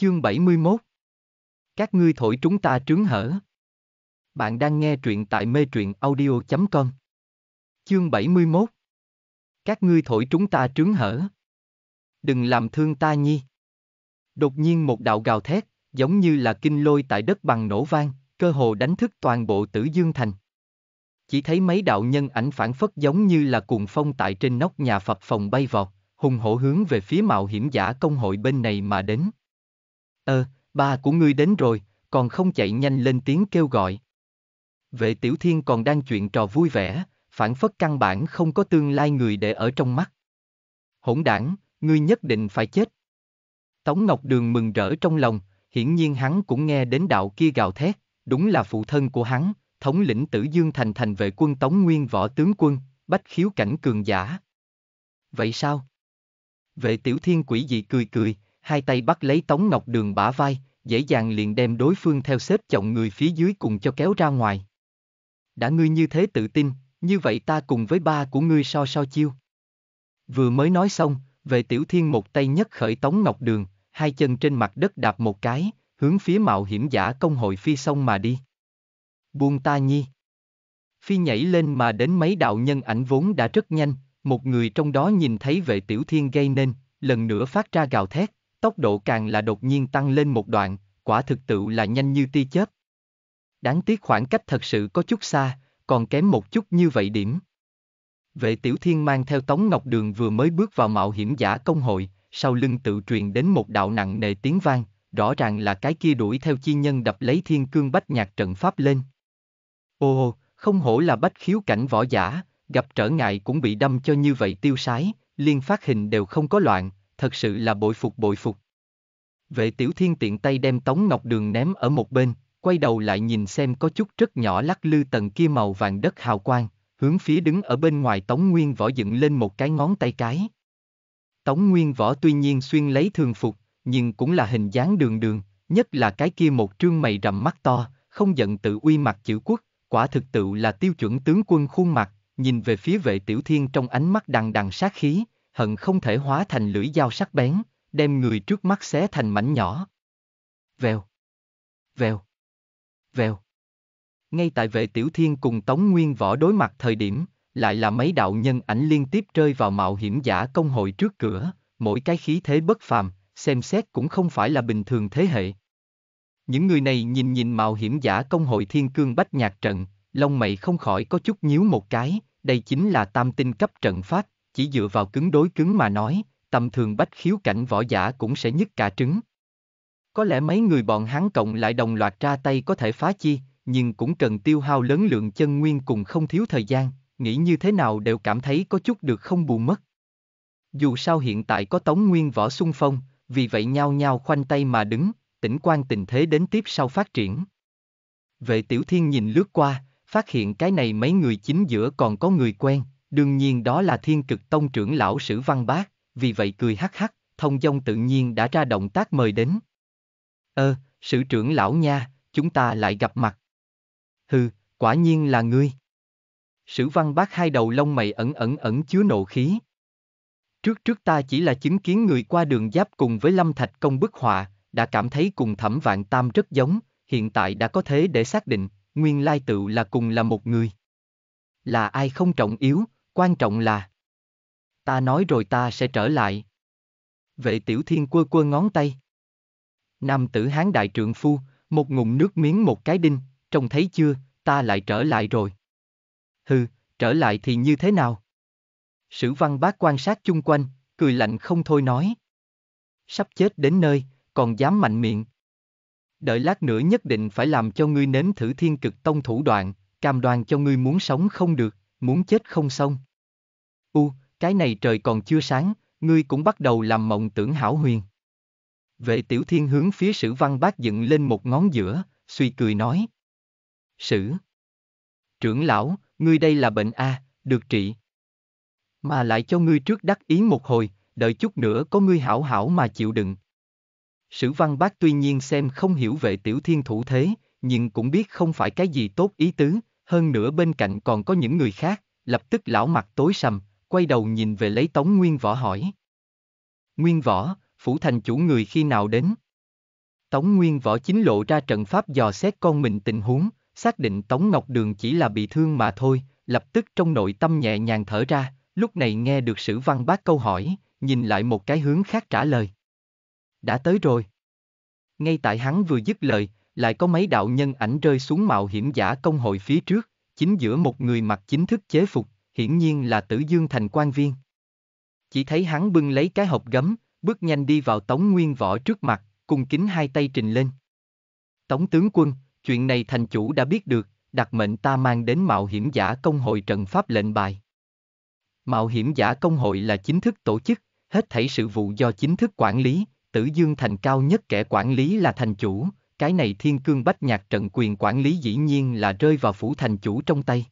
Chương 71 Các ngươi thổi chúng ta trướng hở. Bạn đang nghe truyện tại mê truyện audio.com Chương 71 Các ngươi thổi chúng ta trướng hở. Đừng làm thương ta nhi. Đột nhiên một đạo gào thét, giống như là kinh lôi tại đất bằng nổ vang, cơ hồ đánh thức toàn bộ tử dương thành. Chỉ thấy mấy đạo nhân ảnh phản phất giống như là cuồng phong tại trên nóc nhà Phật phòng bay vọt, hùng hổ hướng về phía mạo hiểm giả công hội bên này mà đến. Ờ, ba của ngươi đến rồi, còn không chạy nhanh lên tiếng kêu gọi. Vệ tiểu thiên còn đang chuyện trò vui vẻ, phản phất căn bản không có tương lai người để ở trong mắt. Hỗn đảng, ngươi nhất định phải chết. Tống Ngọc Đường mừng rỡ trong lòng, hiển nhiên hắn cũng nghe đến đạo kia gào thét, đúng là phụ thân của hắn, thống lĩnh tử Dương Thành thành vệ quân Tống Nguyên võ tướng quân, bách khiếu cảnh cường giả. Vậy sao? Vệ tiểu thiên quỷ dị cười cười, hai tay bắt lấy Tống Ngọc Đường bả vai, dễ dàng liền đem đối phương theo xếp chồng người phía dưới cùng cho kéo ra ngoài. Đã ngươi như thế tự tin, như vậy ta cùng với ba của ngươi so so chiêu. Vừa mới nói xong, về tiểu thiên một tay nhất khởi Tống Ngọc Đường, hai chân trên mặt đất đạp một cái, hướng phía mạo hiểm giả công hội phi sông mà đi. Buông ta nhi. Phi nhảy lên mà đến mấy đạo nhân ảnh vốn đã rất nhanh, một người trong đó nhìn thấy vệ tiểu thiên gây nên, lần nữa phát ra gào thét tốc độ càng là đột nhiên tăng lên một đoạn, quả thực tự là nhanh như tia chớp. Đáng tiếc khoảng cách thật sự có chút xa, còn kém một chút như vậy điểm. Vệ tiểu thiên mang theo Tống Ngọc Đường vừa mới bước vào mạo hiểm giả công hội, sau lưng tự truyền đến một đạo nặng nề tiếng vang, rõ ràng là cái kia đuổi theo chi nhân đập lấy thiên cương bách nhạc trận pháp lên. Ô, không hổ là bách khiếu cảnh võ giả, gặp trở ngại cũng bị đâm cho như vậy tiêu sái, liên phát hình đều không có loạn, thật sự là bội phục bội phục. Vệ tiểu thiên tiện tay đem tống ngọc đường ném ở một bên, quay đầu lại nhìn xem có chút rất nhỏ lắc lư tầng kia màu vàng đất hào quang, hướng phía đứng ở bên ngoài tống nguyên võ dựng lên một cái ngón tay cái. Tống nguyên võ tuy nhiên xuyên lấy thường phục, nhưng cũng là hình dáng đường đường, nhất là cái kia một trương mày rậm mắt to, không giận tự uy mặt chữ quốc, quả thực tự là tiêu chuẩn tướng quân khuôn mặt, nhìn về phía vệ tiểu thiên trong ánh mắt đằng đằng sát khí, hận không thể hóa thành lưỡi dao sắc bén, đem người trước mắt xé thành mảnh nhỏ. Vèo. Vèo. Vèo. Ngay tại vệ tiểu thiên cùng Tống Nguyên Võ đối mặt thời điểm, lại là mấy đạo nhân ảnh liên tiếp rơi vào mạo hiểm giả công hội trước cửa, mỗi cái khí thế bất phàm, xem xét cũng không phải là bình thường thế hệ. Những người này nhìn nhìn mạo hiểm giả công hội thiên cương bách nhạc trận, lông mày không khỏi có chút nhíu một cái, đây chính là tam tinh cấp trận pháp, chỉ dựa vào cứng đối cứng mà nói, tầm thường bách khiếu cảnh võ giả cũng sẽ nhức cả trứng. Có lẽ mấy người bọn hắn cộng lại đồng loạt ra tay có thể phá chi, nhưng cũng cần tiêu hao lớn lượng chân nguyên cùng không thiếu thời gian, nghĩ như thế nào đều cảm thấy có chút được không bù mất. Dù sao hiện tại có tống nguyên võ xung phong, vì vậy nhao nhao khoanh tay mà đứng, tỉnh quan tình thế đến tiếp sau phát triển. Vệ tiểu thiên nhìn lướt qua, phát hiện cái này mấy người chính giữa còn có người quen, Đương nhiên đó là thiên cực tông trưởng lão sử văn bác, vì vậy cười hắc hắc, thông dông tự nhiên đã ra động tác mời đến. Ơ, ờ, sử trưởng lão nha, chúng ta lại gặp mặt. Hừ, quả nhiên là ngươi. Sử văn bác hai đầu lông mày ẩn ẩn ẩn chứa nộ khí. Trước trước ta chỉ là chứng kiến người qua đường giáp cùng với Lâm Thạch công bức họa, đã cảm thấy cùng thẩm vạn tam rất giống, hiện tại đã có thế để xác định, nguyên lai tựu là cùng là một người. Là ai không trọng yếu, Quan trọng là Ta nói rồi ta sẽ trở lại. Vệ tiểu thiên quơ quơ ngón tay. Nam tử hán đại trượng phu, một ngụm nước miếng một cái đinh, trông thấy chưa, ta lại trở lại rồi. Hừ, trở lại thì như thế nào? Sử văn bác quan sát chung quanh, cười lạnh không thôi nói. Sắp chết đến nơi, còn dám mạnh miệng. Đợi lát nữa nhất định phải làm cho ngươi nếm thử thiên cực tông thủ đoạn, cam đoan cho ngươi muốn sống không được, muốn chết không xong. U, cái này trời còn chưa sáng, ngươi cũng bắt đầu làm mộng tưởng hảo huyền. Vệ tiểu thiên hướng phía sử văn bác dựng lên một ngón giữa, suy cười nói. Sử. Trưởng lão, ngươi đây là bệnh A, được trị. Mà lại cho ngươi trước đắc ý một hồi, đợi chút nữa có ngươi hảo hảo mà chịu đựng. Sử văn bác tuy nhiên xem không hiểu Vệ tiểu thiên thủ thế, nhưng cũng biết không phải cái gì tốt ý tứ, hơn nữa bên cạnh còn có những người khác, lập tức lão mặt tối sầm, quay đầu nhìn về lấy Tống Nguyên Võ hỏi. Nguyên Võ, phủ thành chủ người khi nào đến? Tống Nguyên Võ chính lộ ra trận pháp dò xét con mình tình huống, xác định Tống Ngọc Đường chỉ là bị thương mà thôi, lập tức trong nội tâm nhẹ nhàng thở ra, lúc này nghe được sử văn bác câu hỏi, nhìn lại một cái hướng khác trả lời. Đã tới rồi. Ngay tại hắn vừa dứt lời, lại có mấy đạo nhân ảnh rơi xuống mạo hiểm giả công hội phía trước, chính giữa một người mặc chính thức chế phục, hiển nhiên là Tử Dương thành quan viên. Chỉ thấy hắn bưng lấy cái hộp gấm, bước nhanh đi vào Tống Nguyên Võ trước mặt, cùng kính hai tay trình lên. Tống tướng quân, chuyện này thành chủ đã biết được, đặt mệnh ta mang đến mạo hiểm giả công hội trận pháp lệnh bài. Mạo hiểm giả công hội là chính thức tổ chức, hết thảy sự vụ do chính thức quản lý, tử dương thành cao nhất kẻ quản lý là thành chủ, cái này thiên cương bách nhạc trận quyền quản lý dĩ nhiên là rơi vào phủ thành chủ trong tay.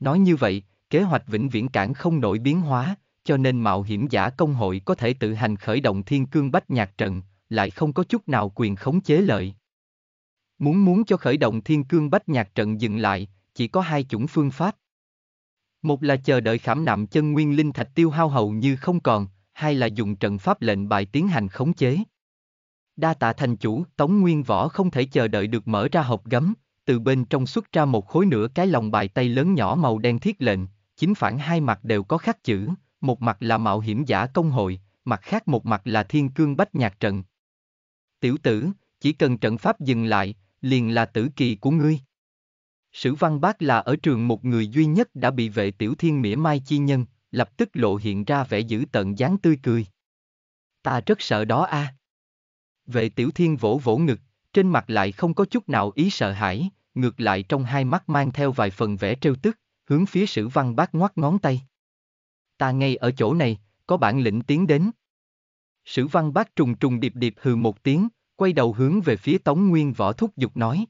Nói như vậy, kế hoạch vĩnh viễn cản không nổi biến hóa, cho nên mạo hiểm giả công hội có thể tự hành khởi động thiên cương bách nhạc trận, lại không có chút nào quyền khống chế lợi. Muốn muốn cho khởi động thiên cương bách nhạc trận dừng lại, chỉ có hai chủng phương pháp. Một là chờ đợi khảm nạm chân nguyên linh thạch tiêu hao hầu như không còn, hai là dùng trận pháp lệnh bài tiến hành khống chế. Đa tạ thành chủ, Tống Nguyên Võ không thể chờ đợi được mở ra hộp gấm, từ bên trong xuất ra một khối nửa cái lòng bài tay lớn nhỏ màu đen thiết lệnh, chính phản hai mặt đều có khắc chữ, một mặt là mạo hiểm giả công hội, mặt khác một mặt là thiên cương bách nhạc trận. Tiểu tử, chỉ cần trận pháp dừng lại, liền là tử kỳ của ngươi. Sử văn bác là ở trường một người duy nhất đã bị vệ tiểu thiên mỉa mai chi nhân, lập tức lộ hiện ra vẻ giữ tận dáng tươi cười. Ta rất sợ đó a. À. Vệ tiểu thiên vỗ vỗ ngực, trên mặt lại không có chút nào ý sợ hãi, ngược lại trong hai mắt mang theo vài phần vẻ trêu tức hướng phía sử văn bác ngoắt ngón tay. Ta ngay ở chỗ này, có bản lĩnh tiến đến. Sử văn bác trùng trùng điệp điệp hừ một tiếng, quay đầu hướng về phía Tống Nguyên Võ Thúc Dục nói.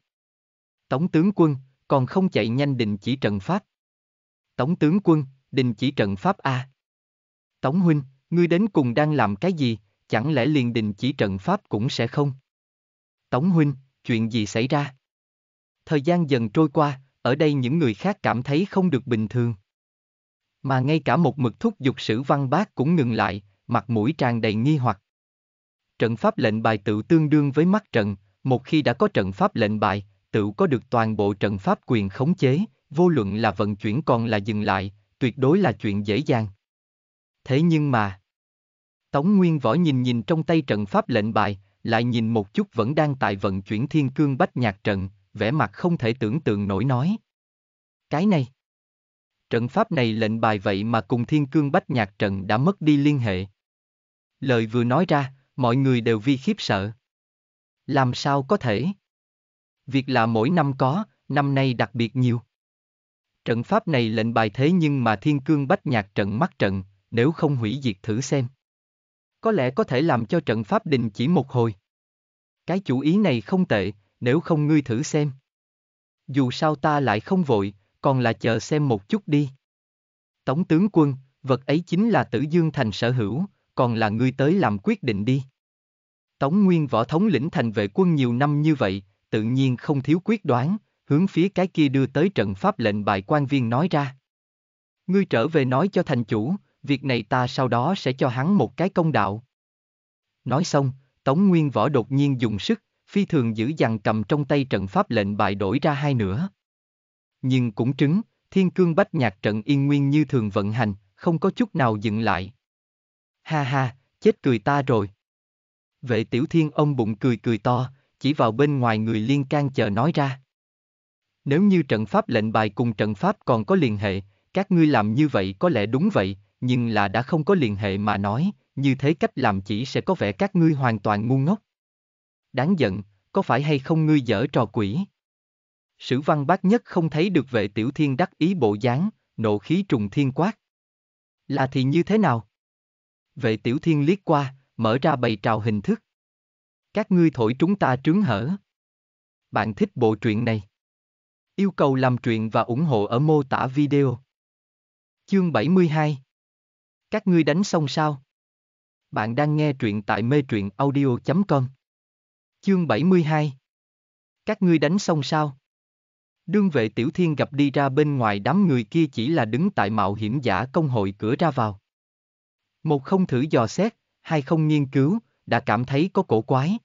Tống tướng quân, còn không chạy nhanh đình chỉ trận pháp. Tống tướng quân, đình chỉ trận pháp A. Tống huynh, ngươi đến cùng đang làm cái gì, chẳng lẽ liền đình chỉ trận pháp cũng sẽ không? Tống huynh, chuyện gì xảy ra? Thời gian dần trôi qua, ở đây những người khác cảm thấy không được bình thường. Mà ngay cả một mực thúc giục sử văn bác cũng ngừng lại, mặt mũi tràn đầy nghi hoặc. Trận pháp lệnh bài tự tương đương với mắt trận, một khi đã có trận pháp lệnh bài, tự có được toàn bộ trận pháp quyền khống chế, vô luận là vận chuyển còn là dừng lại, tuyệt đối là chuyện dễ dàng. Thế nhưng mà... Tống Nguyên Võ nhìn nhìn trong tay trận pháp lệnh bài, lại nhìn một chút vẫn đang tại vận chuyển thiên cương bách nhạc trận, vẻ mặt không thể tưởng tượng nổi nói. Cái này. Trận pháp này lệnh bài vậy mà cùng thiên cương bách nhạc trận đã mất đi liên hệ. Lời vừa nói ra, mọi người đều vi khiếp sợ. Làm sao có thể? Việc là mỗi năm có, năm nay đặc biệt nhiều. Trận pháp này lệnh bài thế nhưng mà thiên cương bách nhạc trận mắc trận, nếu không hủy diệt thử xem. Có lẽ có thể làm cho trận pháp đình chỉ một hồi. Cái chủ ý này không tệ, nếu không ngươi thử xem. Dù sao ta lại không vội, còn là chờ xem một chút đi. Tống tướng quân, vật ấy chính là tử dương thành sở hữu, còn là ngươi tới làm quyết định đi. Tống Nguyên Võ thống lĩnh thành vệ quân nhiều năm như vậy, tự nhiên không thiếu quyết đoán, hướng phía cái kia đưa tới trận pháp lệnh bài quan viên nói ra. Ngươi trở về nói cho thành chủ, việc này ta sau đó sẽ cho hắn một cái công đạo. Nói xong, Tống Nguyên Võ đột nhiên dùng sức, phi thường giữ dằn cầm trong tay trận pháp lệnh bài đổi ra hai nửa. Nhưng cũng trứng, thiên cương bách nhạc trận yên nguyên như thường vận hành, không có chút nào dừng lại. Ha ha, chết cười ta rồi. Vệ tiểu thiên ông bụng cười cười to, chỉ vào bên ngoài người liên can chờ nói ra. Nếu như trận pháp lệnh bài cùng trận pháp còn có liên hệ, các ngươi làm như vậy có lẽ đúng vậy, nhưng là đã không có liên hệ mà nói, như thế cách làm chỉ sẽ có vẻ các ngươi hoàn toàn ngu ngốc đáng giận, có phải hay không ngươi dở trò quỷ? Sử văn bác nhất không thấy được vệ tiểu thiên đắc ý bộ dáng, nộ khí trùng thiên quát. Là thì như thế nào? Vệ tiểu thiên liếc qua, mở ra bày trào hình thức. Các ngươi thổi chúng ta trướng hở. Bạn thích bộ truyện này? Yêu cầu làm truyện và ủng hộ ở mô tả video. Chương 72 Các ngươi đánh xong sao? Bạn đang nghe truyện tại mê truyện audio.com Chương 72 Các ngươi đánh xong sao? Đương vệ tiểu thiên gặp đi ra bên ngoài đám người kia chỉ là đứng tại mạo hiểm giả công hội cửa ra vào. Một không thử dò xét, hai không nghiên cứu, đã cảm thấy có cổ quái.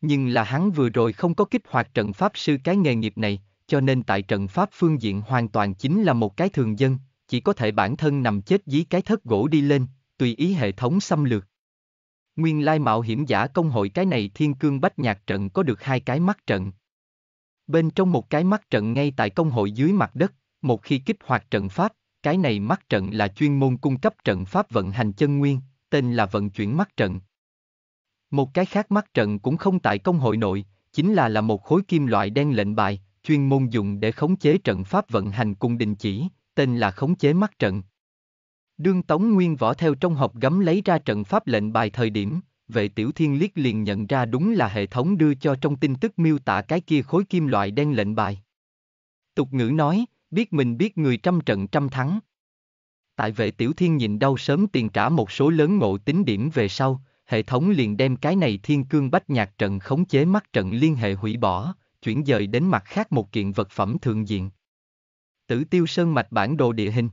Nhưng là hắn vừa rồi không có kích hoạt trận pháp sư cái nghề nghiệp này, cho nên tại trận pháp phương diện hoàn toàn chính là một cái thường dân, chỉ có thể bản thân nằm chết dưới cái thất gỗ đi lên, tùy ý hệ thống xâm lược. Nguyên lai mạo hiểm giả công hội cái này thiên cương bách nhạc trận có được hai cái mắt trận. Bên trong một cái mắt trận ngay tại công hội dưới mặt đất, một khi kích hoạt trận pháp, cái này mắt trận là chuyên môn cung cấp trận pháp vận hành chân nguyên, tên là vận chuyển mắt trận. Một cái khác mắt trận cũng không tại công hội nội, chính là là một khối kim loại đen lệnh bài, chuyên môn dùng để khống chế trận pháp vận hành cùng đình chỉ, tên là khống chế mắt trận. Đương Tống Nguyên Võ theo trong hộp gấm lấy ra trận pháp lệnh bài thời điểm, vệ tiểu thiên liếc liền nhận ra đúng là hệ thống đưa cho trong tin tức miêu tả cái kia khối kim loại đen lệnh bài. Tục ngữ nói, biết mình biết người trăm trận trăm thắng. Tại vệ tiểu thiên nhìn đau sớm tiền trả một số lớn ngộ tính điểm về sau, hệ thống liền đem cái này thiên cương bách nhạc trận khống chế mắt trận liên hệ hủy bỏ, chuyển dời đến mặt khác một kiện vật phẩm thường diện. Tử tiêu sơn mạch bản đồ địa hình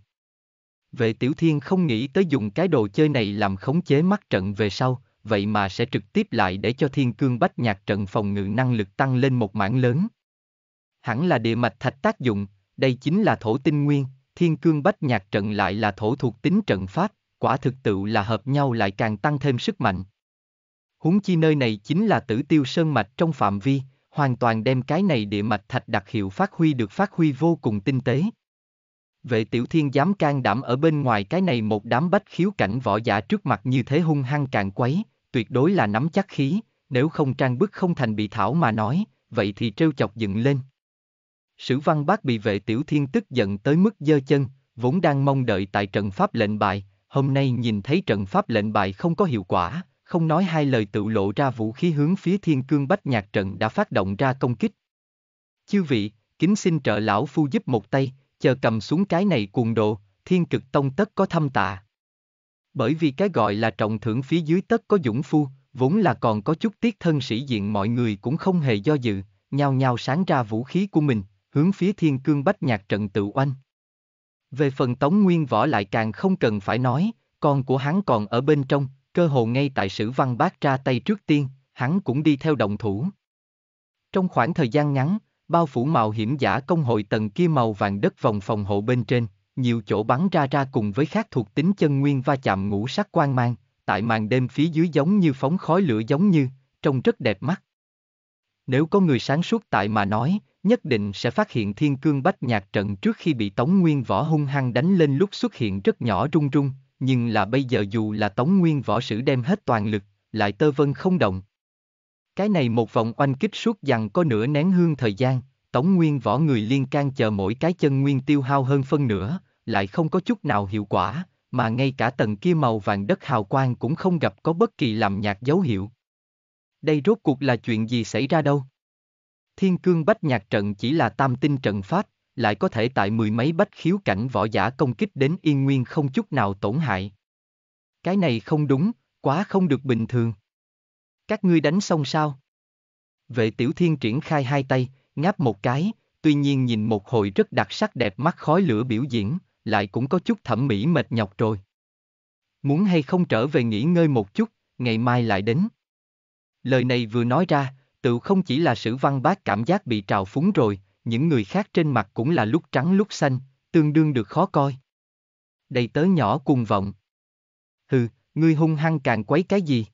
về tiểu thiên không nghĩ tới dùng cái đồ chơi này làm khống chế mắt trận về sau, vậy mà sẽ trực tiếp lại để cho thiên cương bách nhạc trận phòng ngự năng lực tăng lên một mảng lớn. Hẳn là địa mạch thạch tác dụng, đây chính là thổ tinh nguyên, thiên cương bách nhạc trận lại là thổ thuộc tính trận pháp, quả thực tự là hợp nhau lại càng tăng thêm sức mạnh. Huống chi nơi này chính là tử tiêu sơn mạch trong phạm vi, hoàn toàn đem cái này địa mạch thạch đặc hiệu phát huy được phát huy vô cùng tinh tế. Vệ tiểu thiên dám can đảm ở bên ngoài cái này một đám bách khiếu cảnh võ giả trước mặt như thế hung hăng càng quấy, tuyệt đối là nắm chắc khí, nếu không trang bức không thành bị thảo mà nói, vậy thì trêu chọc dựng lên. Sử văn bác bị vệ tiểu thiên tức giận tới mức dơ chân, vốn đang mong đợi tại trận pháp lệnh bài, hôm nay nhìn thấy trận pháp lệnh bài không có hiệu quả, không nói hai lời tự lộ ra vũ khí hướng phía thiên cương bách nhạc trận đã phát động ra công kích. Chư vị, kính xin trợ lão phu giúp một tay, chờ cầm xuống cái này cuồng độ, thiên cực tông tất có thâm tạ. Bởi vì cái gọi là trọng thưởng phía dưới tất có dũng phu, vốn là còn có chút tiếc thân sĩ diện mọi người cũng không hề do dự, nhao nhao sáng ra vũ khí của mình, hướng phía thiên cương bách nhạc trận tự oanh. Về phần tống nguyên võ lại càng không cần phải nói, con của hắn còn ở bên trong, cơ hồ ngay tại sử văn bác ra tay trước tiên, hắn cũng đi theo động thủ. Trong khoảng thời gian ngắn, bao phủ mạo hiểm giả công hội tầng kia màu vàng đất vòng phòng hộ bên trên, nhiều chỗ bắn ra ra cùng với khác thuộc tính chân nguyên va chạm ngũ sắc quang mang, tại màn đêm phía dưới giống như phóng khói lửa giống như, trông rất đẹp mắt. Nếu có người sáng suốt tại mà nói, nhất định sẽ phát hiện thiên cương bách nhạc trận trước khi bị Tống Nguyên Võ hung hăng đánh lên lúc xuất hiện rất nhỏ rung rung, nhưng là bây giờ dù là Tống Nguyên Võ sử đem hết toàn lực, lại tơ vân không động, cái này một vòng oanh kích suốt dằn có nửa nén hương thời gian, tổng nguyên võ người liên can chờ mỗi cái chân nguyên tiêu hao hơn phân nửa, lại không có chút nào hiệu quả, mà ngay cả tầng kia màu vàng đất hào quang cũng không gặp có bất kỳ làm nhạc dấu hiệu. Đây rốt cuộc là chuyện gì xảy ra đâu? Thiên cương bách nhạc trận chỉ là tam tinh trận pháp, lại có thể tại mười mấy bách khiếu cảnh võ giả công kích đến yên nguyên không chút nào tổn hại. Cái này không đúng, quá không được bình thường. Các ngươi đánh xong sao? Vệ tiểu thiên triển khai hai tay, ngáp một cái, tuy nhiên nhìn một hồi rất đặc sắc đẹp mắt khói lửa biểu diễn, lại cũng có chút thẩm mỹ mệt nhọc rồi. Muốn hay không trở về nghỉ ngơi một chút, ngày mai lại đến. Lời này vừa nói ra, tự không chỉ là sử văn bác cảm giác bị trào phúng rồi, những người khác trên mặt cũng là lúc trắng lúc xanh, tương đương được khó coi. Đầy tớ nhỏ cuồng vọng. Hừ, ngươi hung hăng càng quấy cái gì?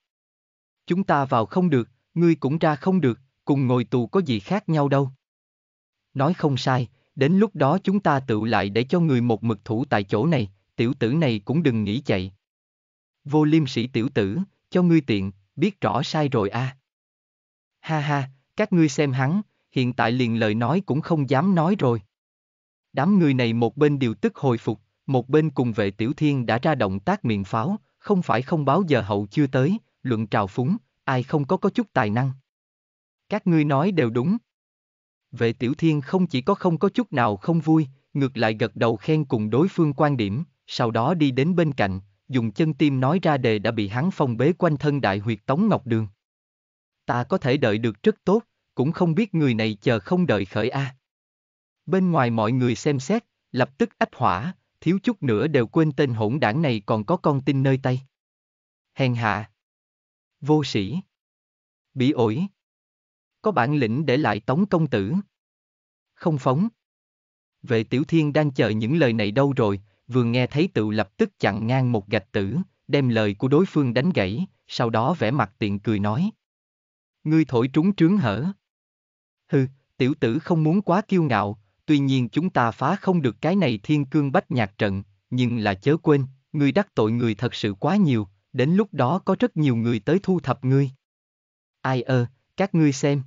chúng ta vào không được, ngươi cũng ra không được, cùng ngồi tù có gì khác nhau đâu. Nói không sai, đến lúc đó chúng ta tự lại để cho người một mực thủ tại chỗ này, tiểu tử này cũng đừng nghĩ chạy. Vô liêm sĩ tiểu tử, cho ngươi tiện, biết rõ sai rồi a. À. Ha ha, các ngươi xem hắn, hiện tại liền lời nói cũng không dám nói rồi. Đám người này một bên điều tức hồi phục, một bên cùng vệ tiểu thiên đã ra động tác miệng pháo, không phải không báo giờ hậu chưa tới, luận trào phúng, ai không có có chút tài năng. Các ngươi nói đều đúng. Vệ tiểu thiên không chỉ có không có chút nào không vui, ngược lại gật đầu khen cùng đối phương quan điểm, sau đó đi đến bên cạnh, dùng chân tim nói ra đề đã bị hắn phong bế quanh thân đại huyệt tống ngọc đường. Ta có thể đợi được rất tốt, cũng không biết người này chờ không đợi khởi A. Bên ngoài mọi người xem xét, lập tức ách hỏa, thiếu chút nữa đều quên tên hỗn đảng này còn có con tin nơi tay. Hèn hạ. Vô sĩ. Bị ổi. Có bản lĩnh để lại tống công tử. Không phóng. Vệ tiểu thiên đang chờ những lời này đâu rồi, vừa nghe thấy tự lập tức chặn ngang một gạch tử, đem lời của đối phương đánh gãy, sau đó vẽ mặt tiện cười nói. Ngươi thổi trúng trướng hở. Hừ, tiểu tử không muốn quá kiêu ngạo, tuy nhiên chúng ta phá không được cái này thiên cương bách nhạc trận, nhưng là chớ quên, ngươi đắc tội người thật sự quá nhiều, đến lúc đó có rất nhiều người tới thu thập ngươi. Ai ơ, các ngươi xem.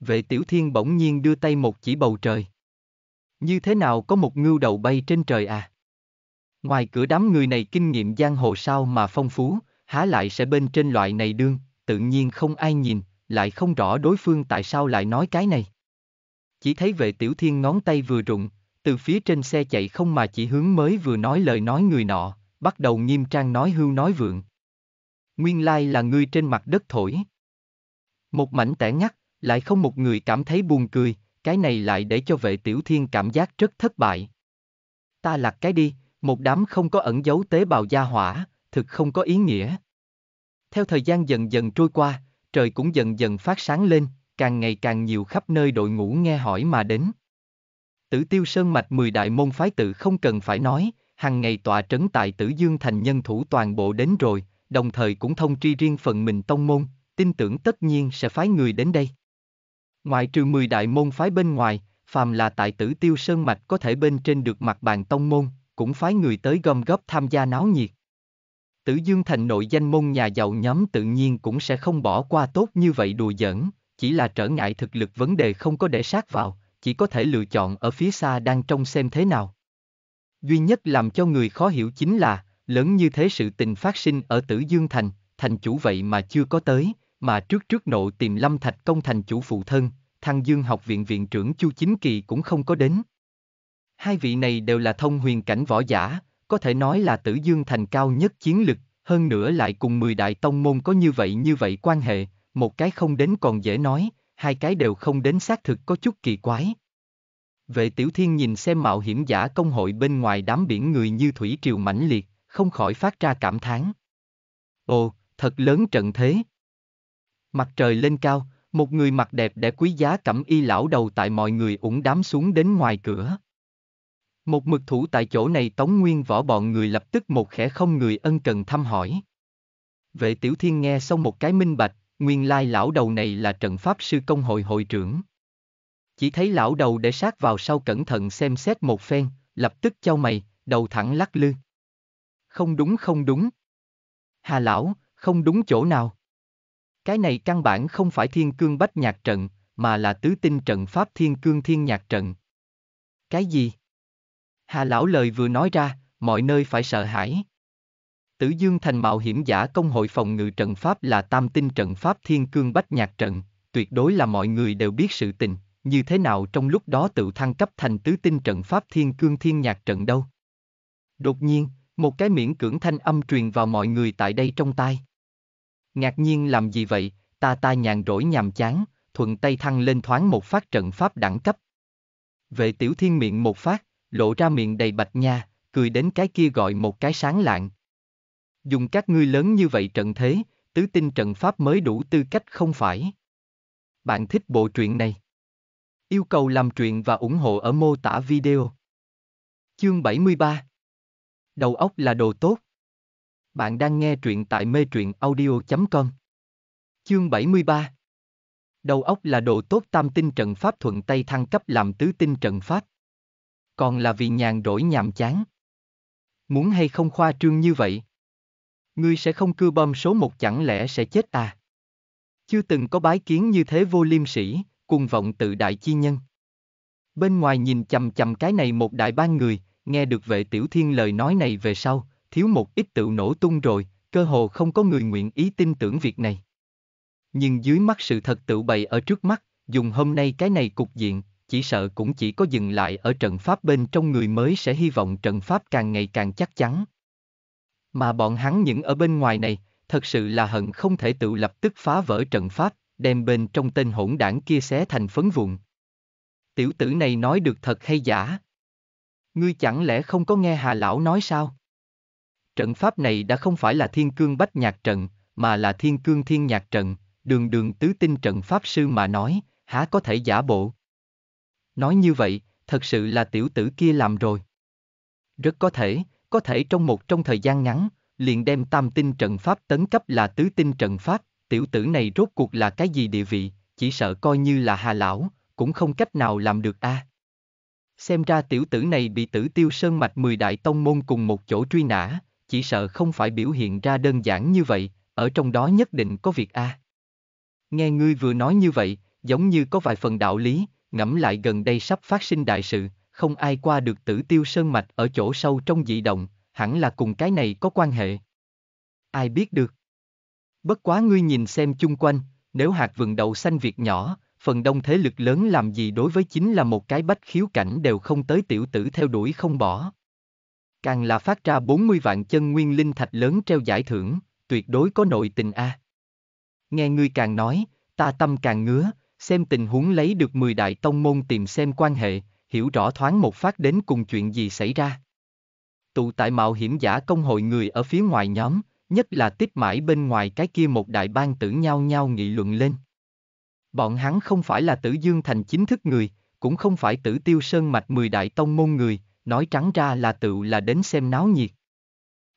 Vệ tiểu thiên bỗng nhiên đưa tay một chỉ bầu trời. Như thế nào có một ngưu đầu bay trên trời à? Ngoài cửa đám người này kinh nghiệm giang hồ sao mà phong phú, há lại sẽ bên trên loại này đương, tự nhiên không ai nhìn, lại không rõ đối phương tại sao lại nói cái này. Chỉ thấy vệ tiểu thiên ngón tay vừa rụng, từ phía trên xe chạy không mà chỉ hướng mới vừa nói lời nói người nọ, bắt đầu nghiêm trang nói hưu nói vượng. Nguyên lai là ngươi trên mặt đất thổi. Một mảnh tẻ ngắt, lại không một người cảm thấy buồn cười, cái này lại để cho vệ tiểu thiên cảm giác rất thất bại. Ta lạc cái đi, một đám không có ẩn dấu tế bào gia hỏa, thực không có ý nghĩa. Theo thời gian dần dần trôi qua, trời cũng dần dần phát sáng lên, càng ngày càng nhiều khắp nơi đội ngũ nghe hỏi mà đến. Tử tiêu sơn mạch mười đại môn phái tự không cần phải nói, hằng ngày tọa trấn tại Tử Dương thành nhân thủ toàn bộ đến rồi, đồng thời cũng thông tri riêng phần mình tông môn, tin tưởng tất nhiên sẽ phái người đến đây. Ngoại trừ mười đại môn phái bên ngoài, phàm là tại tử tiêu sơn mạch có thể bên trên được mặt bàn tông môn, cũng phái người tới gom góp tham gia náo nhiệt. Tử Dương thành nội danh môn nhà giàu nhóm tự nhiên cũng sẽ không bỏ qua tốt như vậy đùa giỡn, chỉ là trở ngại thực lực vấn đề không có để sát vào, chỉ có thể lựa chọn ở phía xa đang trông xem thế nào duy nhất làm cho người khó hiểu chính là, lớn như thế sự tình phát sinh ở Tử Dương Thành, thành chủ vậy mà chưa có tới, mà trước trước nộ tìm Lâm Thạch công thành chủ phụ thân, Thăng Dương học viện viện trưởng Chu Chính Kỳ cũng không có đến. Hai vị này đều là thông huyền cảnh võ giả, có thể nói là Tử Dương Thành cao nhất chiến lực, hơn nữa lại cùng mười đại tông môn có như vậy như vậy quan hệ, một cái không đến còn dễ nói, hai cái đều không đến xác thực có chút kỳ quái. Vệ tiểu thiên nhìn xem mạo hiểm giả công hội bên ngoài đám biển người như thủy triều mãnh liệt, không khỏi phát ra cảm thán. Ồ, thật lớn trận thế. Mặt trời lên cao, một người mặc đẹp để quý giá cẩm y lão đầu tại mọi người ủng đám xuống đến ngoài cửa. Một mực thủ tại chỗ này tống nguyên võ bọn người lập tức một khẽ không người ân cần thăm hỏi. Vệ tiểu thiên nghe xong một cái minh bạch, nguyên lai lão đầu này là trận pháp sư công hội hội trưởng. Chỉ thấy lão đầu để sát vào sau cẩn thận xem xét một phen, lập tức châu mày, đầu thẳng lắc lư. Không đúng không đúng. Hà lão, không đúng chỗ nào. Cái này căn bản không phải thiên cương bách nhạc trận, mà là tứ tinh trận pháp thiên cương thiên nhạc trận. Cái gì? Hà lão lời vừa nói ra, mọi nơi phải sợ hãi. Tử Dương Thành mạo hiểm giả công hội phòng ngự trận pháp là tam tinh trận pháp thiên cương bách nhạc trận, tuyệt đối là mọi người đều biết sự tình, như thế nào trong lúc đó tự thăng cấp thành tứ tinh trận pháp thiên cương thiên nhạc trận đâu. Đột nhiên, một cái miễn cưỡng thanh âm truyền vào mọi người tại đây trong tai. Ngạc nhiên làm gì vậy, ta ta nhàn rỗi nhàm chán, thuận tay thăng lên thoáng một phát trận pháp đẳng cấp. Vệ tiểu thiên miệng một phát, lộ ra miệng đầy bạch nha, cười đến cái kia gọi một cái sáng lạng. Dùng các ngươi lớn như vậy trận thế, tứ tinh trận pháp mới đủ tư cách không phải. Bạn thích bộ truyện này? Yêu cầu làm truyện và ủng hộ ở mô tả video. Chương 73 Đầu óc là đồ tốt. Bạn đang nghe truyện tại mê truyện audio.com. Chương 73 Đầu óc là đồ tốt tam tinh trận pháp thuận tay thăng cấp làm tứ tinh trận pháp. Còn là vì nhàn rỗi nhàm chán. Muốn hay không khoa trương như vậy? Ngươi sẽ không cưa bom số một chẳng lẽ sẽ chết à? Chưa từng có bái kiến như thế vô liêm sĩ, cuồng vọng tự đại chi nhân. Bên ngoài nhìn chầm chầm cái này một đại ban người, nghe được vệ tiểu thiên lời nói này về sau, thiếu một ít tự nổ tung rồi, cơ hồ không có người nguyện ý tin tưởng việc này. Nhưng dưới mắt sự thật tự bày ở trước mắt, dùng hôm nay cái này cục diện, chỉ sợ cũng chỉ có dừng lại ở trận pháp bên trong người mới sẽ hy vọng trận pháp càng ngày càng chắc chắn. Mà bọn hắn những ở bên ngoài này, thật sự là hận không thể tự lập tức phá vỡ trận pháp, đem bên trong tên hỗn đảng kia xé thành phấn vụn. Tiểu tử này nói được thật hay giả? Ngươi chẳng lẽ không có nghe Hà Lão nói sao? Trận pháp này đã không phải là thiên cương bách nhạc trận, mà là thiên cương thiên nhạc trận, đường đường tứ tinh trận pháp sư mà nói, há có thể giả bộ. Nói như vậy, thật sự là tiểu tử kia làm rồi. Rất có thể, có thể trong một trong thời gian ngắn, liền đem tam tinh trận pháp tấn cấp là tứ tinh trận pháp, tiểu tử này rốt cuộc là cái gì địa vị, chỉ sợ coi như là hà lão, cũng không cách nào làm được a. À. Xem ra tiểu tử này bị tử tiêu sơn mạch mười đại tông môn cùng một chỗ truy nã, chỉ sợ không phải biểu hiện ra đơn giản như vậy, ở trong đó nhất định có việc a. À. Nghe ngươi vừa nói như vậy, giống như có vài phần đạo lý, ngẫm lại gần đây sắp phát sinh đại sự, không ai qua được tử tiêu sơn mạch ở chỗ sâu trong dị động, hẳn là cùng cái này có quan hệ. Ai biết được? Bất quá ngươi nhìn xem chung quanh, nếu hạt vườn đậu xanh việc nhỏ, phần đông thế lực lớn làm gì đối với chính là một cái bách khiếu cảnh đều không tới tiểu tử theo đuổi không bỏ. Càng là phát ra 40 vạn chân nguyên linh thạch lớn treo giải thưởng, tuyệt đối có nội tình a. Nghe ngươi càng nói, ta tâm càng ngứa, xem tình huống lấy được 10 đại tông môn tìm xem quan hệ, hiểu rõ thoáng một phát đến cùng chuyện gì xảy ra. Tụ tại mạo hiểm giả công hội người ở phía ngoài nhóm, nhất là tích mãi bên ngoài cái kia một đại bang tử nhau nhau nghị luận lên. Bọn hắn không phải là tử dương thành chính thức người, cũng không phải tử tiêu sơn mạch mười đại tông môn người, nói trắng ra là tự là đến xem náo nhiệt.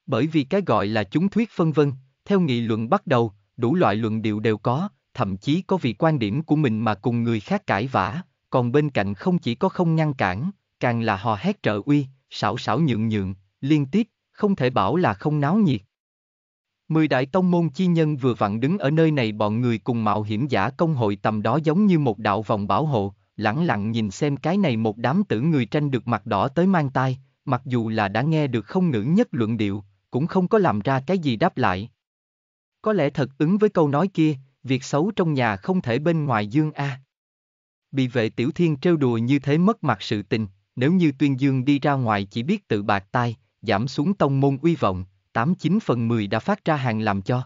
Bởi vì cái gọi là chúng thuyết phân vân, theo nghị luận bắt đầu, đủ loại luận điệu đều có, thậm chí có vì quan điểm của mình mà cùng người khác cãi vã, còn bên cạnh không chỉ có không ngăn cản, càng là hò hét trợ uy, xảo xảo nhượng nhượng, liên tiếp, không thể bảo là không náo nhiệt. Mười đại tông môn chi nhân vừa vặn đứng ở nơi này bọn người cùng mạo hiểm giả công hội tầm đó giống như một đạo vòng bảo hộ, lẳng lặng nhìn xem cái này một đám tử người tranh được mặt đỏ tới mang tai, mặc dù là đã nghe được không ngữ nhất luận điệu, cũng không có làm ra cái gì đáp lại. Có lẽ thật ứng với câu nói kia, việc xấu trong nhà không thể bên ngoài dương a. Bị vệ tiểu thiên trêu đùa như thế mất mặt sự tình, nếu như tuyên dương đi ra ngoài chỉ biết tự bạc tai, giảm xuống tông môn uy vọng, 89 phần 10 đã phát ra hàng làm cho.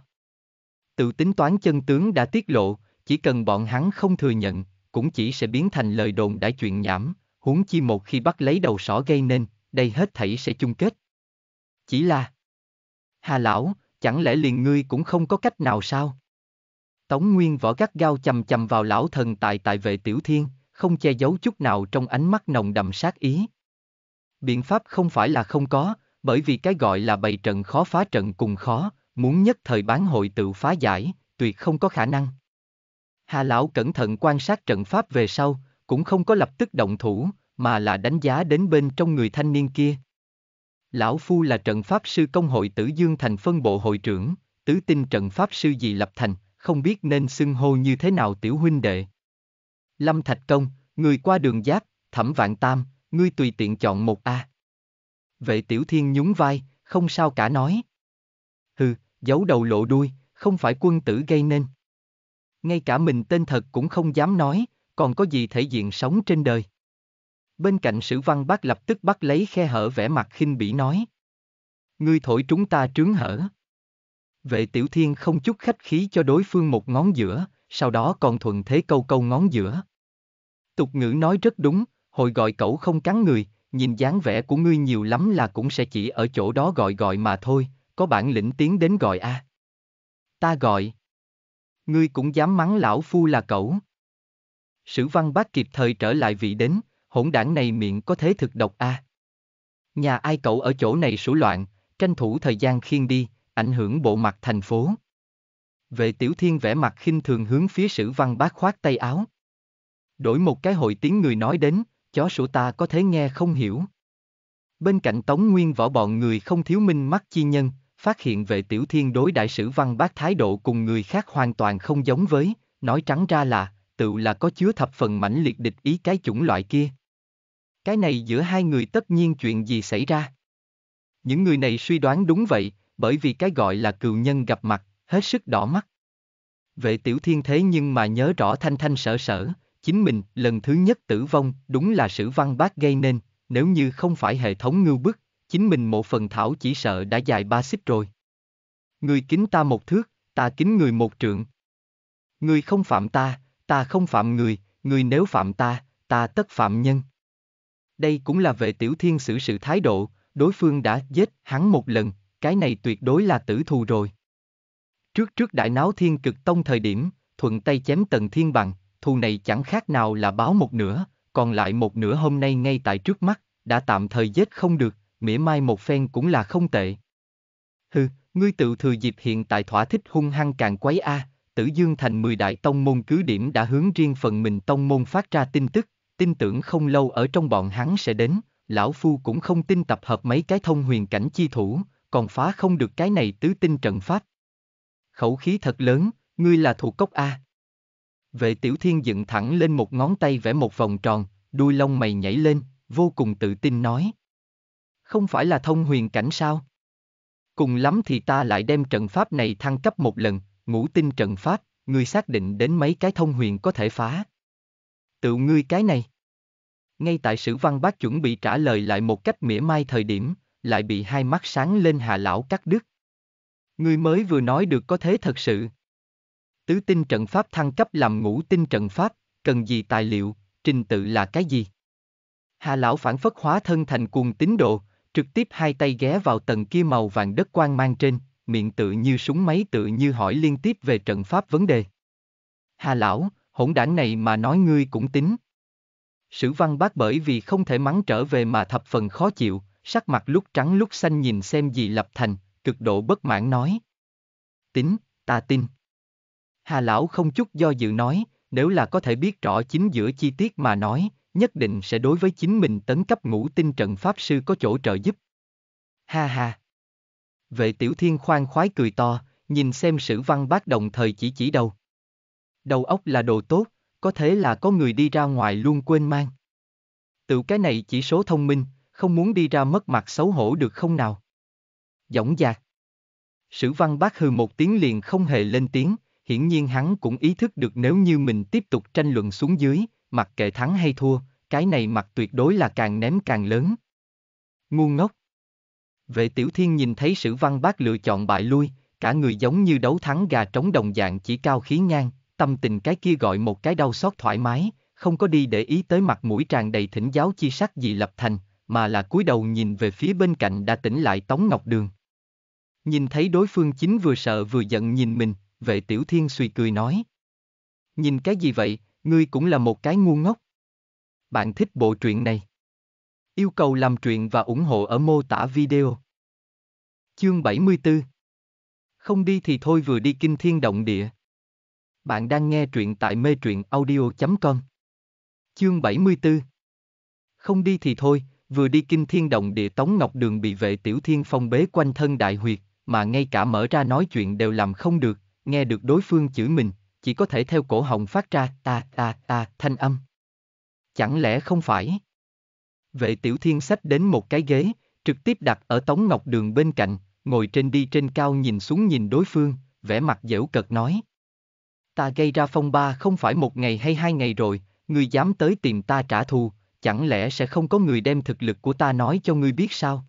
Tự tính toán chân tướng đã tiết lộ, chỉ cần bọn hắn không thừa nhận, cũng chỉ sẽ biến thành lời đồn đã chuyện nhảm, huống chi một khi bắt lấy đầu sỏ gây nên, đây hết thảy sẽ chung kết. Chỉ là... Hà lão, chẳng lẽ liền ngươi cũng không có cách nào sao? Tống Nguyên võ gắt gao chầm chầm vào lão thần tại tại vệ tiểu thiên, không che giấu chút nào trong ánh mắt nồng đậm sát ý. Biện pháp không phải là không có, bởi vì cái gọi là bày trận khó phá trận cùng khó, muốn nhất thời bán hội tự phá giải, tuyệt không có khả năng. Hà lão cẩn thận quan sát trận pháp về sau, cũng không có lập tức động thủ, mà là đánh giá đến bên trong người thanh niên kia. Lão Phu là trận pháp sư công hội tử Dương Thành phân bộ hội trưởng, tứ tinh trận pháp sư gì lập thành, không biết nên xưng hô như thế nào tiểu huynh đệ. Lâm Thạch Công, người qua đường giáp, thẩm vạn tam, ngươi tùy tiện chọn một A. Vệ tiểu thiên nhún vai, không sao cả nói. Hừ, giấu đầu lộ đuôi, không phải quân tử gây nên. Ngay cả mình tên thật cũng không dám nói, còn có gì thể diện sống trên đời. Bên cạnh sử văn bác lập tức bắt lấy khe hở vẻ mặt khinh bỉ nói. Ngươi thổi chúng ta trướng hở. Vệ tiểu thiên không chút khách khí cho đối phương một ngón giữa, sau đó còn thuận thế câu câu ngón giữa. Tục ngữ nói rất đúng, hồi gọi cậu không cắn người, nhìn dáng vẻ của ngươi nhiều lắm là cũng sẽ chỉ ở chỗ đó gọi gọi mà thôi, có bản lĩnh tiến đến gọi a. À. Ta gọi. Ngươi cũng dám mắng lão phu là cẩu. Sử văn bác kịp thời trở lại vị đến, hỗn đảng này miệng có thế thực độc a. À. Nhà ai cậu ở chỗ này sủ loạn, tranh thủ thời gian khiên đi, ảnh hưởng bộ mặt thành phố. Vệ tiểu thiên vẻ mặt khinh thường hướng phía sử văn bác khoát tay áo. Đổi một cái hội tiếng người nói đến, chó sủa ta có thể nghe không hiểu. Bên cạnh Tống Nguyên võ bọn người không thiếu minh mắt chi nhân, phát hiện về tiểu thiên đối đại sử văn bác thái độ cùng người khác hoàn toàn không giống với, nói trắng ra là, tự là có chứa thập phần mãnh liệt địch ý cái chủng loại kia. Cái này giữa hai người tất nhiên chuyện gì xảy ra. Những người này suy đoán đúng vậy, bởi vì cái gọi là cừu nhân gặp mặt, hết sức đỏ mắt. Vệ tiểu thiên thế nhưng mà nhớ rõ thanh thanh sở sở, chính mình lần thứ nhất tử vong đúng là sử văn bác gây nên, nếu như không phải hệ thống ngưu bức, chính mình một phần thảo chỉ sợ đã dài ba xích rồi. Người kính ta một thước, ta kính người một trượng. Người không phạm ta, ta không phạm người, người nếu phạm ta, ta tất phạm nhân. Đây cũng là về tiểu thiên xử sự thái độ, đối phương đã giết hắn một lần, cái này tuyệt đối là tử thù rồi. Trước trước đại náo thiên cực tông thời điểm, thuận tay chém tần thiên bằng thù này chẳng khác nào là báo một nửa, còn lại một nửa hôm nay ngay tại trước mắt, đã tạm thời giết không được, mỉa mai một phen cũng là không tệ. Hừ, ngươi tự thừa dịp hiện tại thỏa thích hung hăng càng quấy a, à, Tử Dương Thành mười đại tông môn cứ điểm đã hướng riêng phần mình tông môn phát ra tin tức, tin tưởng không lâu ở trong bọn hắn sẽ đến, lão phu cũng không tin tập hợp mấy cái thông huyền cảnh chi thủ, còn phá không được cái này tứ tinh trận pháp. Khẩu khí thật lớn, ngươi là thủ cốc a. Vệ tiểu thiên dựng thẳng lên một ngón tay vẽ một vòng tròn, đuôi lông mày nhảy lên, vô cùng tự tin nói. Không phải là thông huyền cảnh sao? Cùng lắm thì ta lại đem trận pháp này thăng cấp một lần, ngũ tinh trận pháp, ngươi xác định đến mấy cái thông huyền có thể phá. Tự ngươi cái này. Ngay tại sử văn bác chuẩn bị trả lời lại một cách mỉa mai thời điểm, lại bị hai mắt sáng lên hà lão cắt đứt. Ngươi mới vừa nói được có thế thật sự. Tứ tinh trận pháp thăng cấp làm ngũ tinh trận pháp, cần gì tài liệu, trình tự là cái gì? Hà lão phản phất hóa thân thành cuồng tín độ, trực tiếp hai tay ghé vào tầng kia màu vàng đất quang mang trên, miệng tự như súng máy tự như hỏi liên tiếp về trận pháp vấn đề. Hà lão, hỗn đảng này mà nói ngươi cũng tính. Sử văn bác bởi vì không thể mắng trở về mà thập phần khó chịu, sắc mặt lúc trắng lúc xanh nhìn xem gì lập thành, cực độ bất mãn nói. Tính, ta tin. Hà lão không chút do dự nói, nếu là có thể biết rõ chính giữa chi tiết mà nói, nhất định sẽ đối với chính mình tấn cấp ngũ tinh trận pháp sư có chỗ trợ giúp. Ha ha. Vệ tiểu thiên khoan khoái cười to, nhìn xem sử văn bác đồng thời chỉ chỉ đầu. Đầu óc là đồ tốt, có thế là có người đi ra ngoài luôn quên mang. Tự cái này chỉ số thông minh, không muốn đi ra mất mặt xấu hổ được không nào. Dõng dạc. Sử văn bác hừ một tiếng liền không hề lên tiếng, hiển nhiên hắn cũng ý thức được nếu như mình tiếp tục tranh luận xuống dưới, mặc kệ thắng hay thua, cái này mặc tuyệt đối là càng ném càng lớn. Ngu ngốc. Vệ tiểu thiên nhìn thấy sử văn bác lựa chọn bại lui, cả người giống như đấu thắng gà trống đồng dạng chỉ cao khí ngang, tâm tình cái kia gọi một cái đau xót thoải mái, không có đi để ý tới mặt mũi tràn đầy thỉnh giáo chi sắc gì lập thành, mà là cúi đầu nhìn về phía bên cạnh đã tỉnh lại Tống Ngọc Đường. Nhìn thấy đối phương chính vừa sợ vừa giận nhìn mình, vệ tiểu thiên suy cười nói. Nhìn cái gì vậy, ngươi cũng là một cái ngu ngốc. Bạn thích bộ truyện này. Yêu cầu làm truyện và ủng hộ ở mô tả video. Chương 74 Không đi thì thôi vừa đi kinh thiên động địa. Bạn đang nghe truyện tại mê truyện audio.com Chương 74 Không đi thì thôi, vừa đi kinh thiên động địa Tống Ngọc Đường bị vệ tiểu thiên phong bế quanh thân đại huyệt, mà ngay cả mở ra nói chuyện đều làm không được, nghe được đối phương chửi mình, chỉ có thể theo cổ họng phát ra ta ta ta thanh âm. Chẳng lẽ không phải? Vệ tiểu thiên sách đến một cái ghế, trực tiếp đặt ở tống ngọc đường bên cạnh, ngồi trên đi trên cao nhìn xuống nhìn đối phương, vẻ mặt dễu cợt nói. Ta gây ra phong ba không phải một ngày hay hai ngày rồi, ngươi dám tới tìm ta trả thù, chẳng lẽ sẽ không có người đem thực lực của ta nói cho ngươi biết sao?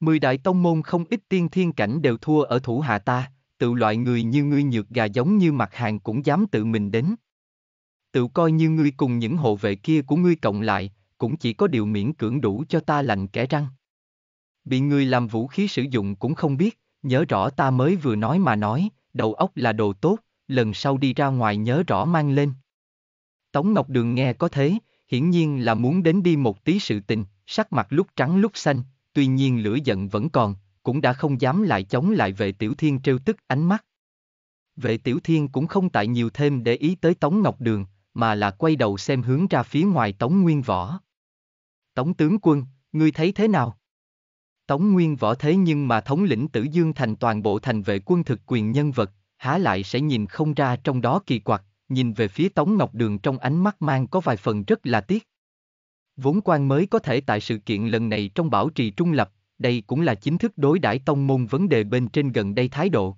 Mười đại tông môn không ít tiên thiên cảnh đều thua ở thủ hạ ta, tự loại người như ngươi nhược gà giống như mặt hàng cũng dám tự mình đến. Tự coi như ngươi cùng những hộ vệ kia của ngươi cộng lại, cũng chỉ có điều miễn cưỡng đủ cho ta lành kẻ răng. Bị ngươi làm vũ khí sử dụng cũng không biết, nhớ rõ ta mới vừa nói mà nói, đầu óc là đồ tốt, lần sau đi ra ngoài nhớ rõ mang lên. Tống Ngọc Đường nghe có thế, hiển nhiên là muốn đến đi một tí sự tình, sắc mặt lúc trắng lúc xanh, tuy nhiên lửa giận vẫn còn, cũng đã không dám lại chống lại vệ tiểu thiên trêu tức ánh mắt. Vệ tiểu thiên cũng không tại nhiều thêm để ý tới Tống Ngọc Đường, mà là quay đầu xem hướng ra phía ngoài Tống Nguyên Võ. Tống tướng quân, ngươi thấy thế nào? Tống Nguyên Võ thế nhưng mà thống lĩnh tử Dương thành toàn bộ thành vệ quân thực quyền nhân vật, há lại sẽ nhìn không ra trong đó kỳ quặc, nhìn về phía Tống Ngọc Đường trong ánh mắt mang có vài phần rất là tiếc. Vốn quan mới có thể tại sự kiện lần này trong bảo trì trung lập, đây cũng là chính thức đối đãi tông môn vấn đề bên trên gần đây thái độ.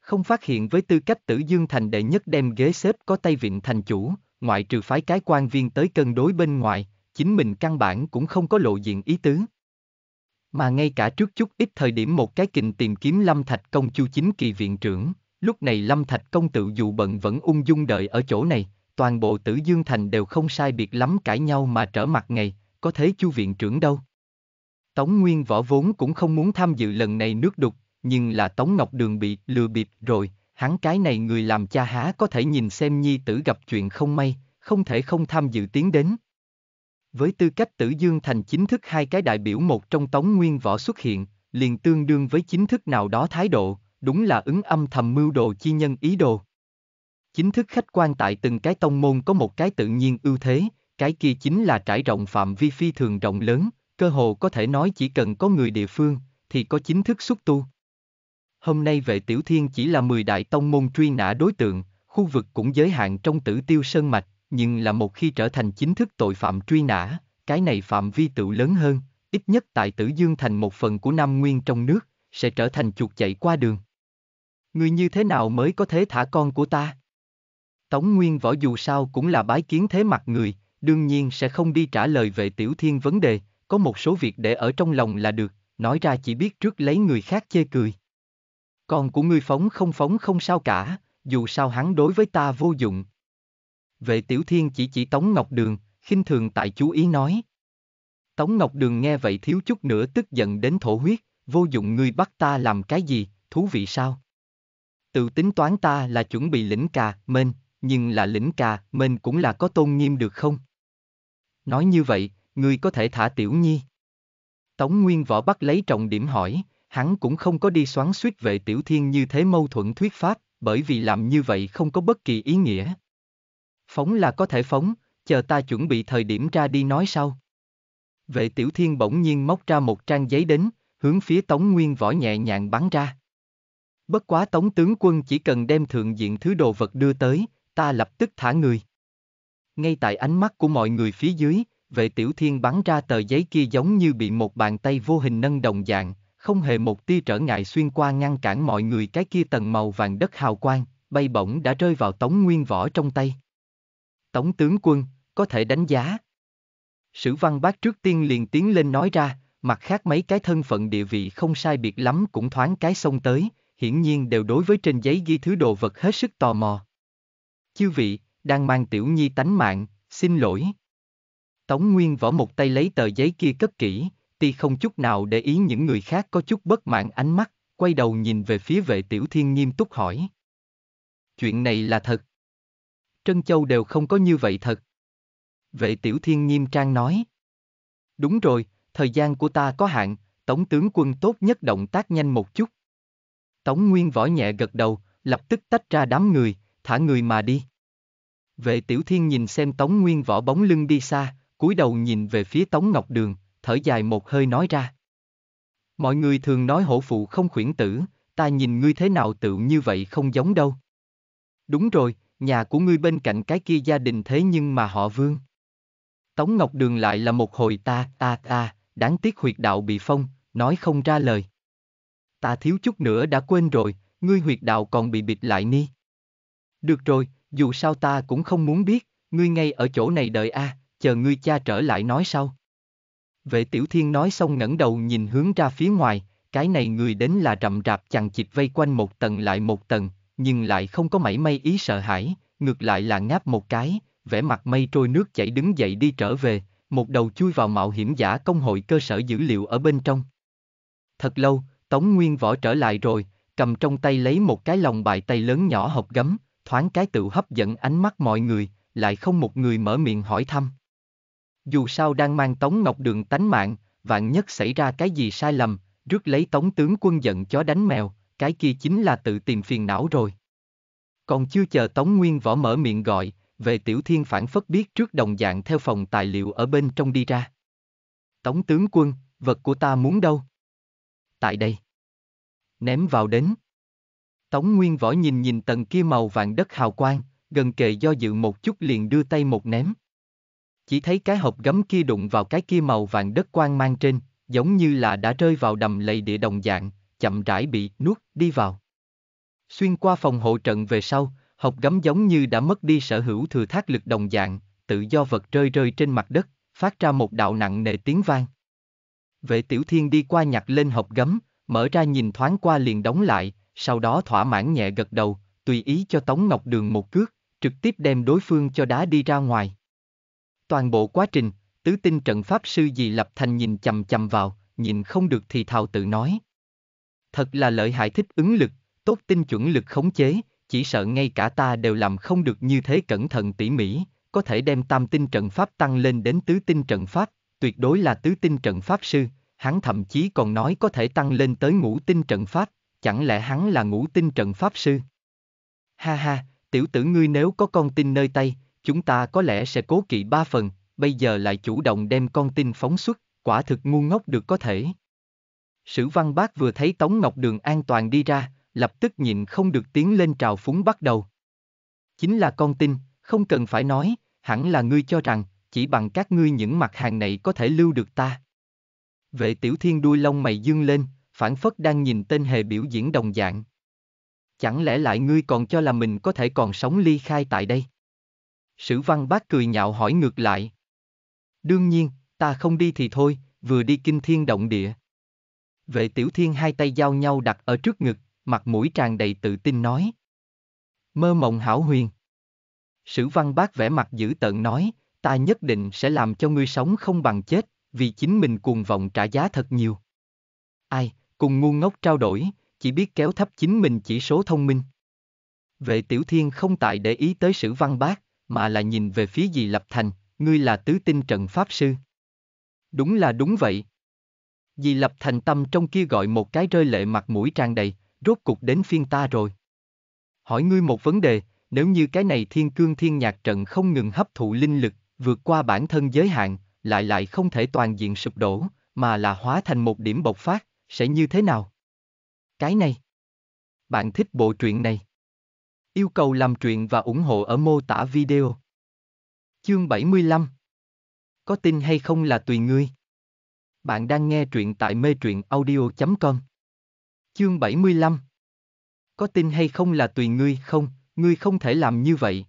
Không phát hiện với tư cách tử dương thành đệ nhất đem ghế xếp có tay vịn thành chủ, ngoại trừ phái cái quan viên tới cân đối bên ngoài, chính mình căn bản cũng không có lộ diện ý tứ. Mà ngay cả trước chút ít thời điểm một cái kình tìm kiếm Lâm Thạch Công Chu Chính Kỳ viện trưởng, lúc này Lâm Thạch Công tự dù bận vẫn ung dung đợi ở chỗ này, toàn bộ tử Dương Thành đều không sai biệt lắm cãi nhau mà trở mặt ngày, có thế chu viện trưởng đâu. Tống Nguyên Võ vốn cũng không muốn tham dự lần này nước đục, nhưng là Tống Ngọc Đường bị lừa bịp rồi, hắn cái này người làm cha há có thể nhìn xem nhi tử gặp chuyện không may, không thể không tham dự tiến đến. Với tư cách tử Dương Thành chính thức hai cái đại biểu một trong Tống Nguyên Võ xuất hiện, liền tương đương với chính thức nào đó thái độ, đúng là ứng âm thầm mưu đồ chi nhân ý đồ. Chính thức khách quan tại từng cái tông môn có một cái tự nhiên ưu thế, cái kia chính là trải rộng phạm vi phi thường rộng lớn, cơ hồ có thể nói chỉ cần có người địa phương, thì có chính thức xuất tu. Hôm nay vệ tiểu thiên chỉ là 10 đại tông môn truy nã đối tượng, khu vực cũng giới hạn trong tử tiêu sơn mạch, nhưng là một khi trở thành chính thức tội phạm truy nã, cái này phạm vi tự lớn hơn, ít nhất tại tử dương thành một phần của Nam Nguyên trong nước, sẽ trở thành chuột chạy qua đường. Người như thế nào mới có thể thả con của ta? Tống Nguyên Võ dù sao cũng là bái kiến thế mặt người, đương nhiên sẽ không đi trả lời về Tiểu Thiên vấn đề, có một số việc để ở trong lòng là được, nói ra chỉ biết trước lấy người khác chê cười. Con của ngươi phóng không phóng không sao cả, dù sao hắn đối với ta vô dụng. Vệ tiểu thiên chỉ chỉ Tống Ngọc Đường, khinh thường tại chú ý nói. Tống Ngọc Đường nghe vậy thiếu chút nữa tức giận đến thổ huyết, vô dụng ngươi bắt ta làm cái gì, thú vị sao? Tự tính toán ta là chuẩn bị lĩnh cà, mên, nhưng là lĩnh cà, mên cũng là có tôn nghiêm được không? Nói như vậy, ngươi có thể thả tiểu nhi. Tống Nguyên Võ bắt lấy trọng điểm hỏi, hắn cũng không có đi xoắn suýt về tiểu thiên như thế mâu thuẫn thuyết pháp, bởi vì làm như vậy không có bất kỳ ý nghĩa. Phóng là có thể phóng, chờ ta chuẩn bị thời điểm ra đi nói sau. Vệ tiểu thiên bỗng nhiên móc ra một trang giấy đến, hướng phía Tống Nguyên Võ nhẹ nhàng bắn ra. Bất quá Tống tướng quân chỉ cần đem thượng diện thứ đồ vật đưa tới, ta lập tức thả người. Ngay tại ánh mắt của mọi người phía dưới, vệ tiểu thiên bắn ra tờ giấy kia giống như bị một bàn tay vô hình nâng đồng dạng, không hề một tia trở ngại xuyên qua ngăn cản mọi người cái kia tầng màu vàng đất hào quang, bay bổng đã rơi vào tống nguyên võ trong tay. Tống tướng quân, có thể đánh giá. Sử văn bác trước tiên liền tiến lên nói ra, mặt khác mấy cái thân phận địa vị không sai biệt lắm cũng thoáng cái xông tới, hiển nhiên đều đối với trên giấy ghi thứ đồ vật hết sức tò mò. Chư vị, đang mang tiểu nhi tánh mạng, xin lỗi, Tống Nguyên Võ một tay lấy tờ giấy kia cất kỹ, ti không chút nào để ý những người khác có chút bất mãn ánh mắt, quay đầu nhìn về phía vệ tiểu thiên nghiêm túc hỏi. Chuyện này là thật. Trân Châu đều không có như vậy thật. Vệ tiểu thiên nghiêm trang nói. Đúng rồi, thời gian của ta có hạn, Tống tướng quân tốt nhất động tác nhanh một chút. Tống Nguyên Võ nhẹ gật đầu, lập tức tách ra đám người, thả người mà đi. Vệ tiểu thiên nhìn xem Tống Nguyên Võ bóng lưng đi xa, cúi đầu nhìn về phía Tống Ngọc Đường, thở dài một hơi nói ra. Mọi người thường nói hổ phụ không khuyển tử, ta nhìn ngươi thế nào tự như vậy không giống đâu. Đúng rồi, nhà của ngươi bên cạnh cái kia gia đình thế nhưng mà họ vương. Tống Ngọc Đường lại là một hồi ta, ta, ta, đáng tiếc huyệt đạo bị phong, nói không ra lời. Ta thiếu chút nữa đã quên rồi, ngươi huyệt đạo còn bị bịt lại ni. Được rồi, dù sao ta cũng không muốn biết, ngươi ngay ở chỗ này đợi a, à, chờ ngươi cha trở lại nói sau. Vệ tiểu thiên nói xong ngẩng đầu nhìn hướng ra phía ngoài, cái này người đến là rậm rạp chằng chịt vây quanh một tầng lại một tầng, nhưng lại không có mảy may ý sợ hãi, ngược lại là ngáp một cái, vẻ mặt mây trôi nước chảy đứng dậy đi trở về, một đầu chui vào mạo hiểm giả công hội cơ sở dữ liệu ở bên trong. Thật lâu, Tống Nguyên Võ trở lại rồi, cầm trong tay lấy một cái lòng bài tay lớn nhỏ hộp gấm, thoáng cái tự hấp dẫn ánh mắt mọi người, lại không một người mở miệng hỏi thăm dù sao đang mang Tống Ngọc Đường tánh mạng, vạn nhất xảy ra cái gì sai lầm, rước lấy Tống tướng quân giận chó đánh mèo, cái kia chính là tự tìm phiền não rồi. Còn chưa chờ Tống Nguyên Võ mở miệng gọi, về Tiểu Thiên phản phất biết trước đồng dạng theo phòng tài liệu ở bên trong đi ra. Tống tướng quân, vật của ta muốn đâu? Tại đây. Ném vào đến. Tống Nguyên Võ nhìn nhìn tầng kia màu vàng đất hào quang, gần kề do dự một chút liền đưa tay một ném chỉ thấy cái hộp gấm kia đụng vào cái kia màu vàng đất quang mang trên, giống như là đã rơi vào đầm lầy địa đồng dạng, chậm rãi bị nuốt đi vào. Xuyên qua phòng hộ trận về sau, hộp gấm giống như đã mất đi sở hữu thừa thác lực đồng dạng, tự do vật rơi rơi trên mặt đất, phát ra một đạo nặng nề tiếng vang. Vệ tiểu thiên đi qua nhặt lên hộp gấm, mở ra nhìn thoáng qua liền đóng lại, sau đó thỏa mãn nhẹ gật đầu, tùy ý cho Tống Ngọc Đường một cước, trực tiếp đem đối phương cho đá đi ra ngoài. Toàn bộ quá trình, tứ tinh trận pháp sư Dì Lập Thành nhìn chầm chầm vào, nhìn không được thì thào tự nói. Thật là lợi hại thích ứng lực, tốt tinh chuẩn lực khống chế, chỉ sợ ngay cả ta đều làm không được như thế cẩn thận tỉ mỉ, có thể đem tam tinh trận pháp tăng lên đến tứ tinh trận pháp, tuyệt đối là tứ tinh trận pháp sư, hắn thậm chí còn nói có thể tăng lên tới ngũ tinh trận pháp, chẳng lẽ hắn là ngũ tinh trận pháp sư? Ha ha, tiểu tử ngươi nếu có con tin nơi tay, chúng ta có lẽ sẽ cố kỵ ba phần, bây giờ lại chủ động đem con tin phóng xuất, quả thực ngu ngốc được có thể. Sử văn bác vừa thấy Tống Ngọc Đường an toàn đi ra, lập tức nhịn không được tiến lên trào phúng bắt đầu. Chính là con tin, không cần phải nói, hẳn là ngươi cho rằng, chỉ bằng các ngươi những mặt hàng này có thể lưu được ta. Vệ tiểu thiên đuôi lông mày dương lên, phản phất đang nhìn tên hề biểu diễn đồng dạng. Chẳng lẽ lại ngươi còn cho là mình có thể còn sống ly khai tại đây? Sử văn bác cười nhạo hỏi ngược lại. Đương nhiên, ta không đi thì thôi, vừa đi kinh thiên động địa. Vệ tiểu thiên hai tay giao nhau đặt ở trước ngực, mặt mũi tràn đầy tự tin nói. Mơ mộng hảo huyền. Sử văn bác vẽ mặt dữ tợn nói, ta nhất định sẽ làm cho ngươi sống không bằng chết, vì chính mình cuồng vọng trả giá thật nhiều. Ai, cùng ngu ngốc trao đổi, chỉ biết kéo thấp chính mình chỉ số thông minh. Vệ tiểu thiên không tại để ý tới sử văn bác, mà là nhìn về phía gì Lập Thành, ngươi là tứ tinh trận pháp sư. Đúng là đúng vậy. Dì Lập Thành tâm trong kia gọi một cái rơi lệ mặt mũi tràn đầy, rốt cục đến phiên ta rồi. Hỏi ngươi một vấn đề, nếu như cái này thiên cương thiên nhạc trận không ngừng hấp thụ linh lực, vượt qua bản thân giới hạn, lại lại không thể toàn diện sụp đổ, mà là hóa thành một điểm bộc phát, sẽ như thế nào? Cái này. Bạn thích bộ truyện này? Yêu cầu làm truyện và ủng hộ ở mô tả video. Chương 75 Có tin hay không là tùy ngươi. Bạn đang nghe truyện tại mê truyện audio.com Chương 75 Có tin hay không là tùy ngươi không, ngươi không thể làm như vậy.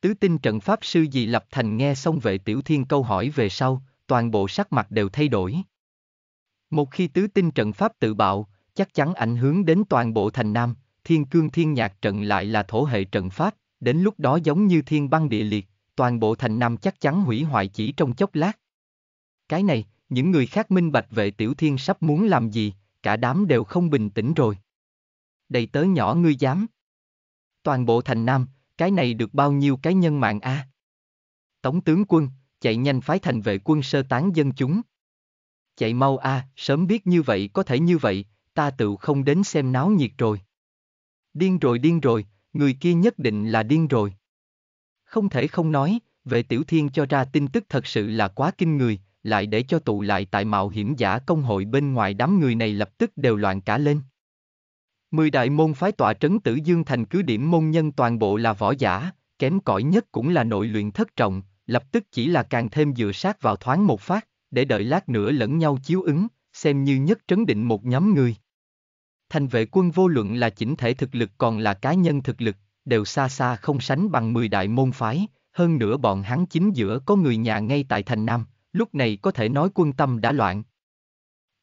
Tứ tinh trận pháp sư dị lập thành nghe xong vệ tiểu thiên câu hỏi về sau, toàn bộ sắc mặt đều thay đổi. Một khi tứ tinh trận pháp tự bạo, chắc chắn ảnh hưởng đến toàn bộ thành nam, thiên cương thiên nhạc trận lại là thổ hệ trận pháp, đến lúc đó giống như thiên băng địa liệt, toàn bộ thành Nam chắc chắn hủy hoại chỉ trong chốc lát. Cái này, những người khác minh bạch về tiểu thiên sắp muốn làm gì, cả đám đều không bình tĩnh rồi. Đầy tớ nhỏ ngươi dám. Toàn bộ thành Nam, cái này được bao nhiêu cái nhân mạng a? À? Tống tướng quân, chạy nhanh phái thành vệ quân sơ tán dân chúng. Chạy mau a, à, sớm biết như vậy có thể như vậy, ta tự không đến xem náo nhiệt rồi. Điên rồi điên rồi, người kia nhất định là điên rồi. Không thể không nói, vệ tiểu thiên cho ra tin tức thật sự là quá kinh người, lại để cho tụ lại tại mạo hiểm giả công hội bên ngoài đám người này lập tức đều loạn cả lên. Mười đại môn phái tọa trấn tử dương thành cứ điểm môn nhân toàn bộ là võ giả, kém cỏi nhất cũng là nội luyện thất trọng, lập tức chỉ là càng thêm dựa sát vào thoáng một phát, để đợi lát nữa lẫn nhau chiếu ứng, xem như nhất trấn định một nhóm người thành vệ quân vô luận là chỉnh thể thực lực còn là cá nhân thực lực, đều xa xa không sánh bằng 10 đại môn phái, hơn nữa bọn hắn chính giữa có người nhà ngay tại thành Nam, lúc này có thể nói quân tâm đã loạn.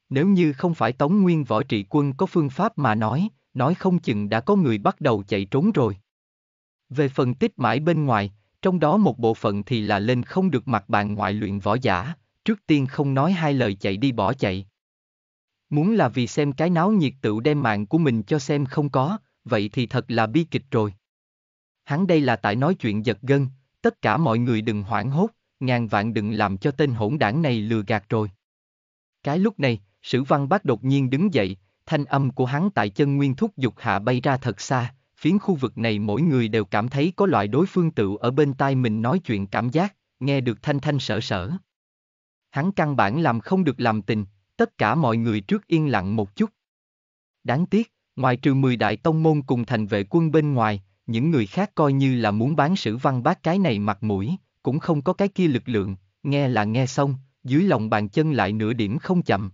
Nếu như không phải Tống Nguyên võ trị quân có phương pháp mà nói, nói không chừng đã có người bắt đầu chạy trốn rồi. Về phần tích mãi bên ngoài, trong đó một bộ phận thì là lên không được mặt bàn ngoại luyện võ giả, trước tiên không nói hai lời chạy đi bỏ chạy. Muốn là vì xem cái náo nhiệt tựu đem mạng của mình cho xem không có, vậy thì thật là bi kịch rồi. Hắn đây là tại nói chuyện giật gân, tất cả mọi người đừng hoảng hốt, ngàn vạn đừng làm cho tên hỗn đảng này lừa gạt rồi. Cái lúc này, sử văn bác đột nhiên đứng dậy, thanh âm của hắn tại chân nguyên thúc dục hạ bay ra thật xa, phiến khu vực này mỗi người đều cảm thấy có loại đối phương tự ở bên tai mình nói chuyện cảm giác, nghe được thanh thanh sở sở. Hắn căn bản làm không được làm tình, tất cả mọi người trước yên lặng một chút. Đáng tiếc, ngoài trừ 10 đại tông môn cùng thành vệ quân bên ngoài, những người khác coi như là muốn bán sử văn bát cái này mặt mũi, cũng không có cái kia lực lượng, nghe là nghe xong, dưới lòng bàn chân lại nửa điểm không chậm.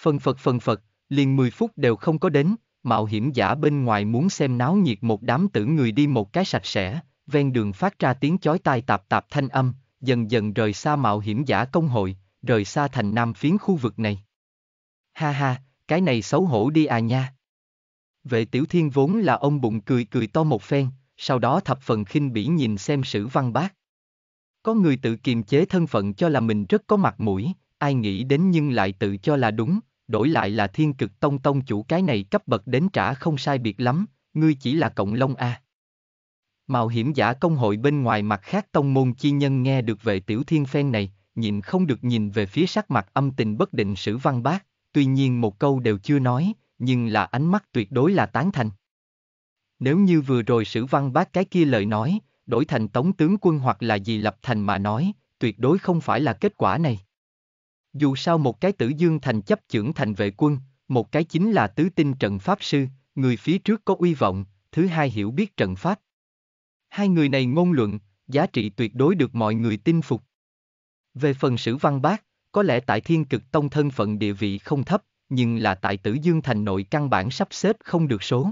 Phần phật phần phật, liền 10 phút đều không có đến, mạo hiểm giả bên ngoài muốn xem náo nhiệt một đám tử người đi một cái sạch sẽ, ven đường phát ra tiếng chói tai tạp tạp thanh âm, dần dần rời xa mạo hiểm giả công hội, rời xa thành nam phiến khu vực này. Ha ha, cái này xấu hổ đi à nha. Vệ tiểu thiên vốn là ông bụng cười cười to một phen, sau đó thập phần khinh bỉ nhìn xem sử văn bác. Có người tự kiềm chế thân phận cho là mình rất có mặt mũi, ai nghĩ đến nhưng lại tự cho là đúng, đổi lại là thiên cực tông tông chủ cái này cấp bậc đến trả không sai biệt lắm, ngươi chỉ là cộng long a. À. Mạo hiểm giả công hội bên ngoài mặt khác tông môn chi nhân nghe được về tiểu thiên phen này, nhịn không được nhìn về phía sắc mặt âm tình bất định sử văn bác, tuy nhiên một câu đều chưa nói, nhưng là ánh mắt tuyệt đối là tán thành. Nếu như vừa rồi sử văn bác cái kia lời nói, đổi thành tống tướng quân hoặc là gì lập thành mà nói, tuyệt đối không phải là kết quả này. Dù sao một cái tử dương thành chấp trưởng thành vệ quân, một cái chính là tứ tinh trận pháp sư, người phía trước có uy vọng, thứ hai hiểu biết trận pháp. Hai người này ngôn luận, giá trị tuyệt đối được mọi người tin phục. Về phần sử văn bác, có lẽ tại thiên cực tông thân phận địa vị không thấp, nhưng là tại tử dương thành nội căn bản sắp xếp không được số.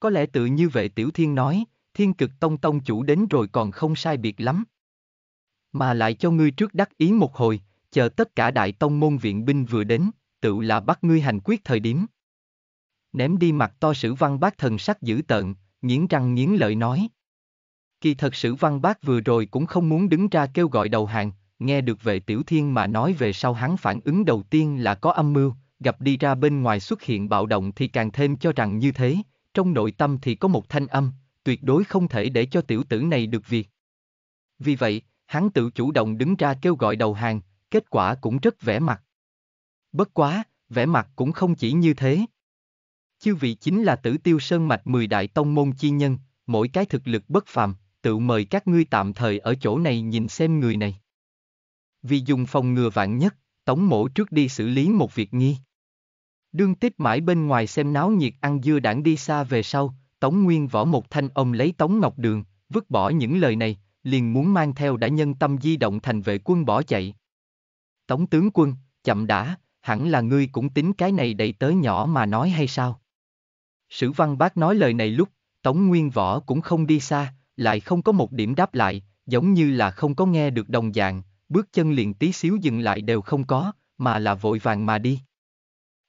Có lẽ tự như vệ tiểu thiên nói, thiên cực tông tông chủ đến rồi còn không sai biệt lắm. Mà lại cho ngươi trước đắc ý một hồi, chờ tất cả đại tông môn viện binh vừa đến, tự là bắt ngươi hành quyết thời điểm. Ném đi mặt to sử văn bác thần sắc dữ tợn, nghiến răng nghiến lợi nói. Kỳ thật sử văn bác vừa rồi cũng không muốn đứng ra kêu gọi đầu hàng, nghe được vệ tiểu thiên mà nói về sau hắn phản ứng đầu tiên là có âm mưu, gặp đi ra bên ngoài xuất hiện bạo động thì càng thêm cho rằng như thế, trong nội tâm thì có một thanh âm, tuyệt đối không thể để cho tiểu tử này được việc. Vì vậy, hắn tự chủ động đứng ra kêu gọi đầu hàng, kết quả cũng rất vẻ mặt. Bất quá, vẻ mặt cũng không chỉ như thế. Chư vị chính là tử tiêu sơn mạch mười đại tông môn chi nhân, mỗi cái thực lực bất phàm, tự mời các ngươi tạm thời ở chỗ này nhìn xem người này vì dùng phòng ngừa vạn nhất, tống mổ trước đi xử lý một việc nghi. Đương tích mãi bên ngoài xem náo nhiệt ăn dưa đảng đi xa về sau, tống nguyên võ một thanh ông lấy tống ngọc đường, vứt bỏ những lời này, liền muốn mang theo đã nhân tâm di động thành vệ quân bỏ chạy. Tống tướng quân, chậm đã, hẳn là ngươi cũng tính cái này đầy tớ nhỏ mà nói hay sao? Sử văn bác nói lời này lúc, Tống Nguyên Võ cũng không đi xa, lại không có một điểm đáp lại, giống như là không có nghe được đồng dạng, bước chân liền tí xíu dừng lại đều không có, mà là vội vàng mà đi.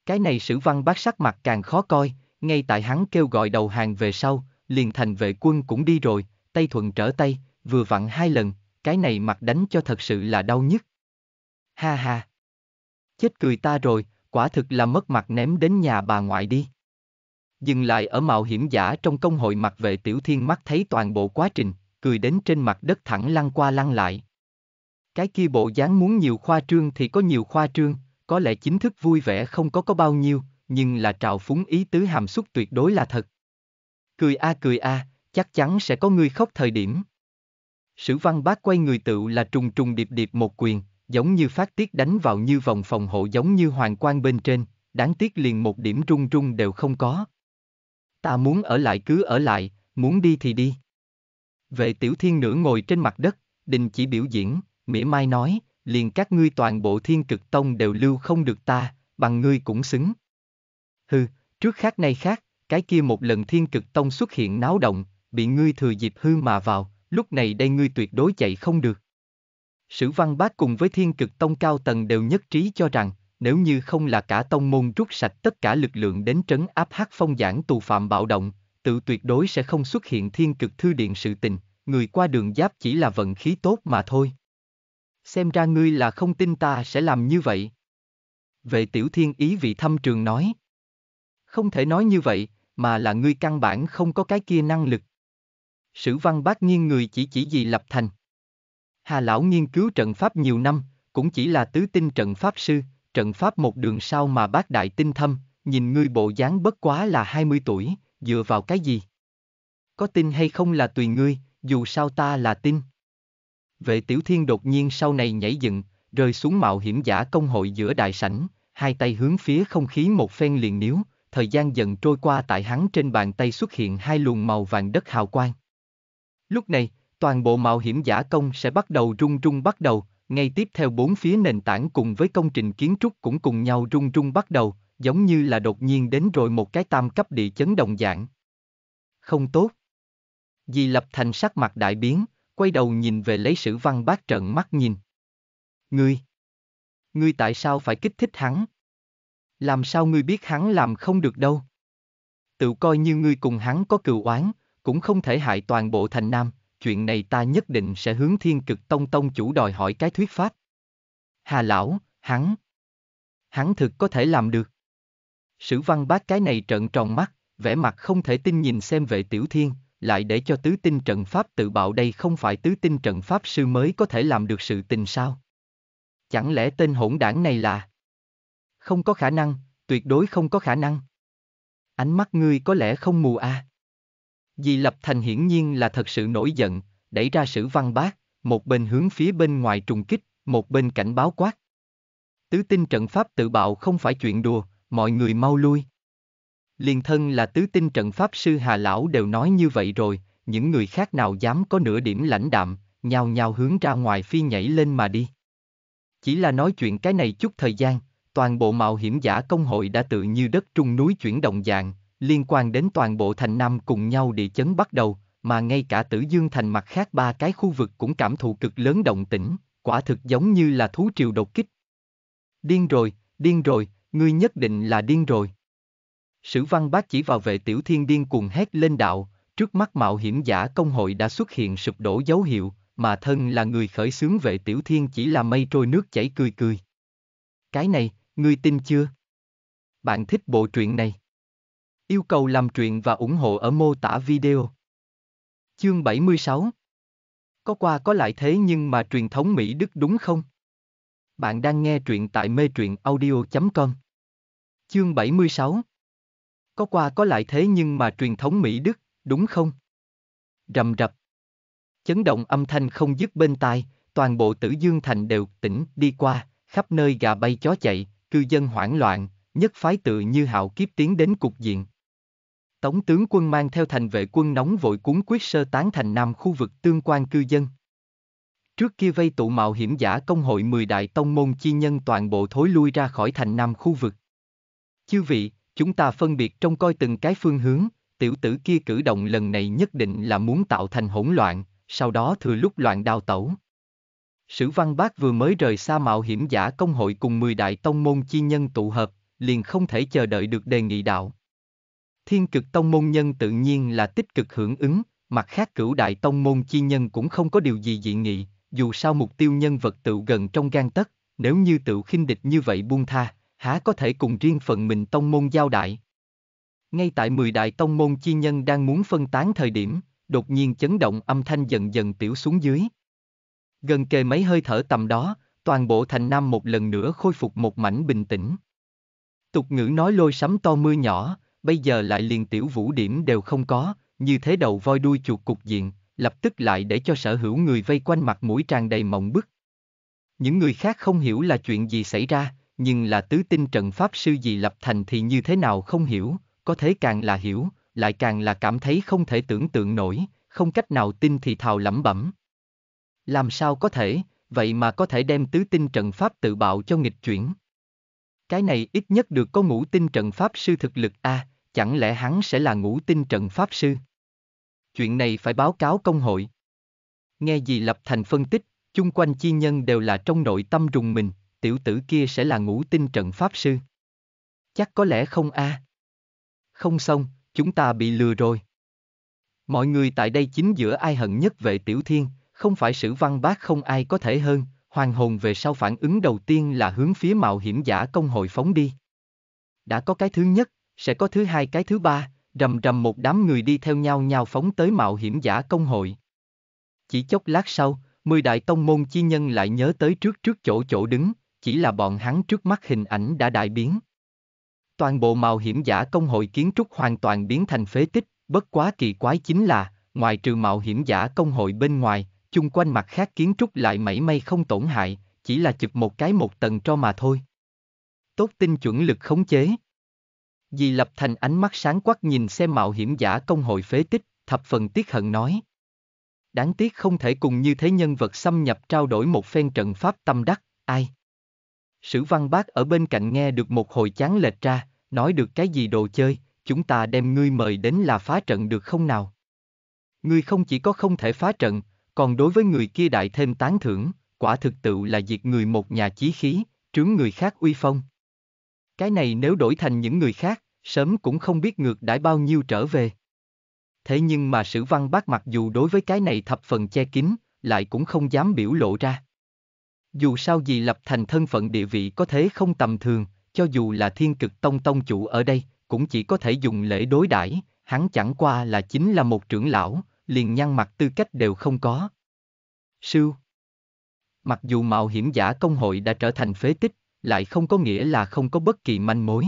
Cái này sử văn bác sắc mặt càng khó coi, ngay tại hắn kêu gọi đầu hàng về sau, liền thành vệ quân cũng đi rồi, tay thuận trở tay, vừa vặn hai lần, cái này mặt đánh cho thật sự là đau nhất. Ha ha! Chết cười ta rồi, quả thực là mất mặt ném đến nhà bà ngoại đi. Dừng lại ở mạo hiểm giả trong công hội mặt vệ tiểu thiên mắt thấy toàn bộ quá trình, cười đến trên mặt đất thẳng lăn qua lăn lại, cái kia bộ dáng muốn nhiều khoa trương thì có nhiều khoa trương, có lẽ chính thức vui vẻ không có có bao nhiêu, nhưng là trào phúng ý tứ hàm xúc tuyệt đối là thật. Cười a cười a, chắc chắn sẽ có người khóc thời điểm. Sử văn bác quay người tựu là trùng trùng điệp điệp một quyền, giống như phát tiết đánh vào như vòng phòng hộ giống như hoàng quan bên trên, đáng tiếc liền một điểm rung rung đều không có. Ta muốn ở lại cứ ở lại, muốn đi thì đi. Vệ tiểu thiên nữ ngồi trên mặt đất, đình chỉ biểu diễn, mỉa mai nói, liền các ngươi toàn bộ thiên cực tông đều lưu không được ta, bằng ngươi cũng xứng. Hừ, trước khác nay khác, cái kia một lần thiên cực tông xuất hiện náo động, bị ngươi thừa dịp hư mà vào, lúc này đây ngươi tuyệt đối chạy không được. Sử văn bác cùng với thiên cực tông cao tầng đều nhất trí cho rằng, nếu như không là cả tông môn rút sạch tất cả lực lượng đến trấn áp hát phong giảng tù phạm bạo động, tự tuyệt đối sẽ không xuất hiện thiên cực thư điện sự tình, người qua đường giáp chỉ là vận khí tốt mà thôi xem ra ngươi là không tin ta sẽ làm như vậy. Về tiểu thiên ý vị thâm trường nói. Không thể nói như vậy, mà là ngươi căn bản không có cái kia năng lực. Sử văn bác nghiêng người chỉ chỉ gì lập thành. Hà lão nghiên cứu trận pháp nhiều năm, cũng chỉ là tứ tinh trận pháp sư, trận pháp một đường sau mà bác đại tinh thâm, nhìn ngươi bộ dáng bất quá là 20 tuổi, dựa vào cái gì? Có tin hay không là tùy ngươi, dù sao ta là tin. Vệ tiểu thiên đột nhiên sau này nhảy dựng, rơi xuống mạo hiểm giả công hội giữa đại sảnh, hai tay hướng phía không khí một phen liền níu, thời gian dần trôi qua tại hắn trên bàn tay xuất hiện hai luồng màu vàng đất hào quang. Lúc này, toàn bộ mạo hiểm giả công sẽ bắt đầu rung rung bắt đầu, ngay tiếp theo bốn phía nền tảng cùng với công trình kiến trúc cũng cùng nhau rung rung bắt đầu, giống như là đột nhiên đến rồi một cái tam cấp địa chấn đồng dạng. Không tốt. Di Lập Thành sắc mặt đại biến, quay đầu nhìn về lấy sử văn bác trận mắt nhìn. Ngươi! Ngươi tại sao phải kích thích hắn? Làm sao ngươi biết hắn làm không được đâu? Tự coi như ngươi cùng hắn có cựu oán, cũng không thể hại toàn bộ thành nam, chuyện này ta nhất định sẽ hướng thiên cực tông tông chủ đòi hỏi cái thuyết pháp. Hà lão, hắn. Hắn thực có thể làm được. Sử văn bác cái này trợn tròn mắt, vẻ mặt không thể tin nhìn xem vệ tiểu thiên, lại để cho tứ tinh trận pháp tự bạo đây không phải tứ tinh trận pháp sư mới có thể làm được sự tình sao? Chẳng lẽ tên hỗn đảng này là... Không có khả năng, tuyệt đối không có khả năng. Ánh mắt ngươi có lẽ không mù À. Di Lập Thành hiển nhiên là thật sự nổi giận, đẩy ra sử văn bác, một bên hướng phía bên ngoài trùng kích, một bên cảnh báo quát. Tứ tinh trận pháp tự bạo không phải chuyện đùa, mọi người mau lui. Liền thân là tứ tinh trận pháp sư Hà Lão đều nói như vậy rồi, những người khác nào dám có nửa điểm lãnh đạm, nhào nhào hướng ra ngoài phi nhảy lên mà đi. Chỉ là nói chuyện cái này chút thời gian, toàn bộ mạo hiểm giả công hội đã tự như đất trung núi chuyển động dạng, liên quan đến toàn bộ thành Nam cùng nhau địa chấn bắt đầu, mà ngay cả tử dương thành mặt khác ba cái khu vực cũng cảm thụ cực lớn động tĩnh, quả thực giống như là thú triều đột kích. Điên rồi, điên rồi, ngươi nhất định là điên rồi. Sử văn bác chỉ vào vệ tiểu thiên điên cuồng hét lên đạo, trước mắt mạo hiểm giả công hội đã xuất hiện sụp đổ dấu hiệu, mà thân là người khởi xướng vệ tiểu thiên chỉ là mây trôi nước chảy cười cười. Cái này, ngươi tin chưa? Bạn thích bộ truyện này? Yêu cầu làm truyện và ủng hộ ở mô tả video. Chương 76 Có qua có lại thế nhưng mà truyền thống Mỹ Đức đúng không? Bạn đang nghe truyện tại mê truyện audio.com Chương 76 có qua có lại thế nhưng mà truyền thống Mỹ Đức, đúng không? Rầm rập. Chấn động âm thanh không dứt bên tai, toàn bộ tử dương thành đều tỉnh, đi qua, khắp nơi gà bay chó chạy, cư dân hoảng loạn, nhất phái tự như hạo kiếp tiến đến cục diện. Tống tướng quân mang theo thành vệ quân nóng vội cuốn quyết sơ tán thành nam khu vực tương quan cư dân. Trước kia vây tụ mạo hiểm giả công hội 10 đại tông môn chi nhân toàn bộ thối lui ra khỏi thành nam khu vực. Chư vị, Chúng ta phân biệt trông coi từng cái phương hướng, tiểu tử kia cử động lần này nhất định là muốn tạo thành hỗn loạn, sau đó thừa lúc loạn đào tẩu. Sử văn bác vừa mới rời xa mạo hiểm giả công hội cùng 10 đại tông môn chi nhân tụ hợp, liền không thể chờ đợi được đề nghị đạo. Thiên cực tông môn nhân tự nhiên là tích cực hưởng ứng, mặt khác cửu đại tông môn chi nhân cũng không có điều gì dị nghị, dù sao mục tiêu nhân vật tự gần trong gan tất, nếu như tự khinh địch như vậy buông tha, há có thể cùng riêng phần mình tông môn giao đại. Ngay tại 10 đại tông môn chi nhân đang muốn phân tán thời điểm, đột nhiên chấn động âm thanh dần dần tiểu xuống dưới. Gần kề mấy hơi thở tầm đó, toàn bộ thành nam một lần nữa khôi phục một mảnh bình tĩnh. Tục ngữ nói lôi sắm to mưa nhỏ, bây giờ lại liền tiểu vũ điểm đều không có, như thế đầu voi đuôi chuột cục diện, lập tức lại để cho sở hữu người vây quanh mặt mũi tràn đầy mộng bức. Những người khác không hiểu là chuyện gì xảy ra, nhưng là tứ tinh trận pháp sư gì lập thành thì như thế nào không hiểu, có thế càng là hiểu, lại càng là cảm thấy không thể tưởng tượng nổi, không cách nào tin thì thào lẩm bẩm. Làm sao có thể, vậy mà có thể đem tứ tinh trận pháp tự bạo cho nghịch chuyển. Cái này ít nhất được có ngũ tinh trận pháp sư thực lực a, à, chẳng lẽ hắn sẽ là ngũ tinh trận pháp sư? Chuyện này phải báo cáo công hội. Nghe gì Lập Thành phân tích, chung quanh chi nhân đều là trong nội tâm rùng mình, tiểu tử kia sẽ là ngũ tinh trận pháp sư. Chắc có lẽ không a. À. Không xong, chúng ta bị lừa rồi. Mọi người tại đây chính giữa ai hận nhất về tiểu thiên, không phải sử văn bác không ai có thể hơn, hoàng hồn về sau phản ứng đầu tiên là hướng phía mạo hiểm giả công hội phóng đi. Đã có cái thứ nhất, sẽ có thứ hai cái thứ ba, rầm rầm một đám người đi theo nhau nhau phóng tới mạo hiểm giả công hội. Chỉ chốc lát sau, mười đại tông môn chi nhân lại nhớ tới trước trước chỗ chỗ đứng, chỉ là bọn hắn trước mắt hình ảnh đã đại biến. Toàn bộ mạo hiểm giả công hội kiến trúc hoàn toàn biến thành phế tích, bất quá kỳ quái chính là, ngoài trừ mạo hiểm giả công hội bên ngoài, chung quanh mặt khác kiến trúc lại mảy may không tổn hại, chỉ là chụp một cái một tầng cho mà thôi. Tốt tinh chuẩn lực khống chế. Dì Lập Thành ánh mắt sáng quắc nhìn xem mạo hiểm giả công hội phế tích, thập phần tiếc hận nói. Đáng tiếc không thể cùng như thế nhân vật xâm nhập trao đổi một phen trận pháp tâm đắc, ai. Sử văn bác ở bên cạnh nghe được một hồi chán lệch ra, nói được cái gì đồ chơi, chúng ta đem ngươi mời đến là phá trận được không nào? Ngươi không chỉ có không thể phá trận, còn đối với người kia đại thêm tán thưởng, quả thực tự là diệt người một nhà chí khí, trướng người khác uy phong. Cái này nếu đổi thành những người khác, sớm cũng không biết ngược đãi bao nhiêu trở về. Thế nhưng mà sử văn bác mặc dù đối với cái này thập phần che kín, lại cũng không dám biểu lộ ra. Dù sao gì lập thành thân phận địa vị có thế không tầm thường, cho dù là thiên cực tông tông chủ ở đây, cũng chỉ có thể dùng lễ đối đãi hắn chẳng qua là chính là một trưởng lão, liền nhăn mặt tư cách đều không có. Sư, Mặc dù mạo hiểm giả công hội đã trở thành phế tích, lại không có nghĩa là không có bất kỳ manh mối.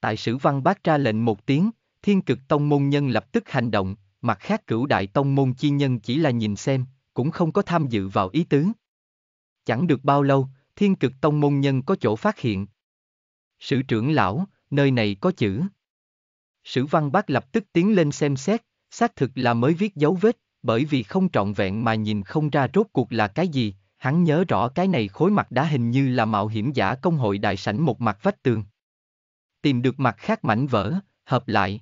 Tại sử văn bác ra lệnh một tiếng, thiên cực tông môn nhân lập tức hành động, mặt khác cửu đại tông môn chi nhân chỉ là nhìn xem, cũng không có tham dự vào ý tứ. Chẳng được bao lâu, thiên cực tông môn nhân có chỗ phát hiện. Sử trưởng lão, nơi này có chữ. Sử văn bác lập tức tiến lên xem xét, xác thực là mới viết dấu vết, bởi vì không trọn vẹn mà nhìn không ra rốt cuộc là cái gì, hắn nhớ rõ cái này khối mặt đá hình như là mạo hiểm giả công hội đại sảnh một mặt vách tường. Tìm được mặt khác mảnh vỡ, hợp lại.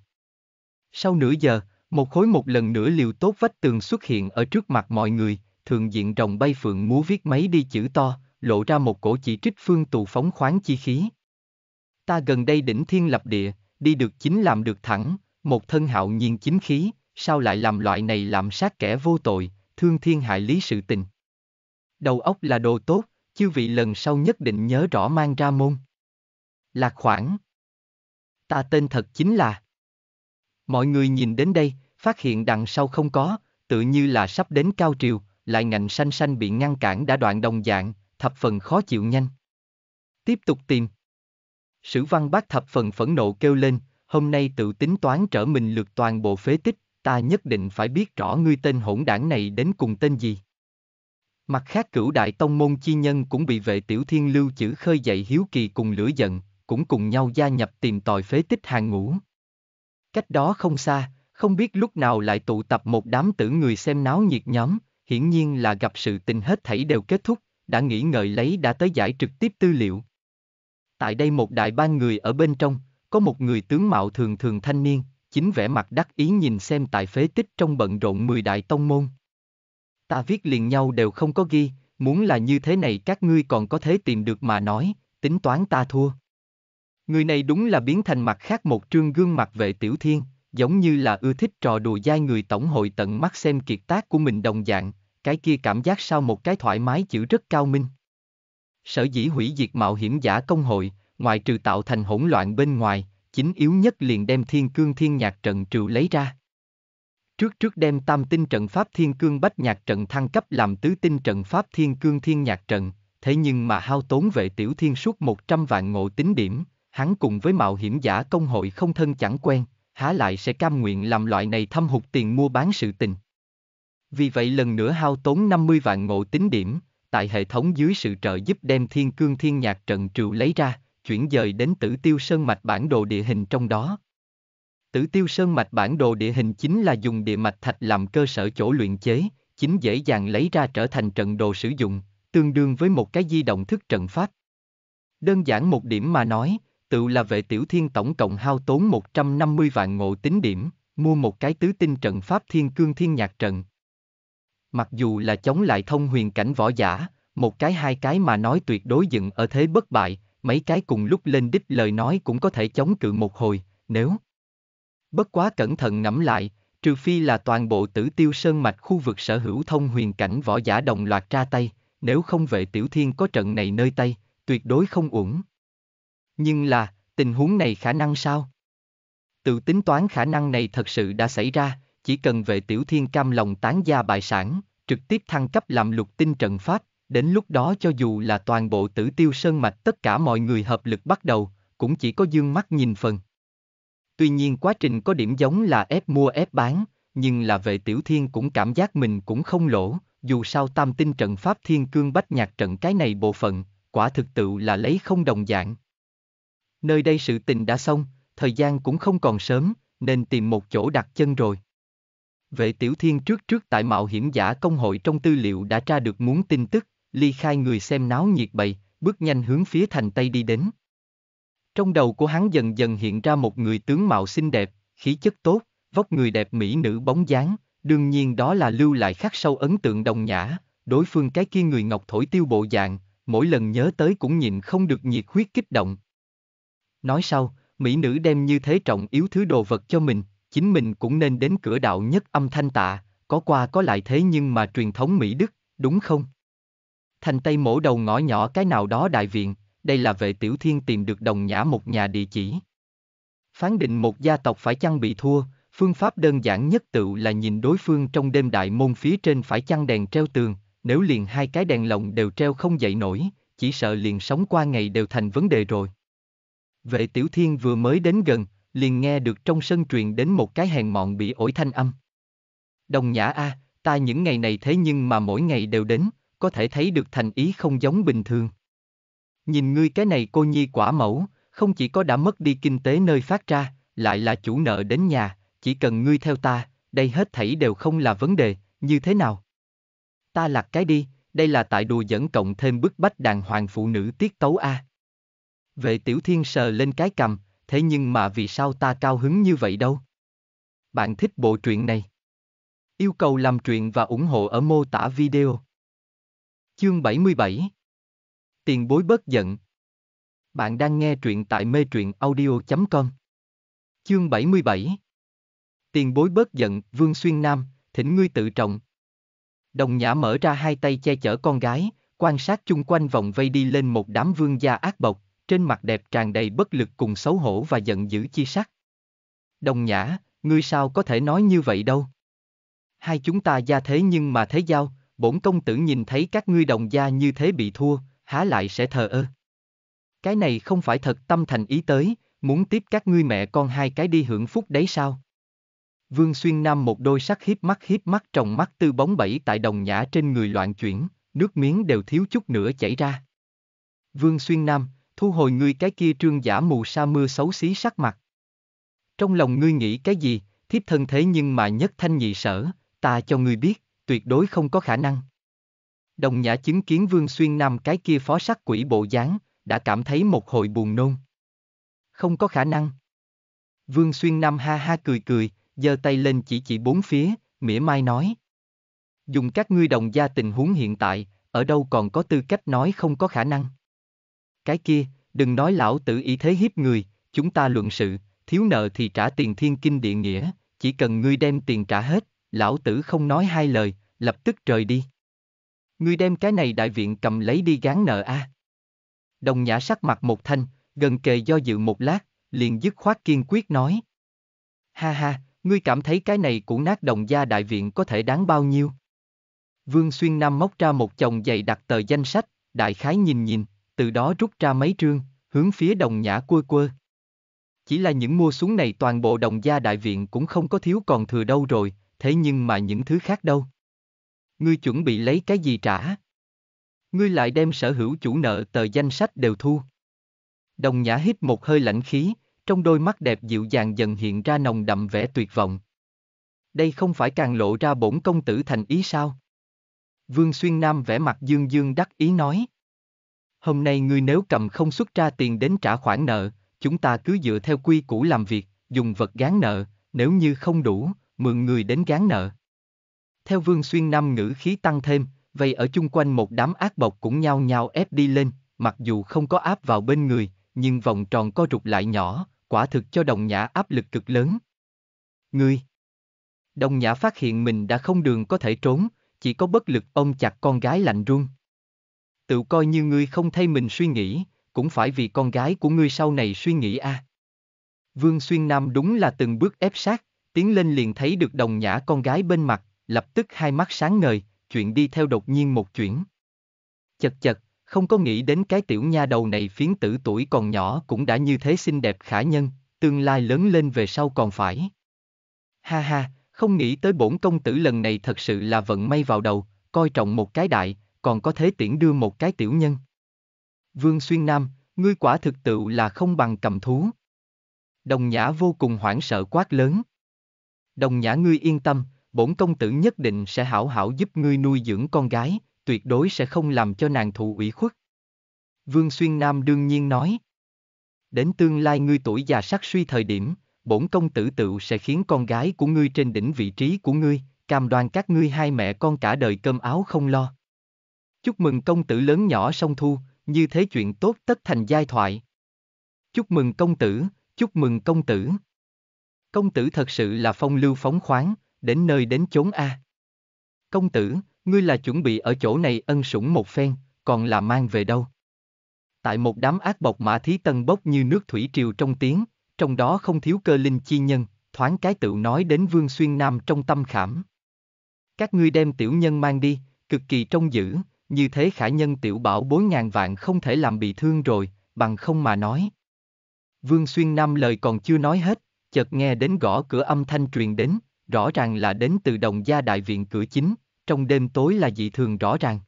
Sau nửa giờ, một khối một lần nữa liều tốt vách tường xuất hiện ở trước mặt mọi người, thường diện rồng bay phượng múa viết mấy đi chữ to, lộ ra một cổ chỉ trích phương tù phóng khoáng chi khí. Ta gần đây đỉnh thiên lập địa, đi được chính làm được thẳng, một thân hạo nhiên chính khí, sao lại làm loại này làm sát kẻ vô tội, thương thiên hại lý sự tình. Đầu óc là đồ tốt, chư vị lần sau nhất định nhớ rõ mang ra môn. Lạc khoảng. Ta tên thật chính là. Mọi người nhìn đến đây, phát hiện đằng sau không có, tự như là sắp đến cao triều, lại ngạnh xanh xanh bị ngăn cản đã đoạn đồng dạng, thập phần khó chịu nhanh. Tiếp tục tìm. Sử văn bác thập phần phẫn nộ kêu lên, hôm nay tự tính toán trở mình lượt toàn bộ phế tích, ta nhất định phải biết rõ ngươi tên hỗn đảng này đến cùng tên gì. Mặt khác cửu đại tông môn chi nhân cũng bị vệ tiểu thiên lưu chữ khơi dậy hiếu kỳ cùng lửa giận, cũng cùng nhau gia nhập tìm tòi phế tích hàng ngũ. Cách đó không xa, không biết lúc nào lại tụ tập một đám tử người xem náo nhiệt nhóm, hiển nhiên là gặp sự tình hết thảy đều kết thúc, đã nghĩ ngợi lấy đã tới giải trực tiếp tư liệu. Tại đây một đại ban người ở bên trong, có một người tướng mạo thường thường thanh niên, chính vẻ mặt đắc ý nhìn xem tại phế tích trong bận rộn mười đại tông môn. Ta viết liền nhau đều không có ghi, muốn là như thế này các ngươi còn có thể tìm được mà nói, tính toán ta thua. Người này đúng là biến thành mặt khác một trương gương mặt vệ tiểu thiên, giống như là ưa thích trò đùa dai người tổng hội tận mắt xem kiệt tác của mình đồng dạng, cái kia cảm giác sau một cái thoải mái chữ rất cao minh. Sở dĩ hủy diệt mạo hiểm giả công hội, ngoài trừ tạo thành hỗn loạn bên ngoài, chính yếu nhất liền đem thiên cương thiên nhạc trận trừ lấy ra. Trước trước đem tam tinh trận pháp thiên cương bách nhạc trận thăng cấp làm tứ tinh trận pháp thiên cương thiên nhạc trận, thế nhưng mà hao tốn vệ tiểu thiên suốt 100 vạn ngộ tính điểm, hắn cùng với mạo hiểm giả công hội không thân chẳng quen, há lại sẽ cam nguyện làm loại này thâm hụt tiền mua bán sự tình. Vì vậy lần nữa hao tốn 50 vạn ngộ tính điểm, tại hệ thống dưới sự trợ giúp đem thiên cương thiên nhạc trận trừ lấy ra, chuyển dời đến tử tiêu sơn mạch bản đồ địa hình trong đó. Tử tiêu sơn mạch bản đồ địa hình chính là dùng địa mạch thạch làm cơ sở chỗ luyện chế, chính dễ dàng lấy ra trở thành trận đồ sử dụng, tương đương với một cái di động thức trận pháp. Đơn giản một điểm mà nói, tự là vệ tiểu thiên tổng cộng hao tốn 150 vạn ngộ tính điểm, mua một cái tứ tinh trận pháp thiên cương thiên nhạc trận. Mặc dù là chống lại thông huyền cảnh võ giả, một cái hai cái mà nói tuyệt đối dựng ở thế bất bại, mấy cái cùng lúc lên đích lời nói cũng có thể chống cự một hồi, nếu... Bất quá cẩn thận ngẫm lại, trừ phi là toàn bộ tử tiêu sơn mạch khu vực sở hữu thông huyền cảnh võ giả đồng loạt ra tay, nếu không vệ tiểu thiên có trận này nơi tay, tuyệt đối không uổng. Nhưng là, tình huống này khả năng sao? Tự tính toán khả năng này thật sự đã xảy ra, chỉ cần vệ tiểu thiên cam lòng tán gia bại sản, trực tiếp thăng cấp làm lục tinh trận pháp, đến lúc đó cho dù là toàn bộ tử tiêu sơn mạch tất cả mọi người hợp lực bắt đầu, cũng chỉ có dương mắt nhìn phần. Tuy nhiên quá trình có điểm giống là ép mua ép bán, nhưng là vệ tiểu thiên cũng cảm giác mình cũng không lỗ, dù sao tam tinh trận pháp thiên cương bách nhạc trận cái này bộ phận, quả thực tự là lấy không đồng dạng nơi đây sự tình đã xong, thời gian cũng không còn sớm, nên tìm một chỗ đặt chân rồi. Vệ Tiểu Thiên trước trước tại mạo hiểm giả công hội trong tư liệu đã tra được muốn tin tức, ly khai người xem náo nhiệt bậy, bước nhanh hướng phía thành Tây đi đến. Trong đầu của hắn dần dần hiện ra một người tướng mạo xinh đẹp, khí chất tốt, vóc người đẹp mỹ nữ bóng dáng, đương nhiên đó là lưu lại khắc sâu ấn tượng đồng nhã, đối phương cái kia người ngọc thổi tiêu bộ dạng, mỗi lần nhớ tới cũng nhìn không được nhiệt huyết kích động, Nói sau, mỹ nữ đem như thế trọng yếu thứ đồ vật cho mình, chính mình cũng nên đến cửa đạo nhất âm thanh tạ, có qua có lại thế nhưng mà truyền thống Mỹ Đức, đúng không? Thành Tây mổ đầu ngõ nhỏ cái nào đó đại viện, đây là vệ tiểu thiên tìm được đồng nhã một nhà địa chỉ. Phán định một gia tộc phải chăng bị thua, phương pháp đơn giản nhất tự là nhìn đối phương trong đêm đại môn phía trên phải chăng đèn treo tường, nếu liền hai cái đèn lồng đều treo không dậy nổi, chỉ sợ liền sống qua ngày đều thành vấn đề rồi. Vệ tiểu thiên vừa mới đến gần, liền nghe được trong sân truyền đến một cái hèn mọn bị ổi thanh âm. Đồng nhã a, à, ta những ngày này thế nhưng mà mỗi ngày đều đến, có thể thấy được thành ý không giống bình thường. Nhìn ngươi cái này cô nhi quả mẫu, không chỉ có đã mất đi kinh tế nơi phát ra, lại là chủ nợ đến nhà, chỉ cần ngươi theo ta, đây hết thảy đều không là vấn đề, như thế nào? Ta lạc cái đi, đây là tại đùa dẫn cộng thêm bức bách đàng hoàng phụ nữ tiết tấu a. À. Vệ tiểu thiên sờ lên cái cầm, thế nhưng mà vì sao ta cao hứng như vậy đâu? Bạn thích bộ truyện này? Yêu cầu làm truyện và ủng hộ ở mô tả video. Chương 77 Tiền bối bớt giận Bạn đang nghe truyện tại mê truyện audio.com Chương 77 Tiền bối bớt giận, Vương Xuyên Nam, thỉnh ngươi tự trọng. Đồng Nhã mở ra hai tay che chở con gái, quan sát chung quanh vòng vây đi lên một đám vương gia ác bộc, trên mặt đẹp tràn đầy bất lực cùng xấu hổ và giận dữ chi sắc. Đồng nhã, ngươi sao có thể nói như vậy đâu? Hai chúng ta gia thế nhưng mà thế giao, bổn công tử nhìn thấy các ngươi đồng gia như thế bị thua, há lại sẽ thờ ơ. Cái này không phải thật tâm thành ý tới, muốn tiếp các ngươi mẹ con hai cái đi hưởng phúc đấy sao? Vương Xuyên Nam một đôi sắc hiếp mắt hiếp mắt tròng mắt tư bóng bẫy tại đồng nhã trên người loạn chuyển, nước miếng đều thiếu chút nữa chảy ra. Vương Xuyên Nam, thu hồi ngươi cái kia trương giả mù sa mưa xấu xí sắc mặt. Trong lòng ngươi nghĩ cái gì, thiếp thân thế nhưng mà nhất thanh nhị sở, ta cho ngươi biết, tuyệt đối không có khả năng. Đồng nhã chứng kiến Vương Xuyên Nam cái kia phó sắc quỷ bộ dáng, đã cảm thấy một hồi buồn nôn. Không có khả năng. Vương Xuyên Nam ha ha cười cười, giơ tay lên chỉ chỉ bốn phía, mỉa mai nói. Dùng các ngươi đồng gia tình huống hiện tại, ở đâu còn có tư cách nói không có khả năng. Cái kia, đừng nói lão tử ý thế hiếp người, chúng ta luận sự, thiếu nợ thì trả tiền thiên kinh địa nghĩa, chỉ cần ngươi đem tiền trả hết, lão tử không nói hai lời, lập tức rời đi. Ngươi đem cái này đại viện cầm lấy đi gán nợ a. À. Đồng nhã sắc mặt một thanh, gần kề do dự một lát, liền dứt khoát kiên quyết nói. Ha ha, ngươi cảm thấy cái này của nát đồng gia đại viện có thể đáng bao nhiêu? Vương Xuyên Nam móc ra một chồng dày đặt tờ danh sách, đại khái nhìn nhìn, từ đó rút ra mấy trương, hướng phía đồng nhã quơ quơ. Chỉ là những mua xuống này toàn bộ đồng gia đại viện cũng không có thiếu còn thừa đâu rồi, thế nhưng mà những thứ khác đâu. Ngươi chuẩn bị lấy cái gì trả? Ngươi lại đem sở hữu chủ nợ tờ danh sách đều thu. Đồng nhã hít một hơi lạnh khí, trong đôi mắt đẹp dịu dàng dần hiện ra nồng đậm vẻ tuyệt vọng. Đây không phải càng lộ ra bổn công tử thành ý sao? Vương Xuyên Nam vẻ mặt dương dương đắc ý nói. Hôm nay ngươi nếu cầm không xuất ra tiền đến trả khoản nợ, chúng ta cứ dựa theo quy củ làm việc, dùng vật gán nợ, nếu như không đủ, mượn người đến gán nợ. Theo Vương Xuyên Nam ngữ khí tăng thêm, vậy ở chung quanh một đám ác bộc cũng nhao nhao ép đi lên, mặc dù không có áp vào bên người, nhưng vòng tròn co rụt lại nhỏ, quả thực cho đồng nhã áp lực cực lớn. Ngươi Đồng nhã phát hiện mình đã không đường có thể trốn, chỉ có bất lực ôm chặt con gái lạnh run tự coi như ngươi không thay mình suy nghĩ, cũng phải vì con gái của ngươi sau này suy nghĩ a. À. Vương Xuyên Nam đúng là từng bước ép sát, tiến lên liền thấy được đồng nhã con gái bên mặt, lập tức hai mắt sáng ngời, chuyện đi theo đột nhiên một chuyển. Chật chật, không có nghĩ đến cái tiểu nha đầu này phiến tử tuổi còn nhỏ cũng đã như thế xinh đẹp khả nhân, tương lai lớn lên về sau còn phải. Ha ha, không nghĩ tới bổn công tử lần này thật sự là vận may vào đầu, coi trọng một cái đại, còn có thể tiễn đưa một cái tiểu nhân. Vương Xuyên Nam, ngươi quả thực tự là không bằng cầm thú. Đồng Nhã vô cùng hoảng sợ quát lớn. Đồng Nhã ngươi yên tâm, bổn công tử nhất định sẽ hảo hảo giúp ngươi nuôi dưỡng con gái, tuyệt đối sẽ không làm cho nàng thụ ủy khuất. Vương Xuyên Nam đương nhiên nói. Đến tương lai ngươi tuổi già sắc suy thời điểm, bổn công tử tự sẽ khiến con gái của ngươi trên đỉnh vị trí của ngươi, cam đoan các ngươi hai mẹ con cả đời cơm áo không lo. Chúc mừng công tử lớn nhỏ song thu, như thế chuyện tốt tất thành giai thoại. Chúc mừng công tử, chúc mừng công tử. Công tử thật sự là phong lưu phóng khoáng, đến nơi đến chốn a. Công tử, ngươi là chuẩn bị ở chỗ này ân sủng một phen, còn là mang về đâu? Tại một đám ác bộc mã thí tân bốc như nước thủy triều trong tiếng, trong đó không thiếu cơ linh chi nhân, thoáng cái tựu nói đến Vương Xuyên Nam trong tâm khảm. Các ngươi đem tiểu nhân mang đi, cực kỳ trông giữ, như thế khả nhân tiểu bảo bốn ngàn vạn không thể làm bị thương rồi, bằng không mà nói. Vương Xuyên Nam lời còn chưa nói hết, chợt nghe đến gõ cửa âm thanh truyền đến, rõ ràng là đến từ đồng gia đại viện cửa chính, trong đêm tối là dị thường rõ ràng.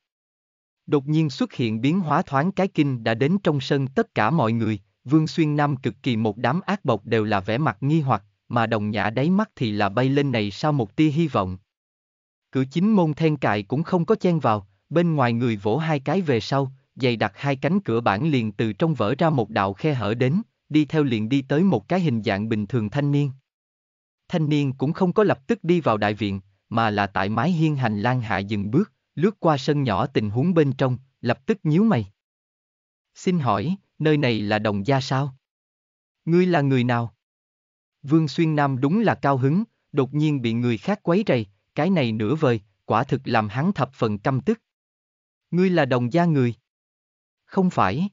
Đột nhiên xuất hiện biến hóa thoáng cái kinh đã đến trong sân tất cả mọi người, Vương Xuyên Nam cực kỳ một đám ác bộc đều là vẻ mặt nghi hoặc, mà đồng nhã đáy mắt thì là bay lên này sau một tia hy vọng. Cửa chính môn then cài cũng không có chen vào, bên ngoài người vỗ hai cái về sau, dày đặt hai cánh cửa bản liền từ trong vỡ ra một đạo khe hở đến, đi theo liền đi tới một cái hình dạng bình thường thanh niên. Thanh niên cũng không có lập tức đi vào đại viện, mà là tại mái hiên hành lang hạ dừng bước, lướt qua sân nhỏ tình huống bên trong, lập tức nhíu mày. Xin hỏi, nơi này là đồng gia sao? Ngươi là người nào? Vương Xuyên Nam đúng là cao hứng, đột nhiên bị người khác quấy rầy, cái này nửa vời, quả thực làm hắn thập phần căm tức. Ngươi là đồng gia người. Không phải.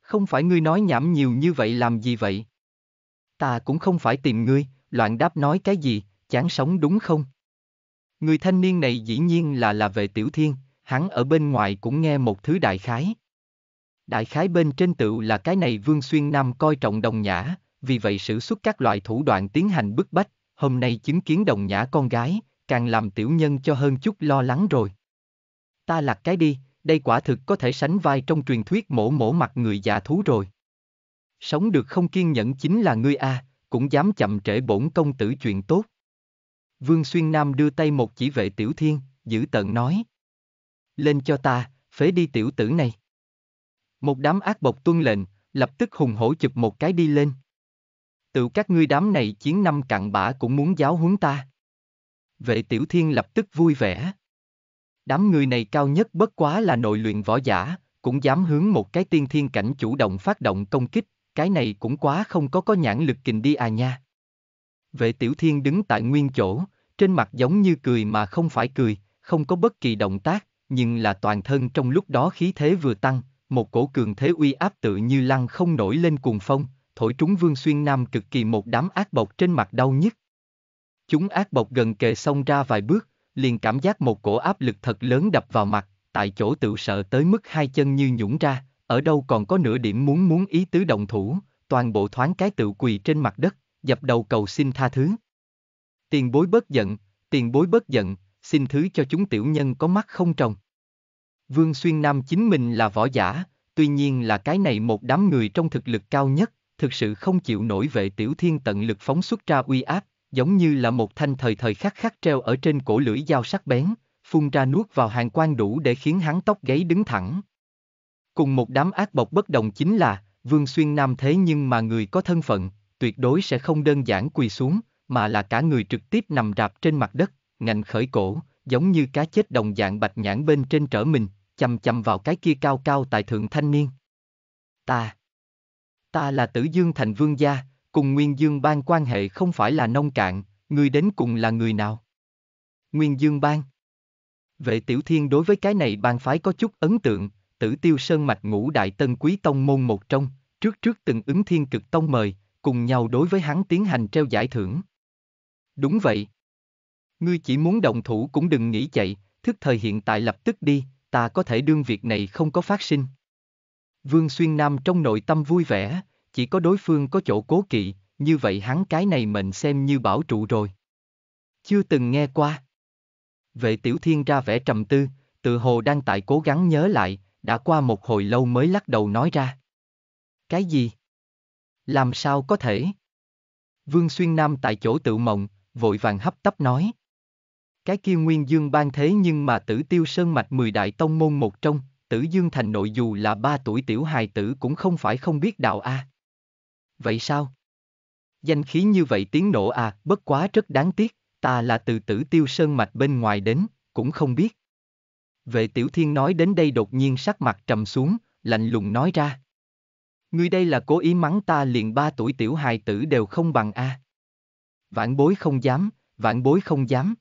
Không phải ngươi nói nhảm nhiều như vậy làm gì vậy? Ta cũng không phải tìm ngươi, loạn đáp nói cái gì, chán sống đúng không? Người thanh niên này dĩ nhiên là là về tiểu thiên, hắn ở bên ngoài cũng nghe một thứ đại khái. Đại khái bên trên tựu là cái này Vương Xuyên Nam coi trọng đồng nhã, vì vậy sử xuất các loại thủ đoạn tiến hành bức bách, hôm nay chứng kiến đồng nhã con gái, càng làm tiểu nhân cho hơn chút lo lắng rồi ta lạc cái đi, đây quả thực có thể sánh vai trong truyền thuyết mổ mổ mặt người già thú rồi. Sống được không kiên nhẫn chính là ngươi a, à, cũng dám chậm trễ bổn công tử chuyện tốt. Vương Xuyên Nam đưa tay một chỉ vệ tiểu thiên, giữ tận nói. Lên cho ta, phế đi tiểu tử này. Một đám ác bộc tuân lệnh, lập tức hùng hổ chụp một cái đi lên. Tự các ngươi đám này chiến năm cặn bã cũng muốn giáo huấn ta. Vệ tiểu thiên lập tức vui vẻ. Đám người này cao nhất bất quá là nội luyện võ giả, cũng dám hướng một cái tiên thiên cảnh chủ động phát động công kích, cái này cũng quá không có có nhãn lực kình đi à nha. Vệ tiểu thiên đứng tại nguyên chỗ, trên mặt giống như cười mà không phải cười, không có bất kỳ động tác, nhưng là toàn thân trong lúc đó khí thế vừa tăng, một cổ cường thế uy áp tự như lăng không nổi lên cuồng phong, thổi trúng vương xuyên nam cực kỳ một đám ác bộc trên mặt đau nhức. Chúng ác bộc gần kề xông ra vài bước, liền cảm giác một cổ áp lực thật lớn đập vào mặt, tại chỗ tự sợ tới mức hai chân như nhũng ra, ở đâu còn có nửa điểm muốn muốn ý tứ đồng thủ, toàn bộ thoáng cái tự quỳ trên mặt đất, dập đầu cầu xin tha thứ. Tiền bối bớt giận, tiền bối bớt giận, xin thứ cho chúng tiểu nhân có mắt không trồng. Vương Xuyên Nam chính mình là võ giả, tuy nhiên là cái này một đám người trong thực lực cao nhất, thực sự không chịu nổi vệ tiểu thiên tận lực phóng xuất ra uy áp, giống như là một thanh thời thời khắc khắc treo ở trên cổ lưỡi dao sắc bén, phun ra nuốt vào hàng quan đủ để khiến hắn tóc gáy đứng thẳng. Cùng một đám ác bộc bất đồng chính là, Vương Xuyên Nam thế nhưng mà người có thân phận, tuyệt đối sẽ không đơn giản quỳ xuống, mà là cả người trực tiếp nằm rạp trên mặt đất, ngạnh khởi cổ, giống như cá chết đồng dạng bạch nhãn bên trên trở mình, chầm chầm vào cái kia cao cao tại thượng thanh niên. Ta, ta là tử dương thành vương gia, cùng Nguyên Dương Bang quan hệ không phải là nông cạn, người đến cùng là người nào? Nguyên Dương Bang Vệ Tiểu Thiên đối với cái này bang phái có chút ấn tượng, tử tiêu sơn mạch ngũ đại tân quý tông môn một trong, trước trước từng ứng thiên cực tông mời, cùng nhau đối với hắn tiến hành treo giải thưởng. Đúng vậy. Ngươi chỉ muốn động thủ cũng đừng nghĩ chạy, thức thời hiện tại lập tức đi, ta có thể đương việc này không có phát sinh. Vương Xuyên Nam trong nội tâm vui vẻ, chỉ có đối phương có chỗ cố kỵ, như vậy hắn cái này mệnh xem như bảo trụ rồi. Chưa từng nghe qua. Vệ tiểu thiên ra vẻ trầm tư, tự hồ đang tại cố gắng nhớ lại, đã qua một hồi lâu mới lắc đầu nói ra. Cái gì? Làm sao có thể? Vương Xuyên Nam tại chỗ tự mộng, vội vàng hấp tấp nói. Cái kia nguyên dương ban thế nhưng mà tử tiêu sơn mạch mười đại tông môn một trong, tử dương thành nội dù là ba tuổi tiểu hài tử cũng không phải không biết đạo a. À vậy sao? Danh khí như vậy tiếng nổ à, bất quá rất đáng tiếc, ta là từ tử tiêu sơn mạch bên ngoài đến, cũng không biết. Vệ tiểu thiên nói đến đây đột nhiên sắc mặt trầm xuống, lạnh lùng nói ra. Ngươi đây là cố ý mắng ta liền ba tuổi tiểu hài tử đều không bằng a. À. Vãn bối không dám, vãn bối không dám.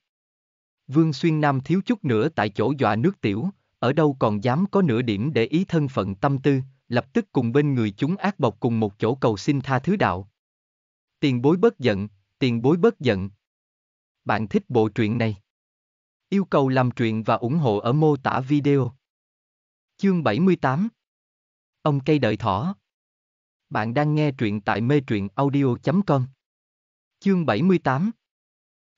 Vương Xuyên Nam thiếu chút nữa tại chỗ dọa nước tiểu, ở đâu còn dám có nửa điểm để ý thân phận tâm tư, lập tức cùng bên người chúng ác bộc cùng một chỗ cầu xin tha thứ đạo. Tiền bối bớt giận, tiền bối bớt giận. Bạn thích bộ truyện này? Yêu cầu làm truyện và ủng hộ ở mô tả video. Chương 78 Ông cây đợi thỏ Bạn đang nghe truyện tại mê truyện audio.com Chương 78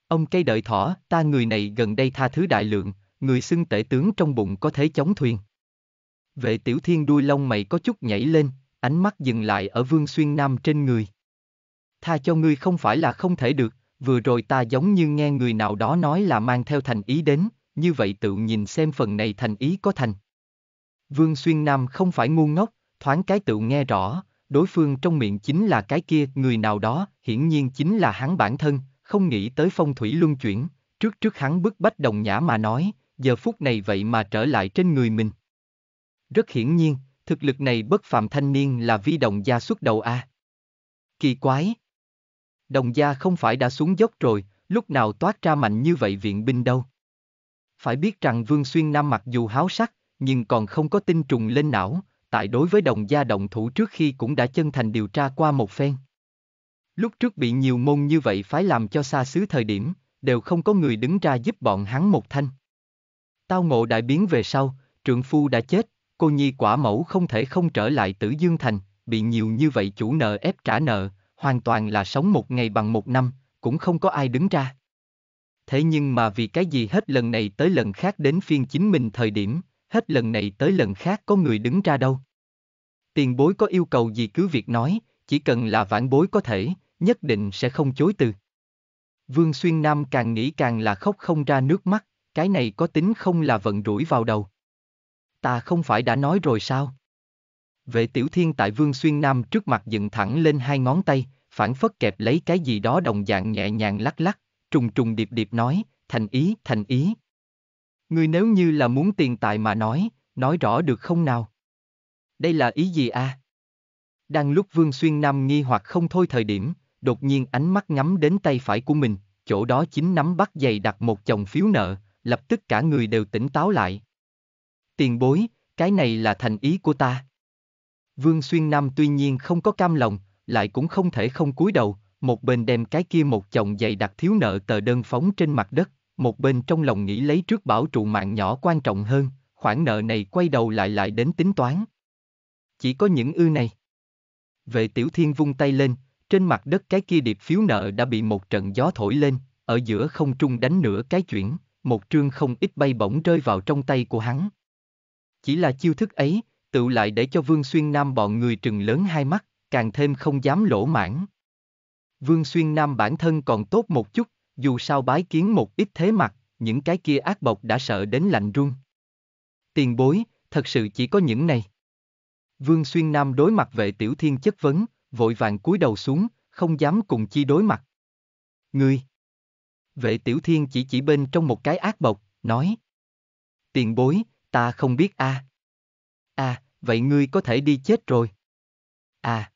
Ông cây đợi thỏ, ta người này gần đây tha thứ đại lượng, người xưng tể tướng trong bụng có thể chống thuyền. Vệ tiểu thiên đuôi lông mày có chút nhảy lên, ánh mắt dừng lại ở vương xuyên nam trên người. Tha cho ngươi không phải là không thể được, vừa rồi ta giống như nghe người nào đó nói là mang theo thành ý đến, như vậy tự nhìn xem phần này thành ý có thành. Vương xuyên nam không phải ngu ngốc, thoáng cái tự nghe rõ, đối phương trong miệng chính là cái kia, người nào đó, hiển nhiên chính là hắn bản thân, không nghĩ tới phong thủy luân chuyển, trước trước hắn bức bách đồng nhã mà nói, giờ phút này vậy mà trở lại trên người mình. Rất hiển nhiên, thực lực này bất phạm thanh niên là vi đồng gia xuất đầu a. À. Kỳ quái. Đồng gia không phải đã xuống dốc rồi, lúc nào toát ra mạnh như vậy viện binh đâu. Phải biết rằng Vương Xuyên Nam mặc dù háo sắc, nhưng còn không có tinh trùng lên não, tại đối với đồng gia động thủ trước khi cũng đã chân thành điều tra qua một phen. Lúc trước bị nhiều môn như vậy phải làm cho xa xứ thời điểm, đều không có người đứng ra giúp bọn hắn một thanh. Tao ngộ đại biến về sau, trượng phu đã chết, cô nhi quả mẫu không thể không trở lại tử Dương Thành, bị nhiều như vậy chủ nợ ép trả nợ, hoàn toàn là sống một ngày bằng một năm, cũng không có ai đứng ra. Thế nhưng mà vì cái gì hết lần này tới lần khác đến phiên chính mình thời điểm, hết lần này tới lần khác có người đứng ra đâu. Tiền bối có yêu cầu gì cứ việc nói, chỉ cần là vãn bối có thể, nhất định sẽ không chối từ. Vương Xuyên Nam càng nghĩ càng là khóc không ra nước mắt, cái này có tính không là vận rủi vào đầu. Ta không phải đã nói rồi sao? Vệ tiểu thiên tại Vương Xuyên Nam trước mặt dựng thẳng lên hai ngón tay, phản phất kẹp lấy cái gì đó đồng dạng nhẹ nhàng lắc lắc, trùng trùng điệp điệp nói, thành ý, thành ý. Ngươi nếu như là muốn tiền tài mà nói, nói rõ được không nào? Đây là ý gì a? À? Đang lúc Vương Xuyên Nam nghi hoặc không thôi thời điểm, đột nhiên ánh mắt ngắm đến tay phải của mình, chỗ đó chính nắm bắt giày đặt một chồng phiếu nợ, lập tức cả người đều tỉnh táo lại tiền bối, cái này là thành ý của ta. Vương Xuyên Nam tuy nhiên không có cam lòng, lại cũng không thể không cúi đầu, một bên đem cái kia một chồng dày đặc thiếu nợ tờ đơn phóng trên mặt đất, một bên trong lòng nghĩ lấy trước bảo trụ mạng nhỏ quan trọng hơn, khoản nợ này quay đầu lại lại đến tính toán. Chỉ có những ư này. Vệ tiểu thiên vung tay lên, trên mặt đất cái kia điệp phiếu nợ đã bị một trận gió thổi lên, ở giữa không trung đánh nửa cái chuyển, một trương không ít bay bổng rơi vào trong tay của hắn. Chỉ là chiêu thức ấy, tự lại để cho Vương Xuyên Nam bọn người trừng lớn hai mắt, càng thêm không dám lỗ mãn. Vương Xuyên Nam bản thân còn tốt một chút, dù sao bái kiến một ít thế mặt, những cái kia ác bộc đã sợ đến lạnh run. Tiền bối, thật sự chỉ có những này. Vương Xuyên Nam đối mặt vệ tiểu thiên chất vấn, vội vàng cúi đầu xuống, không dám cùng chi đối mặt. Ngươi! Vệ tiểu thiên chỉ chỉ bên trong một cái ác bộc, nói. Tiền bối, Ta không biết a. À. À, vậy ngươi có thể đi chết rồi. À.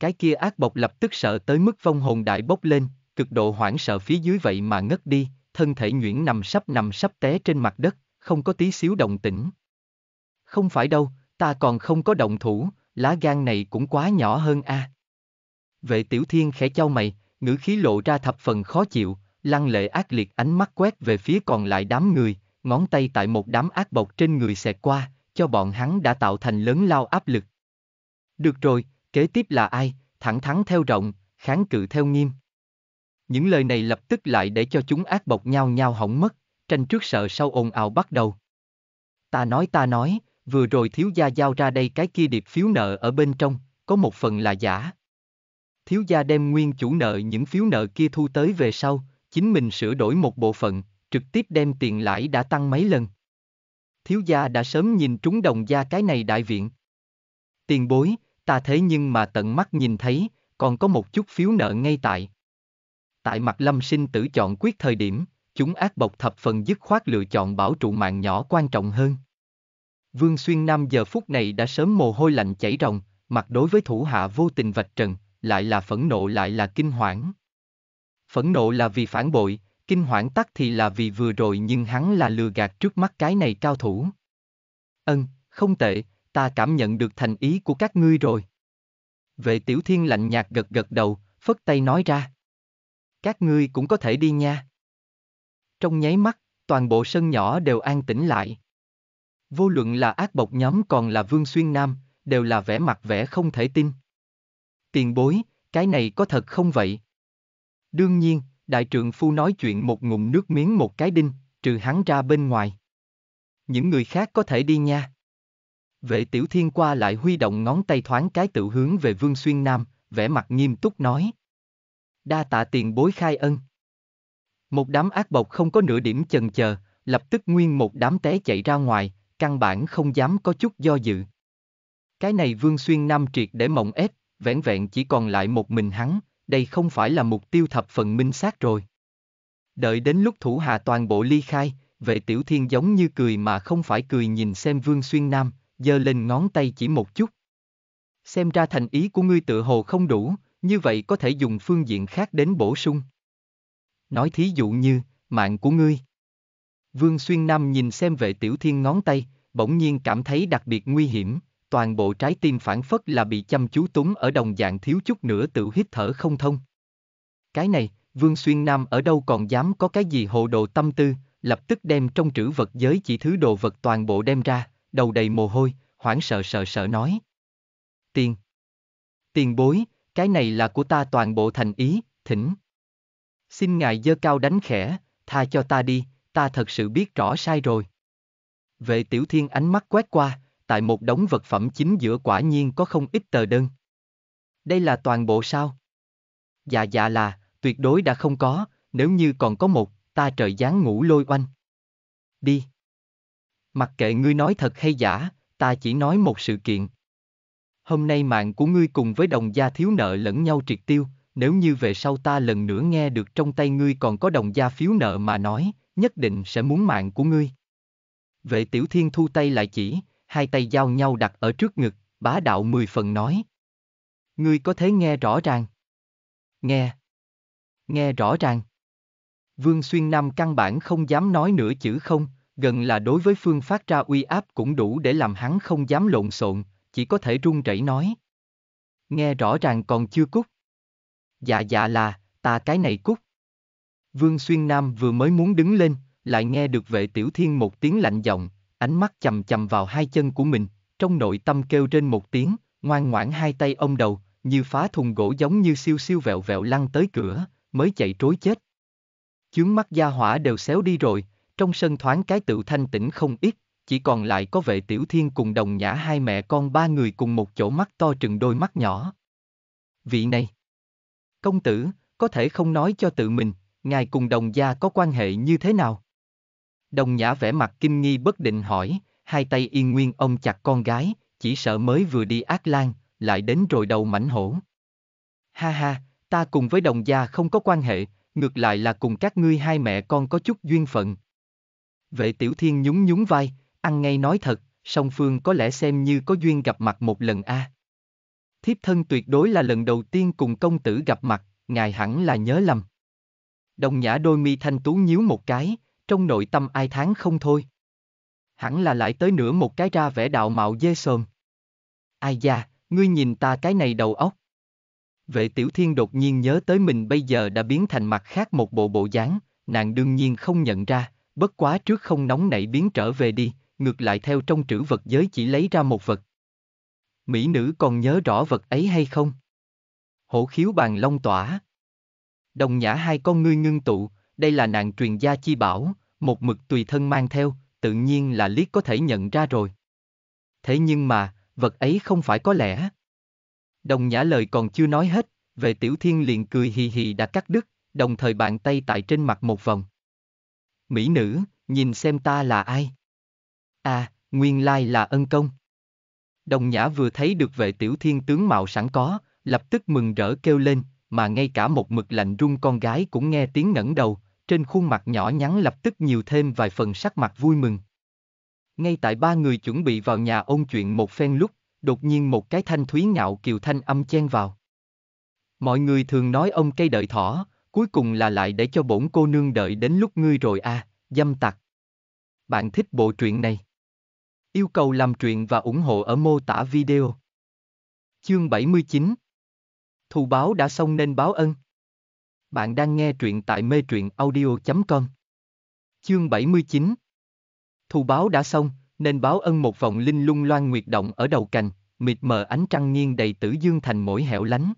Cái kia ác bộc lập tức sợ tới mức vong hồn đại bốc lên, cực độ hoảng sợ phía dưới vậy mà ngất đi, thân thể nhuyễn nằm sắp nằm sắp té trên mặt đất, không có tí xíu động tĩnh. Không phải đâu, ta còn không có động thủ, lá gan này cũng quá nhỏ hơn a. À. Vệ tiểu thiên khẽ chau mày, ngữ khí lộ ra thập phần khó chịu, lăng lệ ác liệt ánh mắt quét về phía còn lại đám người, ngón tay tại một đám ác bộc trên người xẹt qua, cho bọn hắn đã tạo thành lớn lao áp lực. Được rồi, kế tiếp là ai, thẳng thắn theo rộng, kháng cự theo nghiêm. Những lời này lập tức lại để cho chúng ác bộc nhau nhau hỏng mất, tranh trước sợ sau ồn ào bắt đầu. Ta nói ta nói, vừa rồi thiếu gia giao ra đây cái kia điệp phiếu nợ ở bên trong, có một phần là giả. Thiếu gia đem nguyên chủ nợ những phiếu nợ kia thu tới về sau, chính mình sửa đổi một bộ phận, trực tiếp đem tiền lãi đã tăng mấy lần. Thiếu gia đã sớm nhìn trúng đồng gia cái này đại viện. Tiền bối, ta thế nhưng mà tận mắt nhìn thấy, còn có một chút phiếu nợ ngay tại. Tại mặt lâm sinh tử chọn quyết thời điểm, chúng ác bộc thập phần dứt khoát lựa chọn bảo trụ mạng nhỏ quan trọng hơn. Vương Xuyên Nam giờ phút này đã sớm mồ hôi lạnh chảy ròng, mặt đối với thủ hạ vô tình vạch trần, lại là phẫn nộ lại là kinh hoảng. Phẫn nộ là vì phản bội, Kinh hoảng tắc thì là vì vừa rồi nhưng hắn là lừa gạt trước mắt cái này cao thủ. Ân, không tệ, ta cảm nhận được thành ý của các ngươi rồi. Vệ tiểu thiên lạnh nhạt gật gật đầu, phất tay nói ra. Các ngươi cũng có thể đi nha. Trong nháy mắt, toàn bộ sân nhỏ đều an tĩnh lại. Vô luận là ác bộc nhóm còn là vương xuyên nam, đều là vẻ mặt vẻ không thể tin. Tiền bối, cái này có thật không vậy? Đương nhiên, Đại trượng phu nói chuyện một ngụm nước miếng một cái đinh, trừ hắn ra bên ngoài. Những người khác có thể đi nha. Vệ tiểu thiên qua lại huy động ngón tay thoáng cái tự hướng về Vương Xuyên Nam, vẻ mặt nghiêm túc nói. Đa tạ tiền bối khai ân. Một đám ác bộc không có nửa điểm chần chờ, lập tức nguyên một đám té chạy ra ngoài, căn bản không dám có chút do dự. Cái này Vương Xuyên Nam triệt để mộng ép, vẻn vẹn chỉ còn lại một mình hắn, đây không phải là mục tiêu thập phần minh xác rồi. Đợi đến lúc thủ hạ toàn bộ ly khai, vệ tiểu thiên giống như cười mà không phải cười nhìn xem Vương Xuyên Nam, giơ lên ngón tay chỉ một chút. Xem ra thành ý của ngươi tự hồ không đủ, như vậy có thể dùng phương diện khác đến bổ sung. Nói thí dụ như, mạng của ngươi. Vương Xuyên Nam nhìn xem vệ tiểu thiên ngón tay, bỗng nhiên cảm thấy đặc biệt nguy hiểm toàn bộ trái tim phản phất là bị chăm chú túng ở đồng dạng thiếu chút nữa tự hít thở không thông. Cái này, Vương Xuyên Nam ở đâu còn dám có cái gì hồ đồ tâm tư, lập tức đem trong trữ vật giới chỉ thứ đồ vật toàn bộ đem ra, đầu đầy mồ hôi, hoảng sợ sợ sợ nói. Tiền. Tiền bối, cái này là của ta toàn bộ thành ý, thỉnh. Xin ngài dơ cao đánh khẽ, tha cho ta đi, ta thật sự biết rõ sai rồi. Vệ tiểu thiên ánh mắt quét qua, tại một đống vật phẩm chính giữa quả nhiên có không ít tờ đơn. Đây là toàn bộ sao? Dạ dạ là, tuyệt đối đã không có, nếu như còn có một, ta trời gián ngủ lôi oanh. Đi. Mặc kệ ngươi nói thật hay giả, ta chỉ nói một sự kiện. Hôm nay mạng của ngươi cùng với đồng gia thiếu nợ lẫn nhau triệt tiêu, nếu như về sau ta lần nữa nghe được trong tay ngươi còn có đồng gia phiếu nợ mà nói, nhất định sẽ muốn mạng của ngươi. Vệ tiểu thiên thu tay lại chỉ, hai tay giao nhau đặt ở trước ngực, bá đạo mười phần nói. Ngươi có thể nghe rõ ràng. Nghe. Nghe rõ ràng. Vương Xuyên Nam căn bản không dám nói nửa chữ không, gần là đối với phương phát ra uy áp cũng đủ để làm hắn không dám lộn xộn, chỉ có thể run rẩy nói. Nghe rõ ràng còn chưa cút. Dạ dạ là, ta cái này cút. Vương Xuyên Nam vừa mới muốn đứng lên, lại nghe được vệ tiểu thiên một tiếng lạnh giọng, ánh mắt chầm chầm vào hai chân của mình, trong nội tâm kêu trên một tiếng, ngoan ngoãn hai tay ông đầu, như phá thùng gỗ giống như siêu siêu vẹo vẹo lăn tới cửa, mới chạy trối chết. Chướng mắt gia hỏa đều xéo đi rồi, trong sân thoáng cái tự thanh tĩnh không ít, chỉ còn lại có vệ tiểu thiên cùng đồng nhã hai mẹ con ba người cùng một chỗ mắt to trừng đôi mắt nhỏ. Vị này, công tử, có thể không nói cho tự mình, ngài cùng đồng gia có quan hệ như thế nào? Đồng Nhã vẻ mặt kinh nghi bất định hỏi, hai tay yên nguyên ông chặt con gái, chỉ sợ mới vừa đi ác lan, lại đến rồi đầu mảnh hổ. Ha ha, ta cùng với đồng gia không có quan hệ, ngược lại là cùng các ngươi hai mẹ con có chút duyên phận. Vệ tiểu thiên nhún nhún vai, ăn ngay nói thật, song phương có lẽ xem như có duyên gặp mặt một lần a. À. Thiếp thân tuyệt đối là lần đầu tiên cùng công tử gặp mặt, ngài hẳn là nhớ lầm. Đồng nhã đôi mi thanh tú nhíu một cái, trong nội tâm ai tháng không thôi. Hẳn là lại tới nửa một cái ra vẻ đạo mạo dê sờm. Ai da, ngươi nhìn ta cái này đầu óc. Vệ tiểu thiên đột nhiên nhớ tới mình bây giờ đã biến thành mặt khác một bộ bộ dáng, nàng đương nhiên không nhận ra, bất quá trước không nóng nảy biến trở về đi, ngược lại theo trong trữ vật giới chỉ lấy ra một vật. Mỹ nữ còn nhớ rõ vật ấy hay không? Hổ khiếu bàn long tỏa. Đồng nhã hai con ngươi ngưng tụ, đây là nàng truyền gia chi bảo, một mực tùy thân mang theo, tự nhiên là liếc có thể nhận ra rồi. Thế nhưng mà, vật ấy không phải có lẽ. Đồng nhã lời còn chưa nói hết, về tiểu thiên liền cười hì hì đã cắt đứt, đồng thời bàn tay tại trên mặt một vòng. Mỹ nữ, nhìn xem ta là ai? À, nguyên lai là ân công. Đồng nhã vừa thấy được vệ tiểu thiên tướng mạo sẵn có, lập tức mừng rỡ kêu lên, mà ngay cả một mực lạnh run con gái cũng nghe tiếng ngẩng đầu, trên khuôn mặt nhỏ nhắn lập tức nhiều thêm vài phần sắc mặt vui mừng. Ngay tại ba người chuẩn bị vào nhà ôn chuyện một phen lúc, đột nhiên một cái thanh thúy ngạo kiều thanh âm chen vào. Mọi người thường nói ông cây đợi thỏ, cuối cùng là lại để cho bổn cô nương đợi đến lúc ngươi rồi à, dâm tặc. Bạn thích bộ truyện này? Yêu cầu làm truyện và ủng hộ ở mô tả video. Chương 79 Thù báo đã xong nên báo ân. Bạn đang nghe truyện tại mê truyện audio.com. Chương 79 thu báo đã xong, nên báo ân một vòng linh lung loan nguyệt động ở đầu cành, mịt mờ ánh trăng nghiêng đầy tử dương thành mỗi hẻo lánh.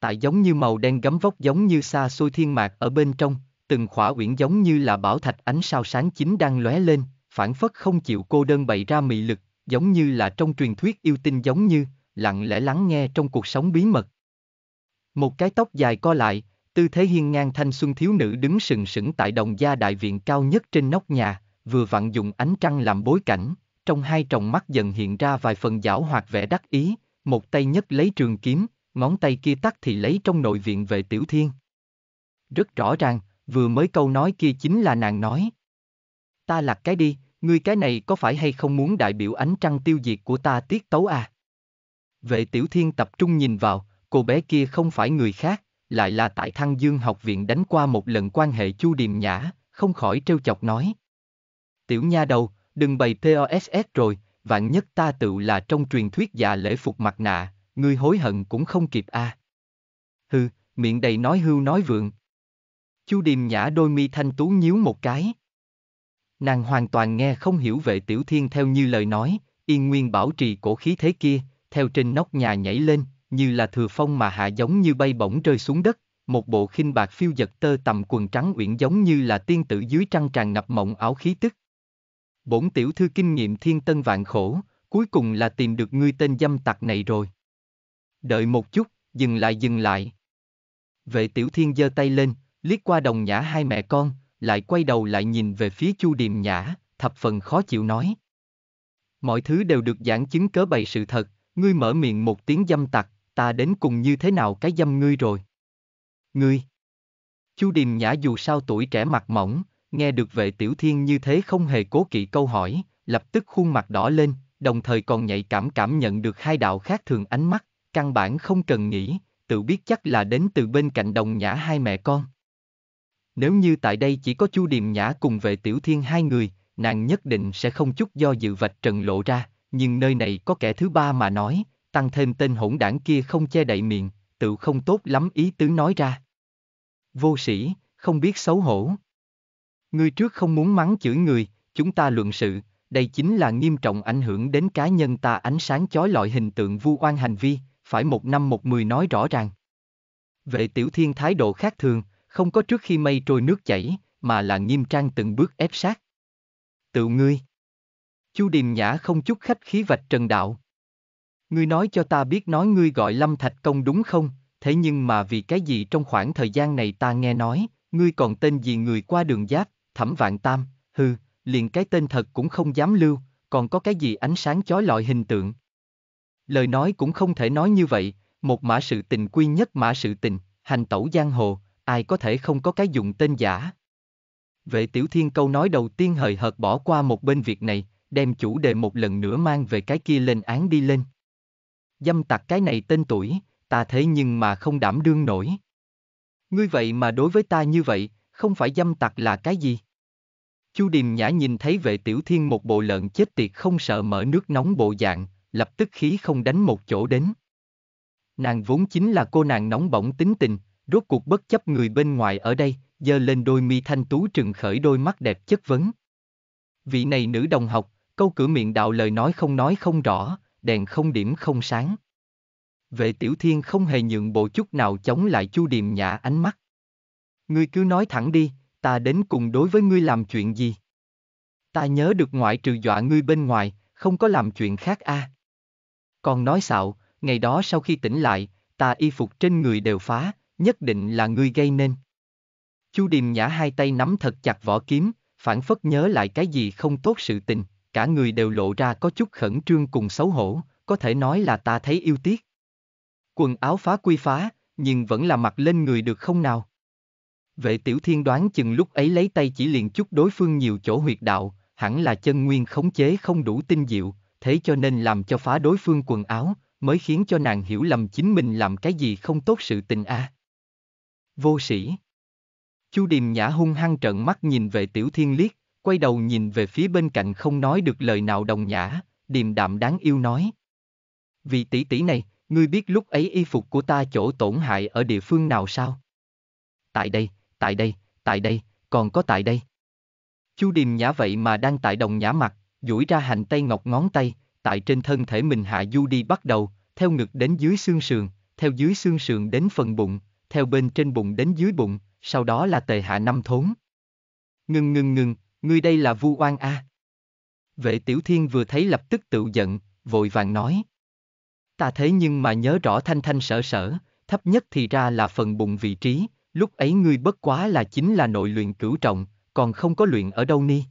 Tại giống như màu đen gấm vóc giống như xa xôi thiên mạc ở bên trong, từng khỏa uyển giống như là bảo thạch ánh sao sáng chính đang lóe lên, phản phất không chịu cô đơn bày ra mị lực, giống như là trong truyền thuyết yêu tinh giống như, lặng lẽ lắng nghe trong cuộc sống bí mật. Một cái tóc dài co lại, Tư thế hiên ngang thanh xuân thiếu nữ đứng sừng sững tại đồng gia đại viện cao nhất trên nóc nhà, vừa vặn dùng ánh trăng làm bối cảnh, trong hai tròng mắt dần hiện ra vài phần giảo hoạt vẻ đắc ý, một tay nhất lấy trường kiếm, ngón tay kia tắt thì lấy trong nội viện về tiểu thiên. Rất rõ ràng, vừa mới câu nói kia chính là nàng nói. Ta lạc cái đi, ngươi cái này có phải hay không muốn đại biểu ánh trăng tiêu diệt của ta tiết tấu à? Vệ tiểu thiên tập trung nhìn vào, cô bé kia không phải người khác, lại là tại Thăng Dương học viện đánh qua một lần quan hệ Chu Điềm Nhã, không khỏi trêu chọc nói. Tiểu nha đầu, đừng bày TOSS rồi, vạn nhất ta tự là trong truyền thuyết già lễ phục mặt nạ, ngươi hối hận cũng không kịp a. À. Hừ, miệng đầy nói hưu nói vượng. Chu Điềm Nhã đôi mi thanh tú nhíu một cái. Nàng hoàn toàn nghe không hiểu về Tiểu Thiên theo như lời nói, yên nguyên bảo trì cổ khí thế kia, theo trên nóc nhà nhảy lên, như là thừa phong mà hạ giống như bay bổng rơi xuống đất, một bộ khinh bạc phiêu giật tơ tầm quần trắng uyển giống như là tiên tử dưới trăng tràn ngập mộng áo khí tức. Bổn tiểu thư kinh nghiệm thiên tân vạn khổ, cuối cùng là tìm được ngươi tên dâm tặc này rồi. Đợi một chút, dừng lại dừng lại. Vệ tiểu thiên giơ tay lên, liếc qua đồng nhã hai mẹ con, lại quay đầu lại nhìn về phía chu điềm nhã, thập phần khó chịu nói. Mọi thứ đều được giảng chứng cớ bày sự thật, ngươi mở miệng một tiếng dâm tặc, ta đến cùng như thế nào cái dâm ngươi rồi. Ngươi! Chu Điềm Nhã dù sao tuổi trẻ mặt mỏng, nghe được vệ tiểu thiên như thế không hề cố kỵ câu hỏi, lập tức khuôn mặt đỏ lên, đồng thời còn nhạy cảm cảm nhận được hai đạo khác thường ánh mắt, căn bản không cần nghĩ, tự biết chắc là đến từ bên cạnh đồng nhã hai mẹ con. Nếu như tại đây chỉ có Chu Điềm Nhã cùng vệ tiểu thiên hai người, nàng nhất định sẽ không chút do dự vạch trần lộ ra, nhưng nơi này có kẻ thứ ba mà nói, tăng thêm tên hỗn đảng kia không che đậy miệng, tự không tốt lắm ý tứ nói ra. Vô sĩ, không biết xấu hổ. Ngươi trước không muốn mắng chửi người, chúng ta luận sự, đây chính là nghiêm trọng ảnh hưởng đến cá nhân ta ánh sáng chói lọi hình tượng vu oan hành vi, phải một năm một mười nói rõ ràng. Vệ tiểu thiên thái độ khác thường, không có trước khi mây trôi nước chảy, mà là nghiêm trang từng bước ép sát. Tự ngươi. Chu Điềm Nhã không chút khách khí vạch trần đạo. Ngươi nói cho ta biết nói ngươi gọi Lâm Thạch Công đúng không, thế nhưng mà vì cái gì trong khoảng thời gian này ta nghe nói, ngươi còn tên gì người qua đường giáp, thẩm vạn tam, hư, liền cái tên thật cũng không dám lưu, còn có cái gì ánh sáng chói lọi hình tượng. Lời nói cũng không thể nói như vậy, một mã sự tình quy nhất mã sự tình, hành tẩu giang hồ, ai có thể không có cái dùng tên giả. Vệ tiểu thiên câu nói đầu tiên hời hợt bỏ qua một bên việc này, đem chủ đề một lần nữa mang về cái kia lên án đi lên dâm tặc cái này tên tuổi, ta thế nhưng mà không đảm đương nổi. Ngươi vậy mà đối với ta như vậy, không phải dâm tặc là cái gì? Chu Điềm Nhã nhìn thấy vệ tiểu thiên một bộ lợn chết tiệt không sợ mở nước nóng bộ dạng, lập tức khí không đánh một chỗ đến. Nàng vốn chính là cô nàng nóng bỏng tính tình, rốt cuộc bất chấp người bên ngoài ở đây, giơ lên đôi mi thanh tú trừng khởi đôi mắt đẹp chất vấn. Vị này nữ đồng học, câu cửa miệng đạo lời nói không nói không rõ, đèn không điểm không sáng. Vệ tiểu thiên không hề nhượng bộ chút nào chống lại chu điềm nhã ánh mắt. Ngươi cứ nói thẳng đi, ta đến cùng đối với ngươi làm chuyện gì? Ta nhớ được ngoại trừ dọa ngươi bên ngoài, không có làm chuyện khác a. À? Còn nói xạo, ngày đó sau khi tỉnh lại, ta y phục trên người đều phá, nhất định là ngươi gây nên. Chu Điềm Nhã hai tay nắm thật chặt vỏ kiếm, phản phất nhớ lại cái gì không tốt sự tình, cả người đều lộ ra có chút khẩn trương cùng xấu hổ, có thể nói là ta thấy yêu tiếc. Quần áo phá quy phá, nhưng vẫn là mặc lên người được không nào? Vệ tiểu thiên đoán chừng lúc ấy lấy tay chỉ liền chút đối phương nhiều chỗ huyệt đạo, hẳn là chân nguyên khống chế không đủ tinh diệu, thế cho nên làm cho phá đối phương quần áo, mới khiến cho nàng hiểu lầm chính mình làm cái gì không tốt sự tình a. À. Vô sĩ. Chu Điềm Nhã hung hăng trợn mắt nhìn về Tiểu Thiên liếc, quay đầu nhìn về phía bên cạnh không nói được lời nào đồng nhã, điềm đạm đáng yêu nói. Vì tỷ tỷ này, ngươi biết lúc ấy y phục của ta chỗ tổn hại ở địa phương nào sao? Tại đây, tại đây, tại đây, còn có tại đây. Chu điềm nhã vậy mà đang tại đồng nhã mặt, duỗi ra hành tay ngọc ngón tay, tại trên thân thể mình hạ du đi bắt đầu, theo ngực đến dưới xương sườn, theo dưới xương sườn đến phần bụng, theo bên trên bụng đến dưới bụng, sau đó là tề hạ năm thốn. Ngưng ngưng ngưng, ngươi đây là vu oan a. À. Vệ tiểu thiên vừa thấy lập tức tự giận, vội vàng nói. Ta thế nhưng mà nhớ rõ thanh thanh sở sở, thấp nhất thì ra là phần bụng vị trí, lúc ấy ngươi bất quá là chính là nội luyện cửu trọng, còn không có luyện ở đâu ni.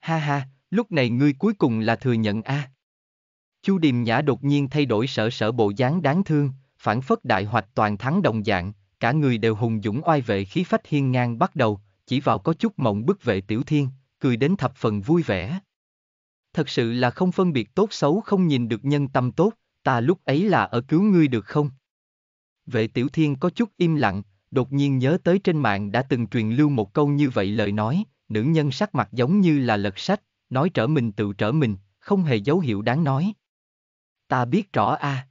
Ha ha, lúc này ngươi cuối cùng là thừa nhận a. À. Chu Điềm Nhã đột nhiên thay đổi sở sở bộ dáng đáng thương, phản phất đại hoạch toàn thắng đồng dạng, cả người đều hùng dũng oai vệ khí phách hiên ngang bắt đầu, chỉ vào có chút mộng bức vệ tiểu thiên, cười đến thập phần vui vẻ. Thật sự là không phân biệt tốt xấu không nhìn được nhân tâm tốt, ta lúc ấy là ở cứu ngươi được không? Vệ tiểu thiên có chút im lặng, đột nhiên nhớ tới trên mạng đã từng truyền lưu một câu như vậy lời nói, nữ nhân sắc mặt giống như là lật sách, nói trở mình tự trở mình, không hề dấu hiệu đáng nói. Ta biết rõ a. À.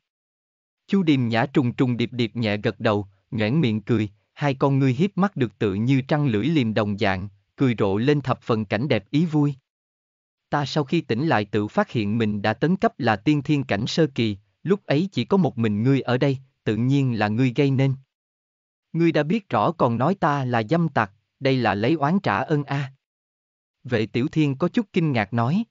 Chu Điềm Nhã trùng trùng điệp điệp nhẹ gật đầu, nhoẻn miệng cười, hai con ngươi hiếp mắt được tự như trăng lưỡi liềm đồng dạng, cười rộ lên thập phần cảnh đẹp ý vui. Ta sau khi tỉnh lại tự phát hiện mình đã tấn cấp là tiên thiên cảnh sơ kỳ, lúc ấy chỉ có một mình ngươi ở đây, tự nhiên là ngươi gây nên. Ngươi đã biết rõ còn nói ta là dâm tặc, đây là lấy oán trả ơn a. À. Vệ tiểu thiên có chút kinh ngạc nói.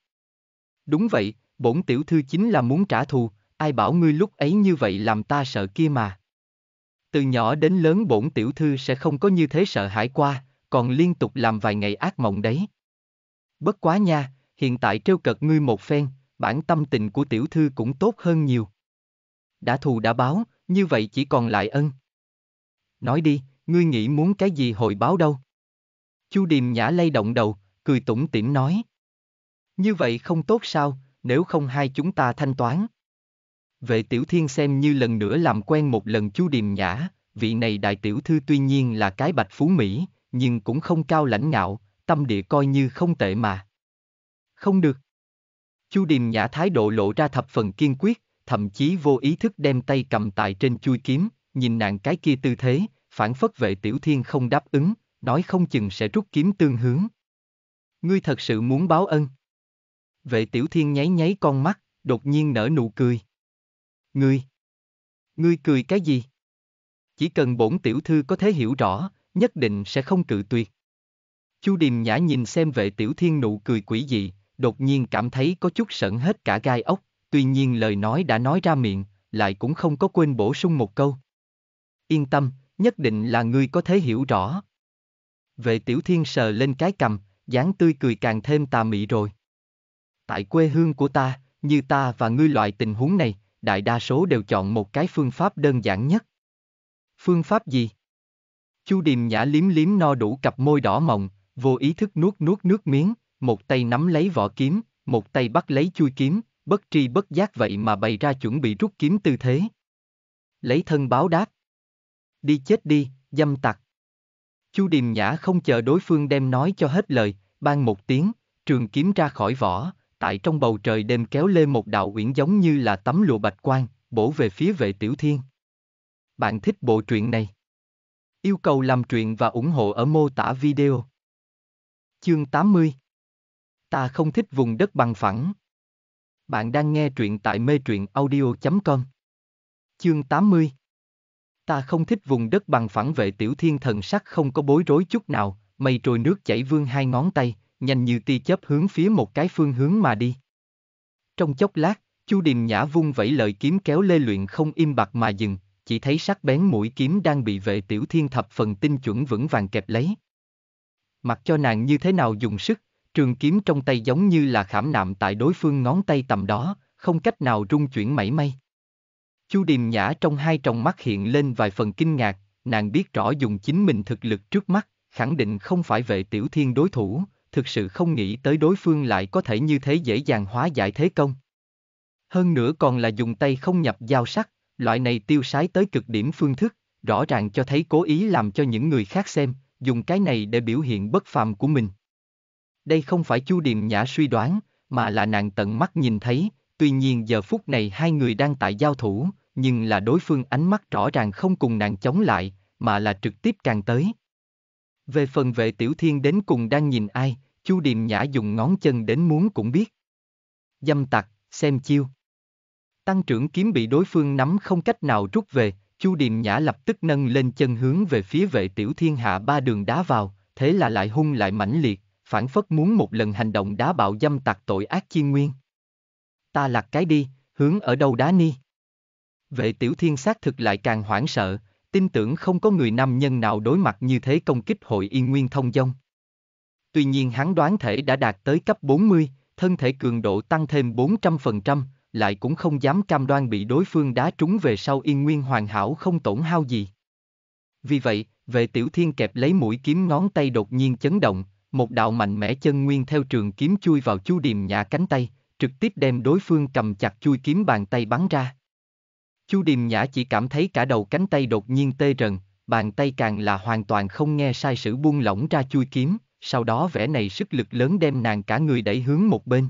Đúng vậy, bổn tiểu thư chính là muốn trả thù, ai bảo ngươi lúc ấy như vậy làm ta sợ kia mà. Từ nhỏ đến lớn bổn tiểu thư sẽ không có như thế sợ hãi qua, còn liên tục làm vài ngày ác mộng đấy. Bất quá nha, hiện tại trêu cợt ngươi một phen, bản tâm tình của tiểu thư cũng tốt hơn nhiều. Đã thù đã báo, như vậy chỉ còn lại ân. Nói đi, ngươi nghĩ muốn cái gì hồi báo đâu? Chu Điềm Nhã lay động đầu, cười tủm tỉm nói. Như vậy không tốt sao, nếu không hai chúng ta thanh toán. Vệ tiểu thiên xem như lần nữa làm quen một lần chu điềm nhã, vị này đại tiểu thư tuy nhiên là cái bạch phú Mỹ, nhưng cũng không cao lãnh ngạo, tâm địa coi như không tệ mà. Không được. Chu điềm nhã thái độ lộ ra thập phần kiên quyết, thậm chí vô ý thức đem tay cầm tại trên chui kiếm, nhìn nàng cái kia tư thế, phản phất vệ tiểu thiên không đáp ứng, nói không chừng sẽ rút kiếm tương hướng. Ngươi thật sự muốn báo ân. Vệ tiểu thiên nháy nháy con mắt, đột nhiên nở nụ cười. Ngươi! Ngươi cười cái gì? Chỉ cần bổn tiểu thư có thể hiểu rõ, nhất định sẽ không cự tuyệt. Chu Điềm Nhã nhìn xem vệ tiểu thiên nụ cười quỷ dị, đột nhiên cảm thấy có chút sợn hết cả gai ốc, tuy nhiên lời nói đã nói ra miệng, lại cũng không có quên bổ sung một câu. Yên tâm, nhất định là ngươi có thể hiểu rõ. Vệ tiểu thiên sờ lên cái cầm, dáng tươi cười càng thêm tà mị rồi. Tại quê hương của ta, như ta và ngươi loại tình huống này, đại đa số đều chọn một cái phương pháp đơn giản nhất. Phương pháp gì? Chu Điềm Nhã liếm liếm no đủ cặp môi đỏ mọng, vô ý thức nuốt nuốt nước miếng, một tay nắm lấy vỏ kiếm, một tay bắt lấy chui kiếm, bất tri bất giác vậy mà bày ra chuẩn bị rút kiếm tư thế. Lấy thân báo đáp. Đi chết đi, dâm tặc. Chu Điềm Nhã không chờ đối phương đem nói cho hết lời, ban một tiếng, trường kiếm ra khỏi vỏ, tại trong bầu trời đêm kéo lê một đạo uyển giống như là tấm lụa bạch quan bổ về phía vệ tiểu thiên. Bạn thích bộ truyện này? Yêu cầu làm truyện và ủng hộ ở mô tả video. Chương 80 Ta không thích vùng đất bằng phẳng. Bạn đang nghe truyện tại mê truyện audio.com Chương 80 Ta không thích vùng đất bằng phẳng vệ tiểu thiên thần sắc không có bối rối chút nào, mây trôi nước chảy vương hai ngón tay, nhanh như tia chớp hướng phía một cái phương hướng mà đi. Trong chốc lát, Chu Điềm Nhã vung vẫy lợi kiếm kéo lê luyện không im bặt mà dừng, chỉ thấy sắc bén mũi kiếm đang bị vệ tiểu thiên thập phần tinh chuẩn vững vàng kẹp lấy. Mặc cho nàng như thế nào dùng sức, trường kiếm trong tay giống như là khảm nạm tại đối phương ngón tay tầm đó, không cách nào rung chuyển mảy may. Chu Điềm Nhã trong hai tròng mắt hiện lên vài phần kinh ngạc, nàng biết rõ dùng chính mình thực lực trước mắt, khẳng định không phải vệ tiểu thiên đối thủ, thực sự không nghĩ tới đối phương lại có thể như thế dễ dàng hóa giải thế công. Hơn nữa còn là dùng tay không nhập dao sắc, loại này tiêu sái tới cực điểm phương thức, rõ ràng cho thấy cố ý làm cho những người khác xem, dùng cái này để biểu hiện bất phàm của mình. Đây không phải Chu Điềm Nhã suy đoán, mà là nàng tận mắt nhìn thấy, tuy nhiên giờ phút này hai người đang tại giao thủ, nhưng là đối phương ánh mắt rõ ràng không cùng nàng chống lại, mà là trực tiếp càng tới. Về phần vệ tiểu thiên đến cùng đang nhìn ai, chu điềm nhã dùng ngón chân đến muốn cũng biết. Dâm tặc, xem chiêu. Tăng trưởng kiếm bị đối phương nắm không cách nào rút về, chu điềm nhã lập tức nâng lên chân hướng về phía vệ tiểu thiên hạ ba đường đá vào, thế là lại hung lại mãnh liệt, phản phất muốn một lần hành động đá bạo dâm tặc tội ác chi nguyên. Ta lạc cái đi, hướng ở đâu đá ni. Vệ tiểu thiên xác thực lại càng hoảng sợ, tin tưởng không có người nam nhân nào đối mặt như thế công kích hội yên nguyên thông dông. Tuy nhiên hắn đoán thể đã đạt tới cấp 40, thân thể cường độ tăng thêm 400%, lại cũng không dám cam đoan bị đối phương đá trúng về sau yên nguyên hoàn hảo không tổn hao gì. Vì vậy, vệ tiểu thiên kẹp lấy mũi kiếm ngón tay đột nhiên chấn động, một đạo mạnh mẽ chân nguyên theo trường kiếm chui vào chu điềm nhã cánh tay, trực tiếp đem đối phương cầm chặt chui kiếm bàn tay bắn ra. Chu Điềm Nhã chỉ cảm thấy cả đầu cánh tay đột nhiên tê rần, bàn tay càng là hoàn toàn không nghe sai sử buông lỏng ra chui kiếm, sau đó vẻ này sức lực lớn đem nàng cả người đẩy hướng một bên.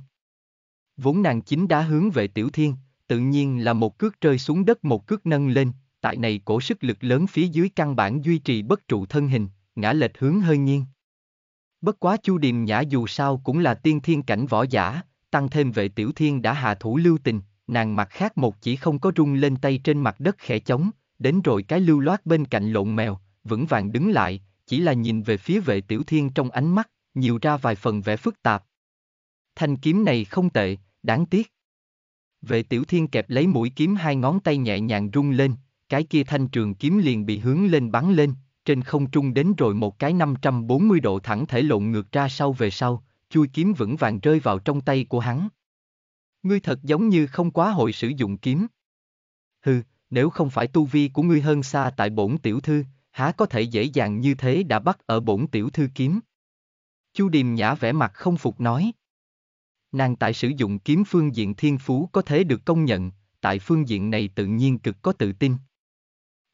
Vốn nàng chính đã hướng về Tiểu Thiên, tự nhiên là một cước rơi xuống đất một cước nâng lên, tại này cổ sức lực lớn phía dưới căn bản duy trì bất trụ thân hình, ngã lệch hướng hơi nghiêng. Bất quá Chu Điềm Nhã dù sao cũng là tiên thiên cảnh võ giả, tăng thêm về Tiểu Thiên đã hạ thủ lưu tình, nàng mặt khác một chỉ không có rung lên tay trên mặt đất khẽ chống, đến rồi cái lưu loát bên cạnh lộn mèo, vững vàng đứng lại, chỉ là nhìn về phía vệ tiểu thiên trong ánh mắt, nhiều ra vài phần vẻ phức tạp. Thanh kiếm này không tệ, đáng tiếc. Vệ tiểu thiên kẹp lấy mũi kiếm hai ngón tay nhẹ nhàng rung lên, cái kia thanh trường kiếm liền bị hướng lên bắn lên, trên không trung đến rồi một cái 540 độ thẳng thể lộn ngược ra sau về sau, chui kiếm vững vàng rơi vào trong tay của hắn. Ngươi thật giống như không quá hội sử dụng kiếm. Hừ, nếu không phải tu vi của ngươi hơn xa tại bổn tiểu thư, há có thể dễ dàng như thế đã bắt ở bổn tiểu thư kiếm. Chu Điềm Nhã vẻ mặt không phục nói. Nàng tại sử dụng kiếm phương diện thiên phú có thể được công nhận, tại phương diện này tự nhiên cực có tự tin.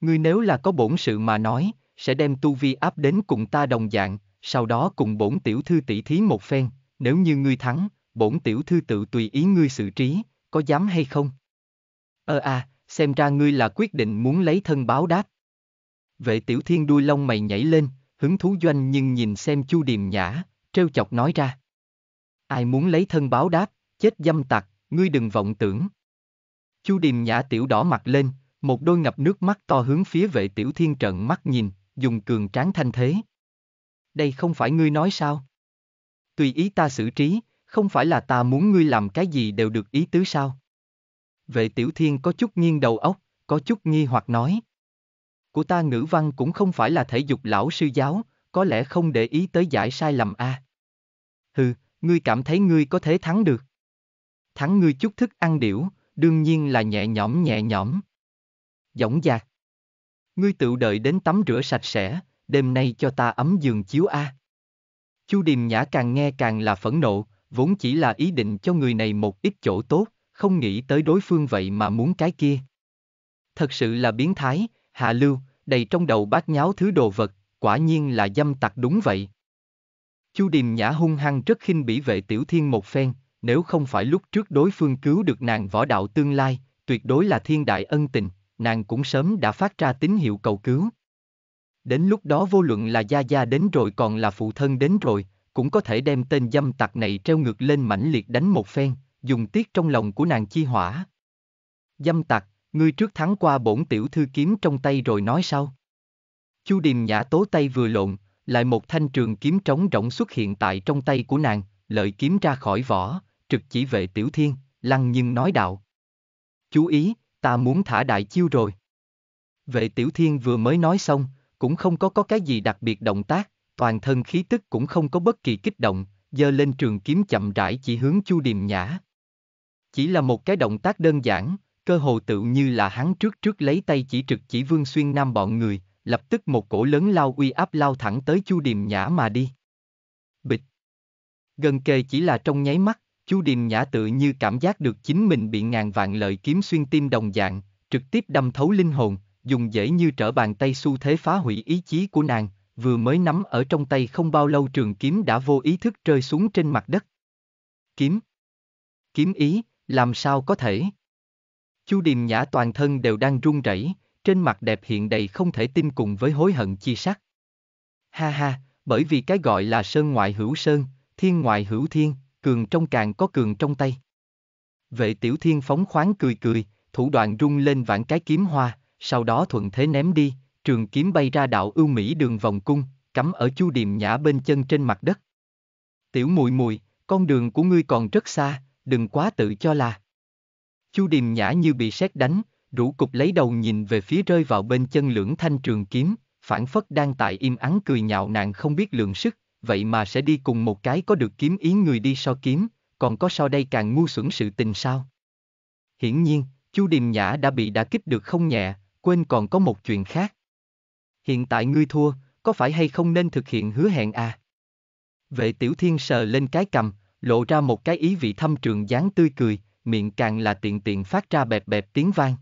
Ngươi nếu là có bổn sự mà nói, sẽ đem tu vi áp đến cùng ta đồng dạng, sau đó cùng bổn tiểu thư tỷ thí một phen, nếu như ngươi thắng, bổn tiểu thư tự tùy ý ngươi xử trí, có dám hay không? Ơ ờ à, xem ra ngươi là quyết định muốn lấy thân báo đáp. Vệ tiểu thiên đuôi lông mày nhảy lên, hứng thú doanh nhưng nhìn xem chu điềm nhã, trêu chọc nói ra. Ai muốn lấy thân báo đáp, chết dâm tặc, ngươi đừng vọng tưởng. Chu điềm nhã tiểu đỏ mặt lên, một đôi ngập nước mắt to hướng phía vệ tiểu thiên trận mắt nhìn, dùng cường tráng thanh thế. Đây không phải ngươi nói sao? Tùy ý ta xử trí, không phải là ta muốn ngươi làm cái gì đều được ý tứ sao? Vệ tiểu thiên có chút nghiêng đầu óc, có chút nghi hoặc nói. Của ta ngữ văn cũng không phải là thể dục lão sư giáo, có lẽ không để ý tới giải sai lầm a. À. Hừ, ngươi cảm thấy ngươi có thể thắng được. Thắng ngươi chút thức ăn điểu, đương nhiên là nhẹ nhõm nhẹ nhõm. Dõng dạc. Ngươi tự đợi đến tắm rửa sạch sẽ, đêm nay cho ta ấm giường chiếu a. À. Chu Điềm Nhã càng nghe càng là phẫn nộ, vốn chỉ là ý định cho người này một ít chỗ tốt, không nghĩ tới đối phương vậy mà muốn cái kia. Thật sự là biến thái, hạ lưu, đầy trong đầu bát nháo thứ đồ vật, quả nhiên là dâm tặc đúng vậy. Chu Điềm Nhã hung hăng rất khinh bỉ vệ tiểu thiên một phen, nếu không phải lúc trước đối phương cứu được nàng võ đạo tương lai, tuyệt đối là thiên đại ân tình, nàng cũng sớm đã phát ra tín hiệu cầu cứu. Đến lúc đó vô luận là gia gia đến rồi còn là phụ thân đến rồi, cũng có thể đem tên dâm tặc này treo ngược lên mãnh liệt đánh một phen, dùng tiết trong lòng của nàng chi hỏa. Dâm tặc, ngươi trước thắng qua bổn tiểu thư kiếm trong tay rồi nói sau. Chu Điềm Nhã tố tay vừa lộn, lại một thanh trường kiếm trống rỗng xuất hiện tại trong tay của nàng, lợi kiếm ra khỏi vỏ, trực chỉ về tiểu thiên, lăng nhưng nói đạo. Chú ý, ta muốn thả đại chiêu rồi. Vệ tiểu thiên vừa mới nói xong, cũng không có có cái gì đặc biệt động tác, toàn thân khí tức cũng không có bất kỳ kích động, giơ lên trường kiếm chậm rãi chỉ hướng Chu Điềm Nhã. Chỉ là một cái động tác đơn giản, cơ hồ tự như là hắn trước trước lấy tay chỉ trực chỉ Vương Xuyên Nam bọn người, lập tức một cổ lớn lao uy áp lao thẳng tới Chu Điềm Nhã mà đi. Bịch. Gần kề chỉ là trong nháy mắt, Chu Điềm Nhã tự như cảm giác được chính mình bị ngàn vạn lợi kiếm xuyên tim đồng dạng, trực tiếp đâm thấu linh hồn, dùng dễ như trở bàn tay xu thế phá hủy ý chí của nàng, vừa mới nắm ở trong tay không bao lâu trường kiếm đã vô ý thức rơi xuống trên mặt đất. Kiếm. Kiếm ý, làm sao có thể? Chu Điềm Nhã toàn thân đều đang run rẩy, trên mặt đẹp hiện đầy không thể tin cùng với hối hận chi sắc. Ha ha, bởi vì cái gọi là sơn ngoại hữu sơn, thiên ngoại hữu thiên, cường trong càng có cường trong tay. Vệ tiểu thiên phóng khoáng cười cười, thủ đoạn rung lên vạn cái kiếm hoa, sau đó thuận thế ném đi, trường kiếm bay ra đạo ưu mỹ đường vòng cung, cắm ở chu điềm nhã bên chân trên mặt đất. Tiểu mùi mùi, con đường của ngươi còn rất xa, đừng quá tự cho là. Chu điềm nhã như bị sét đánh, rũ cục lấy đầu nhìn về phía rơi vào bên chân lưỡng thanh trường kiếm, phản phất đang tại im ắng cười nhạo nàng không biết lượng sức, vậy mà sẽ đi cùng một cái có được kiếm ý người đi so kiếm, còn có sau đây càng ngu xuẩn sự tình sao. Hiển nhiên, Chu Điềm Nhã đã bị đả kích được không nhẹ, quên còn có một chuyện khác hiện tại ngươi thua, có phải hay không nên thực hiện hứa hẹn à? Vệ tiểu thiên sờ lên cái cầm, lộ ra một cái ý vị thâm trường dáng tươi cười, miệng càng là tiện tiện phát ra bẹp bẹp tiếng vang.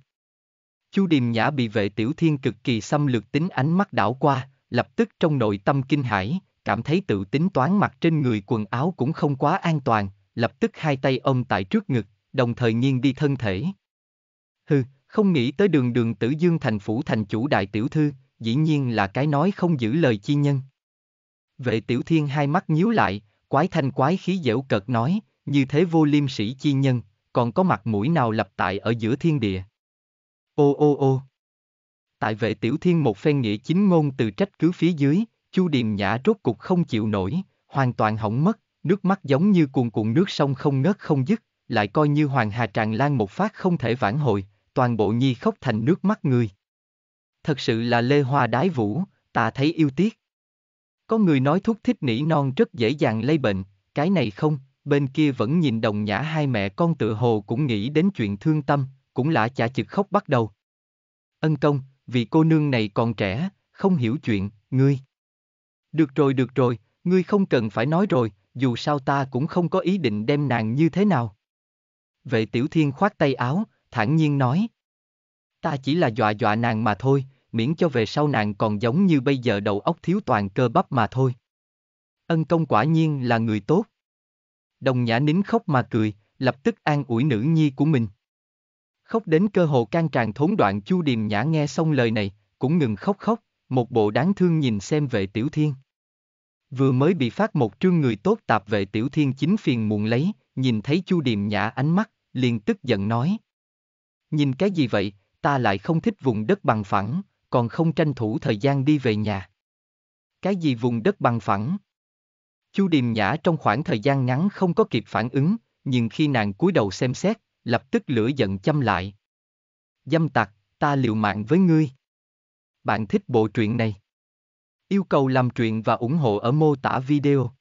Chu Điềm Nhã bị vệ tiểu thiên cực kỳ xâm lược tính ánh mắt đảo qua, lập tức trong nội tâm kinh hãi, cảm thấy tự tính toán mặt trên người quần áo cũng không quá an toàn, lập tức hai tay ôm tại trước ngực, đồng thời nghiêng đi thân thể. Hừ, không nghĩ tới đường đường tử dương thành phủ thành chủ đại tiểu thư, dĩ nhiên là cái nói không giữ lời chi nhân. Vệ tiểu thiên hai mắt nhíu lại, quái thanh quái khí dễu cợt nói, như thế vô liêm sĩ chi nhân, còn có mặt mũi nào lập tại ở giữa thiên địa. Ô ô ô. Tại vệ tiểu thiên một phen nghĩa chính ngôn từ trách cứ phía dưới, chu điềm nhã rốt cục không chịu nổi, hoàn toàn hỏng mất, nước mắt giống như cuồn cuộn nước sông không ngớt không dứt, lại coi như hoàng hà tràn lan một phát không thể vãn hồi, toàn bộ nhi khóc thành nước mắt người thật sự là lê hoa đái vũ, ta thấy yêu tiếc. Có người nói thuốc thích nỉ non rất dễ dàng lây bệnh, cái này không, bên kia vẫn nhìn đồng nhã hai mẹ con tự hồ cũng nghĩ đến chuyện thương tâm, cũng lạ chả chực khóc bắt đầu. Ân công, vì cô nương này còn trẻ, không hiểu chuyện, ngươi. Được rồi được rồi, ngươi không cần phải nói rồi, dù sao ta cũng không có ý định đem nàng như thế nào. Vệ tiểu thiên khoát tay áo, thản nhiên nói. Ta chỉ là dọa dọa nàng mà thôi, miễn cho về sau nàng còn giống như bây giờ đầu óc thiếu toàn cơ bắp mà thôi. Ân công quả nhiên là người tốt. Đồng nhã nín khóc mà cười, lập tức an ủi nữ nhi của mình. Khóc đến cơ hồ can tràn thốn đoạn chu điềm nhã nghe xong lời này, cũng ngừng khóc khóc, một bộ đáng thương nhìn xem vệ tiểu thiên. Vừa mới bị phát một trương người tốt tạp vệ tiểu thiên chính phiền muộn lấy, nhìn thấy chu điềm nhã ánh mắt, liền tức giận nói. Nhìn cái gì vậy, ta lại không thích vùng đất bằng phẳng, còn không tranh thủ thời gian đi về nhà. Cái gì vùng đất bằng phẳng? Chu Điềm Nhã trong khoảng thời gian ngắn không có kịp phản ứng, nhưng khi nàng cúi đầu xem xét, lập tức lửa giận châm lại. Dâm tặc, ta liều mạng với ngươi. Bạn thích bộ truyện này? Yêu cầu làm truyện và ủng hộ ở mô tả video.